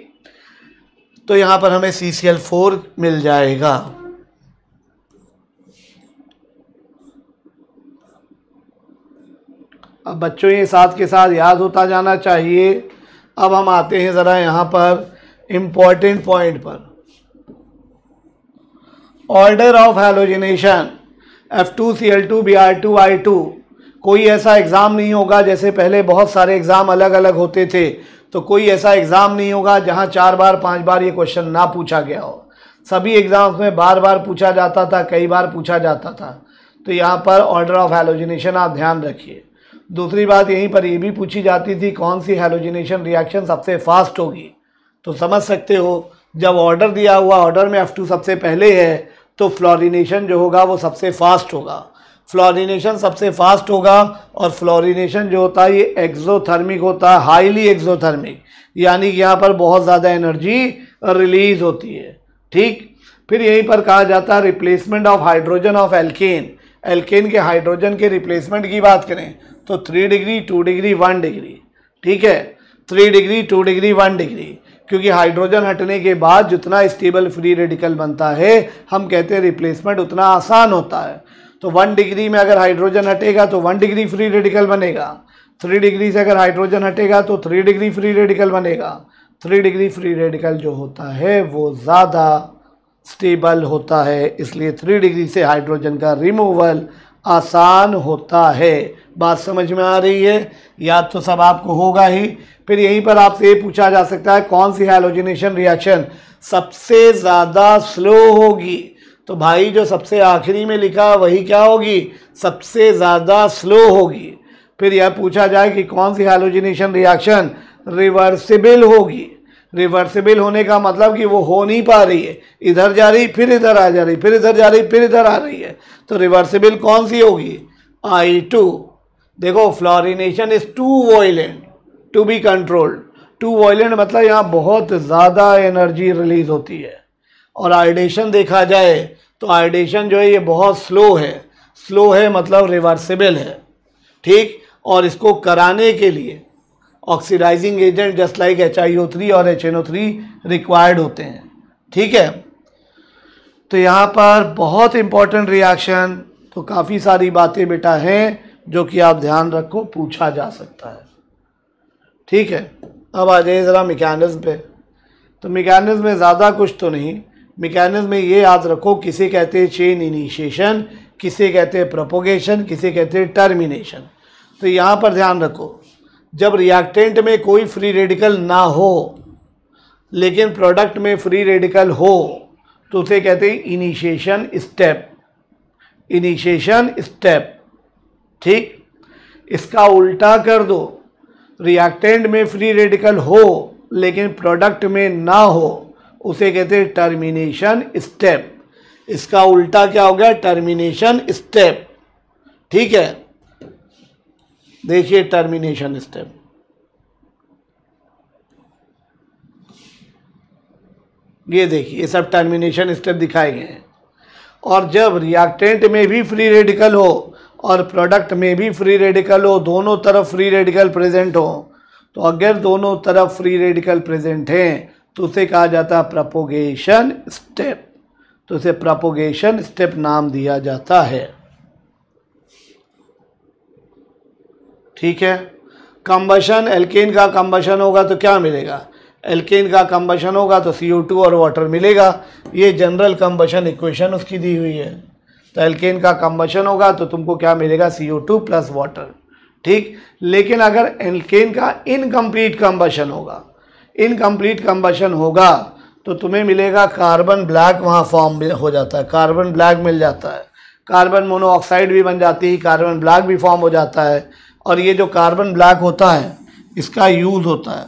[SPEAKER 1] तो यहाँ पर हमें सी सी एल फोर मिल जाएगा अब बच्चों ये साथ के साथ याद होता जाना चाहिए अब हम आते हैं ज़रा यहाँ पर इम्पॉर्टेंट पॉइंट पर order of halogenation F two C L two B R two I two कोई ऐसा एग्ज़ाम नहीं होगा जैसे पहले बहुत सारे एग्ज़ाम अलग अलग होते थे तो कोई ऐसा एग्ज़ाम नहीं होगा जहां चार बार पांच बार ये क्वेश्चन ना पूछा गया हो सभी एग्ज़ाम्स में बार बार पूछा जाता था कई बार पूछा जाता था तो यहाँ पर ऑर्डर ऑफ हेलोजिनेशन आप ध्यान रखिए दूसरी बात यहीं पर ये भी पूछी जाती थी कौन सी हेलोजिनेशन रिएक्शन सबसे फास्ट होगी तो समझ सकते हो जब ऑर्डर दिया हुआ ऑर्डर में एफ टू सबसे पहले है तो फ्लोरिनेशन जो होगा वो सबसे फास्ट होगा फ्लोरिनेशन सबसे फास्ट होगा और फ्लोरिनेशन जो होता है ये एक्सोथर्मिक होता है हाईली एक्सोथर्मिक यानी कि यहाँ पर बहुत ज़्यादा एनर्जी रिलीज होती है ठीक फिर यहीं पर कहा जाता है replacement of hydrogen of alkane alkane के हाइड्रोजन के रिप्लेसमेंट की बात करें तो three degree two degree one degree ठीक है three degree two degree one degree क्योंकि हाइड्रोजन हटने के बाद जितना स्टेबल फ्री रेडिकल बनता है हम कहते हैं रिप्लेसमेंट उतना आसान होता है तो वन डिग्री में अगर हाइड्रोजन हटेगा तो वन डिग्री फ्री रेडिकल बनेगा थ्री डिग्री से अगर हाइड्रोजन हटेगा तो थ्री डिग्री फ्री रेडिकल बनेगा थ्री डिग्री फ्री रेडिकल जो होता है वो ज़्यादा स्टेबल होता है इसलिए थ्री डिग्री से हाइड्रोजन का रिमूवल आसान होता है बात समझ में आ रही है याद तो सब आपको होगा ही फिर यहीं पर आपसे ये पूछा जा सकता है कौन सी हेलोजिनेशन रिएक्शन सबसे ज़्यादा स्लो होगी तो भाई जो सबसे आखिरी में लिखा वही क्या होगी सबसे ज़्यादा स्लो होगी फिर यह पूछा जाए कि कौन सी हेलोजिनेशन रिएक्शन रिवर्सिबल होगी रिवर्सिबल होने का मतलब कि वो हो नहीं पा रही है इधर जा रही फिर इधर आ जा रही फिर इधर जा रही फिर इधर आ रही है तो रिवर्सिबल कौन सी होगी आई टू देखो fluorination is too violent to be controlled too violent मतलब यहाँ बहुत ज़्यादा एनर्जी रिलीज़ होती है और आइडेशन देखा जाए तो आइडेशन जो है ये बहुत स्लो है स्लो है मतलब रिवर्सिबल है ठीक और इसको कराने के लिए oxidizing agent just like H I O three और H N O three required होते हैं ठीक है तो यहाँ पर बहुत इंपॉर्टेंट रिएक्शन तो काफ़ी सारी बातें बेटा हैं जो कि आप ध्यान रखो पूछा जा सकता है ठीक है अब आ जाइए ज़रा मेकानिज़म पे तो मेकानिज़म में ज़्यादा कुछ तो नहीं मेकानिज़म में ये याद रखो किसे कहते हैं चेन इनिशिएशन किसे कहते हैं प्रोपोगेशन किसे कहते हैं टर्मिनेशन तो यहाँ पर ध्यान रखो जब रिएक्टेंट में कोई फ्री रेडिकल ना हो लेकिन प्रोडक्ट में फ्री रेडिकल हो तो उसे कहते हैं इनिशिएशन स्टेप इनिशिएशन स्टेप ठीक इसका उल्टा कर दो रिएक्टेंट में फ्री रेडिकल हो लेकिन प्रोडक्ट में ना हो उसे कहते हैं टर्मिनेशन स्टेप इसका उल्टा क्या हो गया टर्मिनेशन स्टेप ठीक है देखिए टर्मिनेशन स्टेप ये देखिए ये सब टर्मिनेशन स्टेप दिखाए गए हैं और जब रिएक्टेंट में भी फ्री रेडिकल हो और प्रोडक्ट में भी फ्री रेडिकल हो दोनों तरफ फ्री रेडिकल प्रेजेंट हो तो अगर दोनों तरफ फ्री रेडिकल प्रेजेंट हैं तो उसे कहा जाता है प्रपोगेशन स्टेप तो उसे प्रपोगेशन स्टेप नाम दिया जाता है ठीक है कंबशन एल्केन का कम्बशन होगा तो क्या मिलेगा एल्केन का कम्बशन होगा तो सी टू और वाटर मिलेगा ये जनरल कंबशन इक्वेशन उसकी दी हुई है तो एल्केन का कम्बशन होगा तो तुमको क्या मिलेगा C O two plus water ठीक लेकिन अगर एल्केन का इनकम्प्लीट कम्बशन होगा इनकम्प्लीट कम्बशन होगा तो तुम्हें मिलेगा कार्बन ब्लैक वहाँ फॉर्म हो जाता है कार्बन ब्लैक मिल जाता है कार्बन मोनोऑक्साइड भी बन जाती है कार्बन ब्लैक भी फॉर्म हो जाता है और ये जो कार्बन ब्लैक होता है इसका यूज़ होता है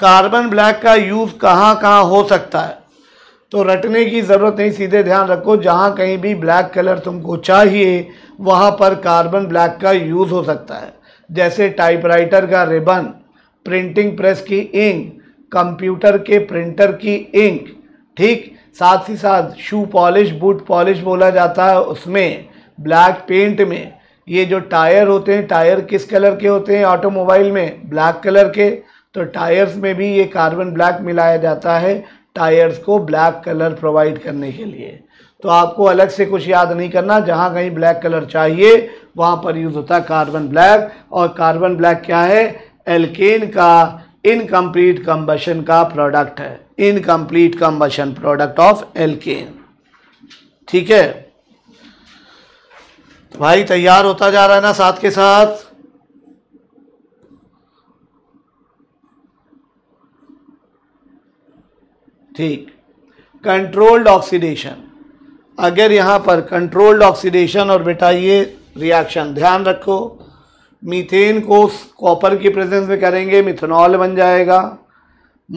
[SPEAKER 1] कार्बन ब्लैक का यूज़ कहाँ कहाँ हो सकता है तो रटने की ज़रूरत नहीं सीधे ध्यान रखो जहाँ कहीं भी ब्लैक कलर तुमको चाहिए वहाँ पर कार्बन ब्लैक का यूज़ हो सकता है जैसे टाइपराइटर का रिबन प्रिंटिंग प्रेस की इंक कंप्यूटर के प्रिंटर की इंक ठीक साथ ही साथ शू पॉलिश बूट पॉलिश बोला जाता है उसमें ब्लैक पेंट में ये जो टायर होते हैं टायर किस कलर के होते हैं ऑटोमोबाइल में ब्लैक कलर के तो टायर्स में भी ये कार्बन ब्लैक मिलाया जाता है टायर्स को ब्लैक कलर प्रोवाइड करने के लिए तो आपको अलग से कुछ याद नहीं करना जहाँ कहीं ब्लैक कलर चाहिए वहाँ पर यूज़ होता है कार्बन ब्लैक और कार्बन ब्लैक क्या है एल्केन का इनकम्प्लीट कम्बशन का प्रोडक्ट है incomplete combustion product of alkane ठीक है तो भाई तैयार होता जा रहा है ना साथ के साथ ठीक कंट्रोल्ड ऑक्सीडेशन अगर यहाँ पर कंट्रोल्ड ऑक्सीडेशन और बेटा ये रिएक्शन ध्यान रखो मीथेन को कॉपर की प्रेजेंस में करेंगे मिथेनॉल बन जाएगा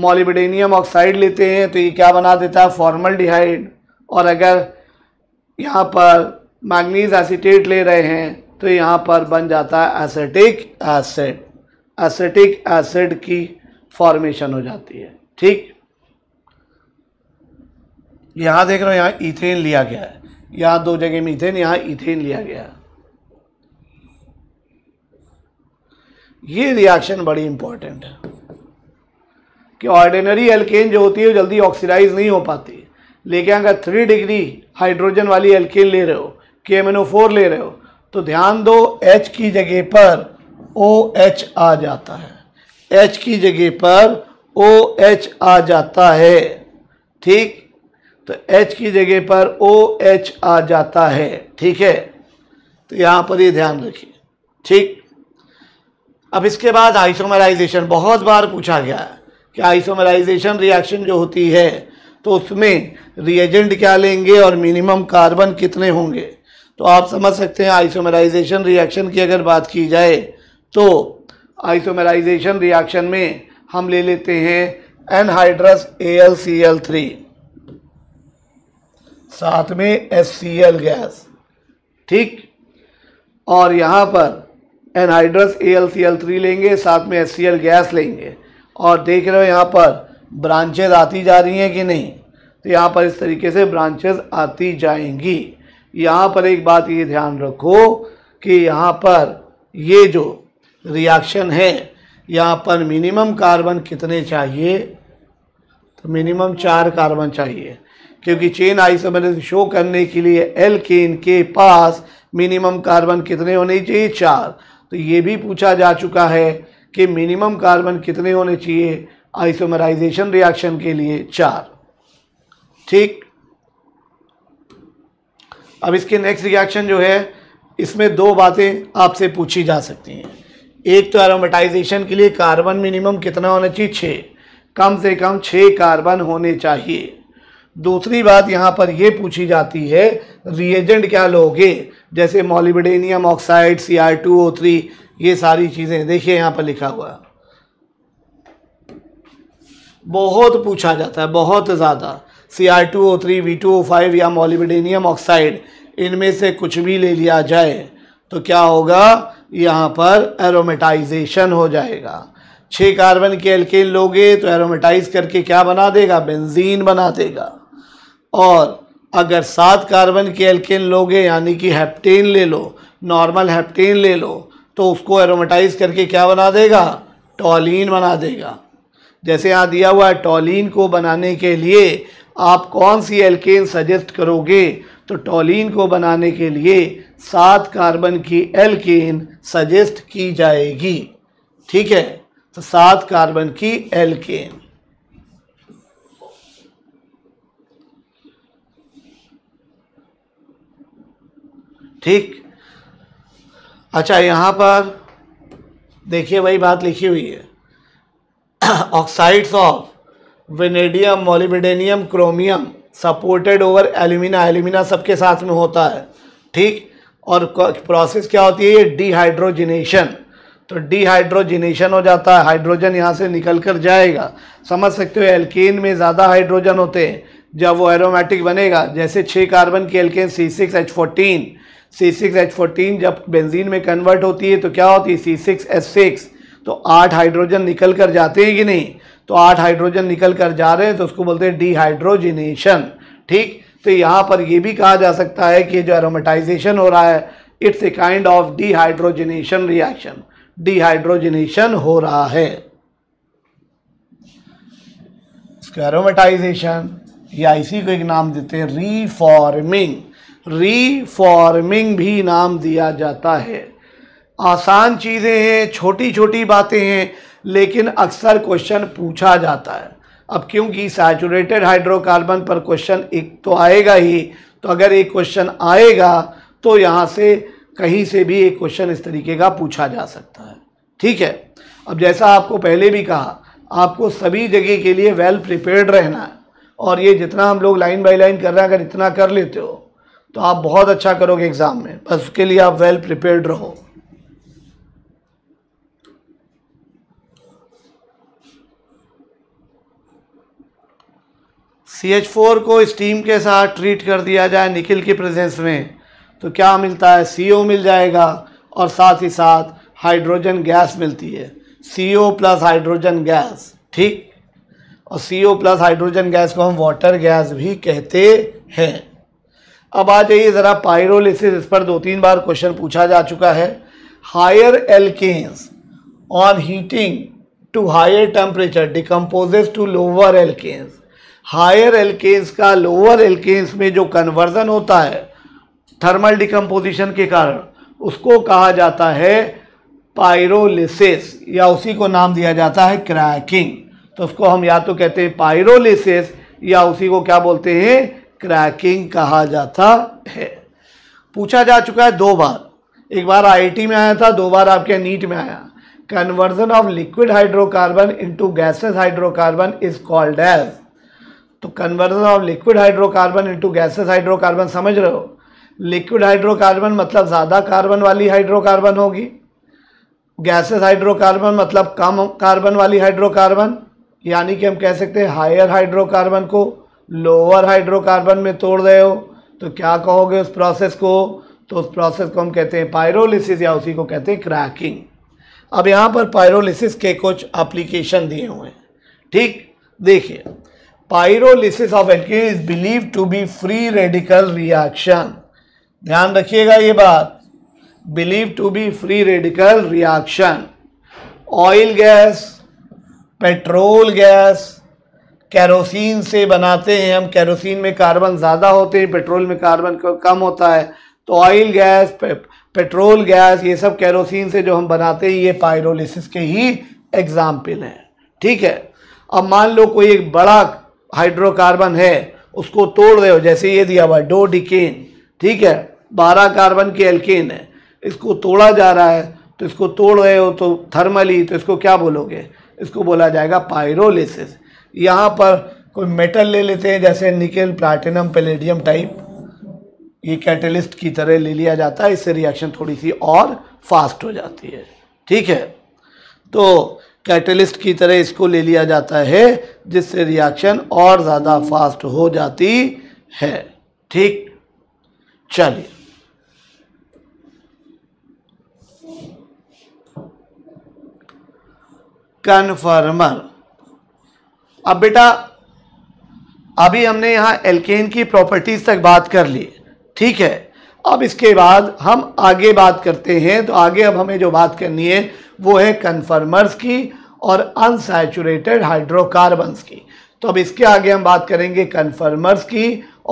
[SPEAKER 1] मॉलिबेडेनियम ऑक्साइड लेते हैं तो ये क्या बना देता है फॉर्मल डिहाइड और अगर यहाँ पर मैग्नीज एसीटेट ले रहे हैं तो यहाँ पर बन जाता है एसेटिक एसिड एसेटिक एसिड की फॉर्मेशन हो जाती है ठीक यहाँ देख रहे हो यहाँ इथेन लिया गया है यहाँ दो जगह में इथेन यहाँ इथेन लिया गया है ये रिएक्शन बड़ी इंपॉर्टेंट है कि ऑर्डिनरी एल्केन जो होती है वो जल्दी ऑक्सीडाइज नहीं हो पाती लेकिन अगर थ्री डिग्री हाइड्रोजन वाली एल्केन ले रहे हो के एम एन ओ फोर ले रहे हो तो ध्यान दो एच की जगह पर ओ एच आ जाता है एच की जगह पर ओ एच आ जाता है ठीक तो एच की जगह पर ओ एच आ जाता है ठीक है तो यहाँ पर ये ध्यान रखिए ठीक अब इसके बाद आइसोमराइजेशन बहुत बार पूछा गया है कि आइसोमराइजेशन रिएक्शन जो होती है तो उसमें रिएजेंट क्या लेंगे और मिनिमम कार्बन कितने होंगे तो आप समझ सकते हैं आइसोमराइजेशन रिएक्शन की अगर बात की जाए तो आइसोमराइजेशन रिएक्शन में हम ले लेते हैं anhydrous A L C L three साथ में एस गैस ठीक और यहाँ पर एनहाइड्रस ए लेंगे साथ में एस गैस लेंगे और देख रहे हो यहाँ पर ब्रांचेज आती जा रही हैं कि नहीं तो यहाँ पर इस तरीके से ब्रांचेज आती जाएंगी यहाँ पर एक बात ये ध्यान रखो कि यहाँ पर ये जो रिएक्शन है यहाँ पर मिनिमम कार्बन कितने चाहिए तो मिनिमम चार कार्बन चाहिए क्योंकि चेन आइसोमरेज शो करने के लिए एल के इनके पास मिनिमम कार्बन कितने होने चाहिए चार तो ये भी पूछा जा चुका है कि मिनिमम कार्बन कितने होने चाहिए आइसोमराइजेशन रिएक्शन के लिए चार ठीक अब इसके नेक्स्ट रिएक्शन जो है इसमें दो बातें आपसे पूछी जा सकती हैं एक तो एरोमेटाइजेशन के लिए कार्बन मिनिमम कितना होना चाहिए छः कम से कम छः कार्बन होने चाहिए दूसरी बात यहाँ पर यह पूछी जाती है रिएजेंट क्या लोगे जैसे molybdenum oxide C R two O three ये सारी चीज़ें देखिए यहाँ पर लिखा हुआ बहुत पूछा जाता है बहुत ज़्यादा C R two O three V two O five या मोलिबेनियम ऑक्साइड इनमें से कुछ भी ले लिया जाए तो क्या होगा यहाँ पर एरोमेटाइजेशन हो जाएगा छः कार्बन के एल्केन लोगे तो एरोमेटाइज करके क्या बना देगा बेंजीन बना देगा और अगर सात कार्बन के एल्केन लोगे यानी कि हेप्टेन ले लो नॉर्मल हेप्टेन ले लो तो उसको एरोमेटाइज करके क्या बना देगा टॉलिन बना देगा जैसे यहाँ दिया हुआ है टॉलिन को बनाने के लिए आप कौन सी एल्केन सजेस्ट करोगे तो टॉलिन को बनाने के लिए सात कार्बन की एल्केन सजेस्ट की जाएगी ठीक है तो सात कार्बन की एल्केन ठीक अच्छा यहाँ पर देखिए वही बात लिखी हुई है oxides of vanadium molybdenum chromium supported over alumina alumina सबके साथ में होता है ठीक और प्रोसेस क्या होती है ये डिहाइड्रोजिनेशन तो डिहाइड्रोजिनेशन हो जाता है हाइड्रोजन यहाँ से निकल कर जाएगा समझ सकते हो एल्केन में ज़्यादा हाइड्रोजन होते हैं जब वो एरोमेटिक बनेगा जैसे छः कार्बन की alkane C six H fourteen C six H fourteen जब बेंजीन में कन्वर्ट होती है तो क्या होती है सी सिक्स एच सिक्स तो आठ हाइड्रोजन निकल कर जाते हैं कि नहीं तो आठ हाइड्रोजन निकल कर जा रहे हैं तो उसको बोलते हैं डिहाइड्रोजिनेशन ठीक तो यहाँ पर यह भी कहा जा सकता है कि जो एरोमेटाइजेशन हो रहा है it's a kind of dehydrogenation reaction dehydrogenation हो रहा है एरोमेटाइजेशन या इसी को एक नाम देते हैं रीफॉर्मिंग रीफॉर्मिंग भी नाम दिया जाता है आसान चीज़ें हैं छोटी छोटी बातें हैं लेकिन अक्सर क्वेश्चन पूछा जाता है अब क्योंकि सैचुरेटेड हाइड्रोकार्बन पर क्वेश्चन एक तो आएगा ही तो अगर एक क्वेश्चन आएगा तो यहाँ से कहीं से भी एक क्वेश्चन इस तरीके का पूछा जा सकता है ठीक है अब जैसा आपको पहले भी कहा आपको सभी जगह के लिए वेल प्रिपेयर्ड रहना है और ये जितना हम लोग लाइन बाय लाइन कर रहे हैं अगर इतना कर लेते हो तो आप बहुत अच्छा करोगे एग्ज़ाम में बस उसके लिए आप वेल प्रिपेयर्ड रहो सी एच फोर को स्टीम के साथ ट्रीट कर दिया जाए निखिल की प्रेजेंस में तो क्या मिलता है सी ओ मिल जाएगा और साथ ही साथ हाइड्रोजन गैस मिलती है C O plus hydrogen gas ठीक और C O plus hydrogen gas को हम वाटर गैस भी कहते हैं अब आ जाइए ज़रा पायरोलिसिस इस पर दो तीन बार क्वेश्चन पूछा जा चुका है higher alkanes on heating to higher temperature decomposes to lower alkanes higher alkanes का लोअर एल्केन्स में जो कन्वर्जन होता है थर्मल डिकम्पोजिशन के कारण उसको कहा जाता है पायरोलिसिस या उसी को नाम दिया जाता है क्रैकिंग तो उसको हम या तो कहते हैं पायरोलिसिस या उसी को क्या बोलते हैं क्रैकिंग कहा जाता है पूछा जा चुका है दो बार एक बार आईटी में आया था दो बार आपके नीट में आया conversion of liquid hydrocarbon into gases hydrocarbon is called as तो conversion of liquid hydrocarbon into gases hydrocarbon समझ रहे हो लिक्विड हाइड्रोकार्बन मतलब ज़्यादा कार्बन वाली हाइड्रोकार्बन होगी गैसेस हाइड्रोकार्बन मतलब कम कार्बन वाली हाइड्रोकार्बन यानी कि हम कह सकते हैं हायर हाइड्रोकार्बन को लोअर हाइड्रोकार्बन में तोड़ रहे हो तो क्या कहोगे उस प्रोसेस को तो उस प्रोसेस को हम कहते हैं पायरोलिसिस या उसी को कहते हैं क्रैकिंग अब यहाँ पर पायरोलिसिस के कुछ एप्लीकेशन दिए हुए हैं ठीक देखिए pyrolysis of alkane is believe to be free radical reaction ध्यान रखिएगा ये बात believe to be free radical reaction oil gas petrol gas kerosene से बनाते हैं हम कैरोसिन में कार्बन ज़्यादा होते हैं पेट्रोल में कार्बन कम होता है तो ऑयल गैस पे, पेट्रोल गैस ये सब कैरोसिन से जो हम बनाते हैं ये पायरोलिसिस के ही एग्ज़ाम्पल हैं ठीक है अब मान लो कोई एक बड़ा हाइड्रोकार्बन है उसको तोड़ रहे हो जैसे ये दिया हुआ डोडिकेन डो डिकेन ठीक है बारह कार्बन की एल्केन है इसको तोड़ा जा रहा है तो इसको तोड़ रहे हो तो थर्मली तो इसको क्या बोलोगे इसको बोला जाएगा पायरोलिसिस यहाँ पर कोई मेटल ले लेते हैं जैसे निकेल प्लाटिनम पेलेडियम टाइप ये कैटलिस्ट की तरह ले लिया जाता है इससे रिएक्शन थोड़ी सी और फास्ट हो जाती है ठीक है तो कैटलिस्ट की तरह इसको ले लिया जाता है जिससे रिएक्शन और ज़्यादा फास्ट हो जाती है ठीक चलिए कन्फर्मर अब बेटा अभी हमने यहाँ एल्केन की प्रॉपर्टीज़ तक बात कर ली ठीक है अब इसके बाद हम आगे बात करते हैं तो आगे अब हमें जो बात करनी है वो है कन्फर्मर्स की और अनसैचुरेटेड हाइड्रोकार्बन्स की तो अब इसके आगे हम बात करेंगे कन्फर्मर्स की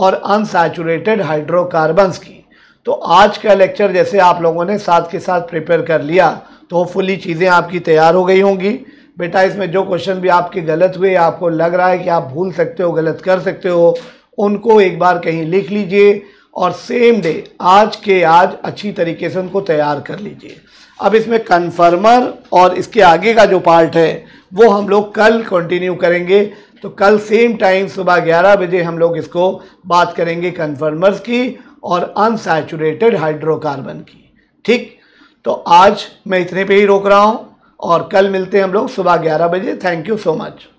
[SPEAKER 1] और अनसैचुरेटेड हाइड्रोकार्बन्स की तो आज का लेक्चर जैसे आप लोगों ने साथ के साथ प्रिपेयर कर लिया तो होपफुली चीज़ें आपकी तैयार हो गई होंगी बेटा इसमें जो क्वेश्चन भी आपके गलत हुए आपको लग रहा है कि आप भूल सकते हो गलत कर सकते हो उनको एक बार कहीं लिख लीजिए और सेम डे आज के आज अच्छी तरीके से उनको तैयार कर लीजिए अब इसमें कन्फर्मर और इसके आगे का जो पार्ट है वो हम लोग कल कंटिन्यू करेंगे तो कल सेम टाइम सुबह 11 बजे हम लोग इसको बात करेंगे कन्फर्मर्स की और अनसेचुरेटेड हाइड्रोकार्बन की ठीक तो आज मैं इतने पे ही रोक रहा हूँ और कल मिलते हैं हम लोग सुबह ग्यारह बजे थैंक यू सो मच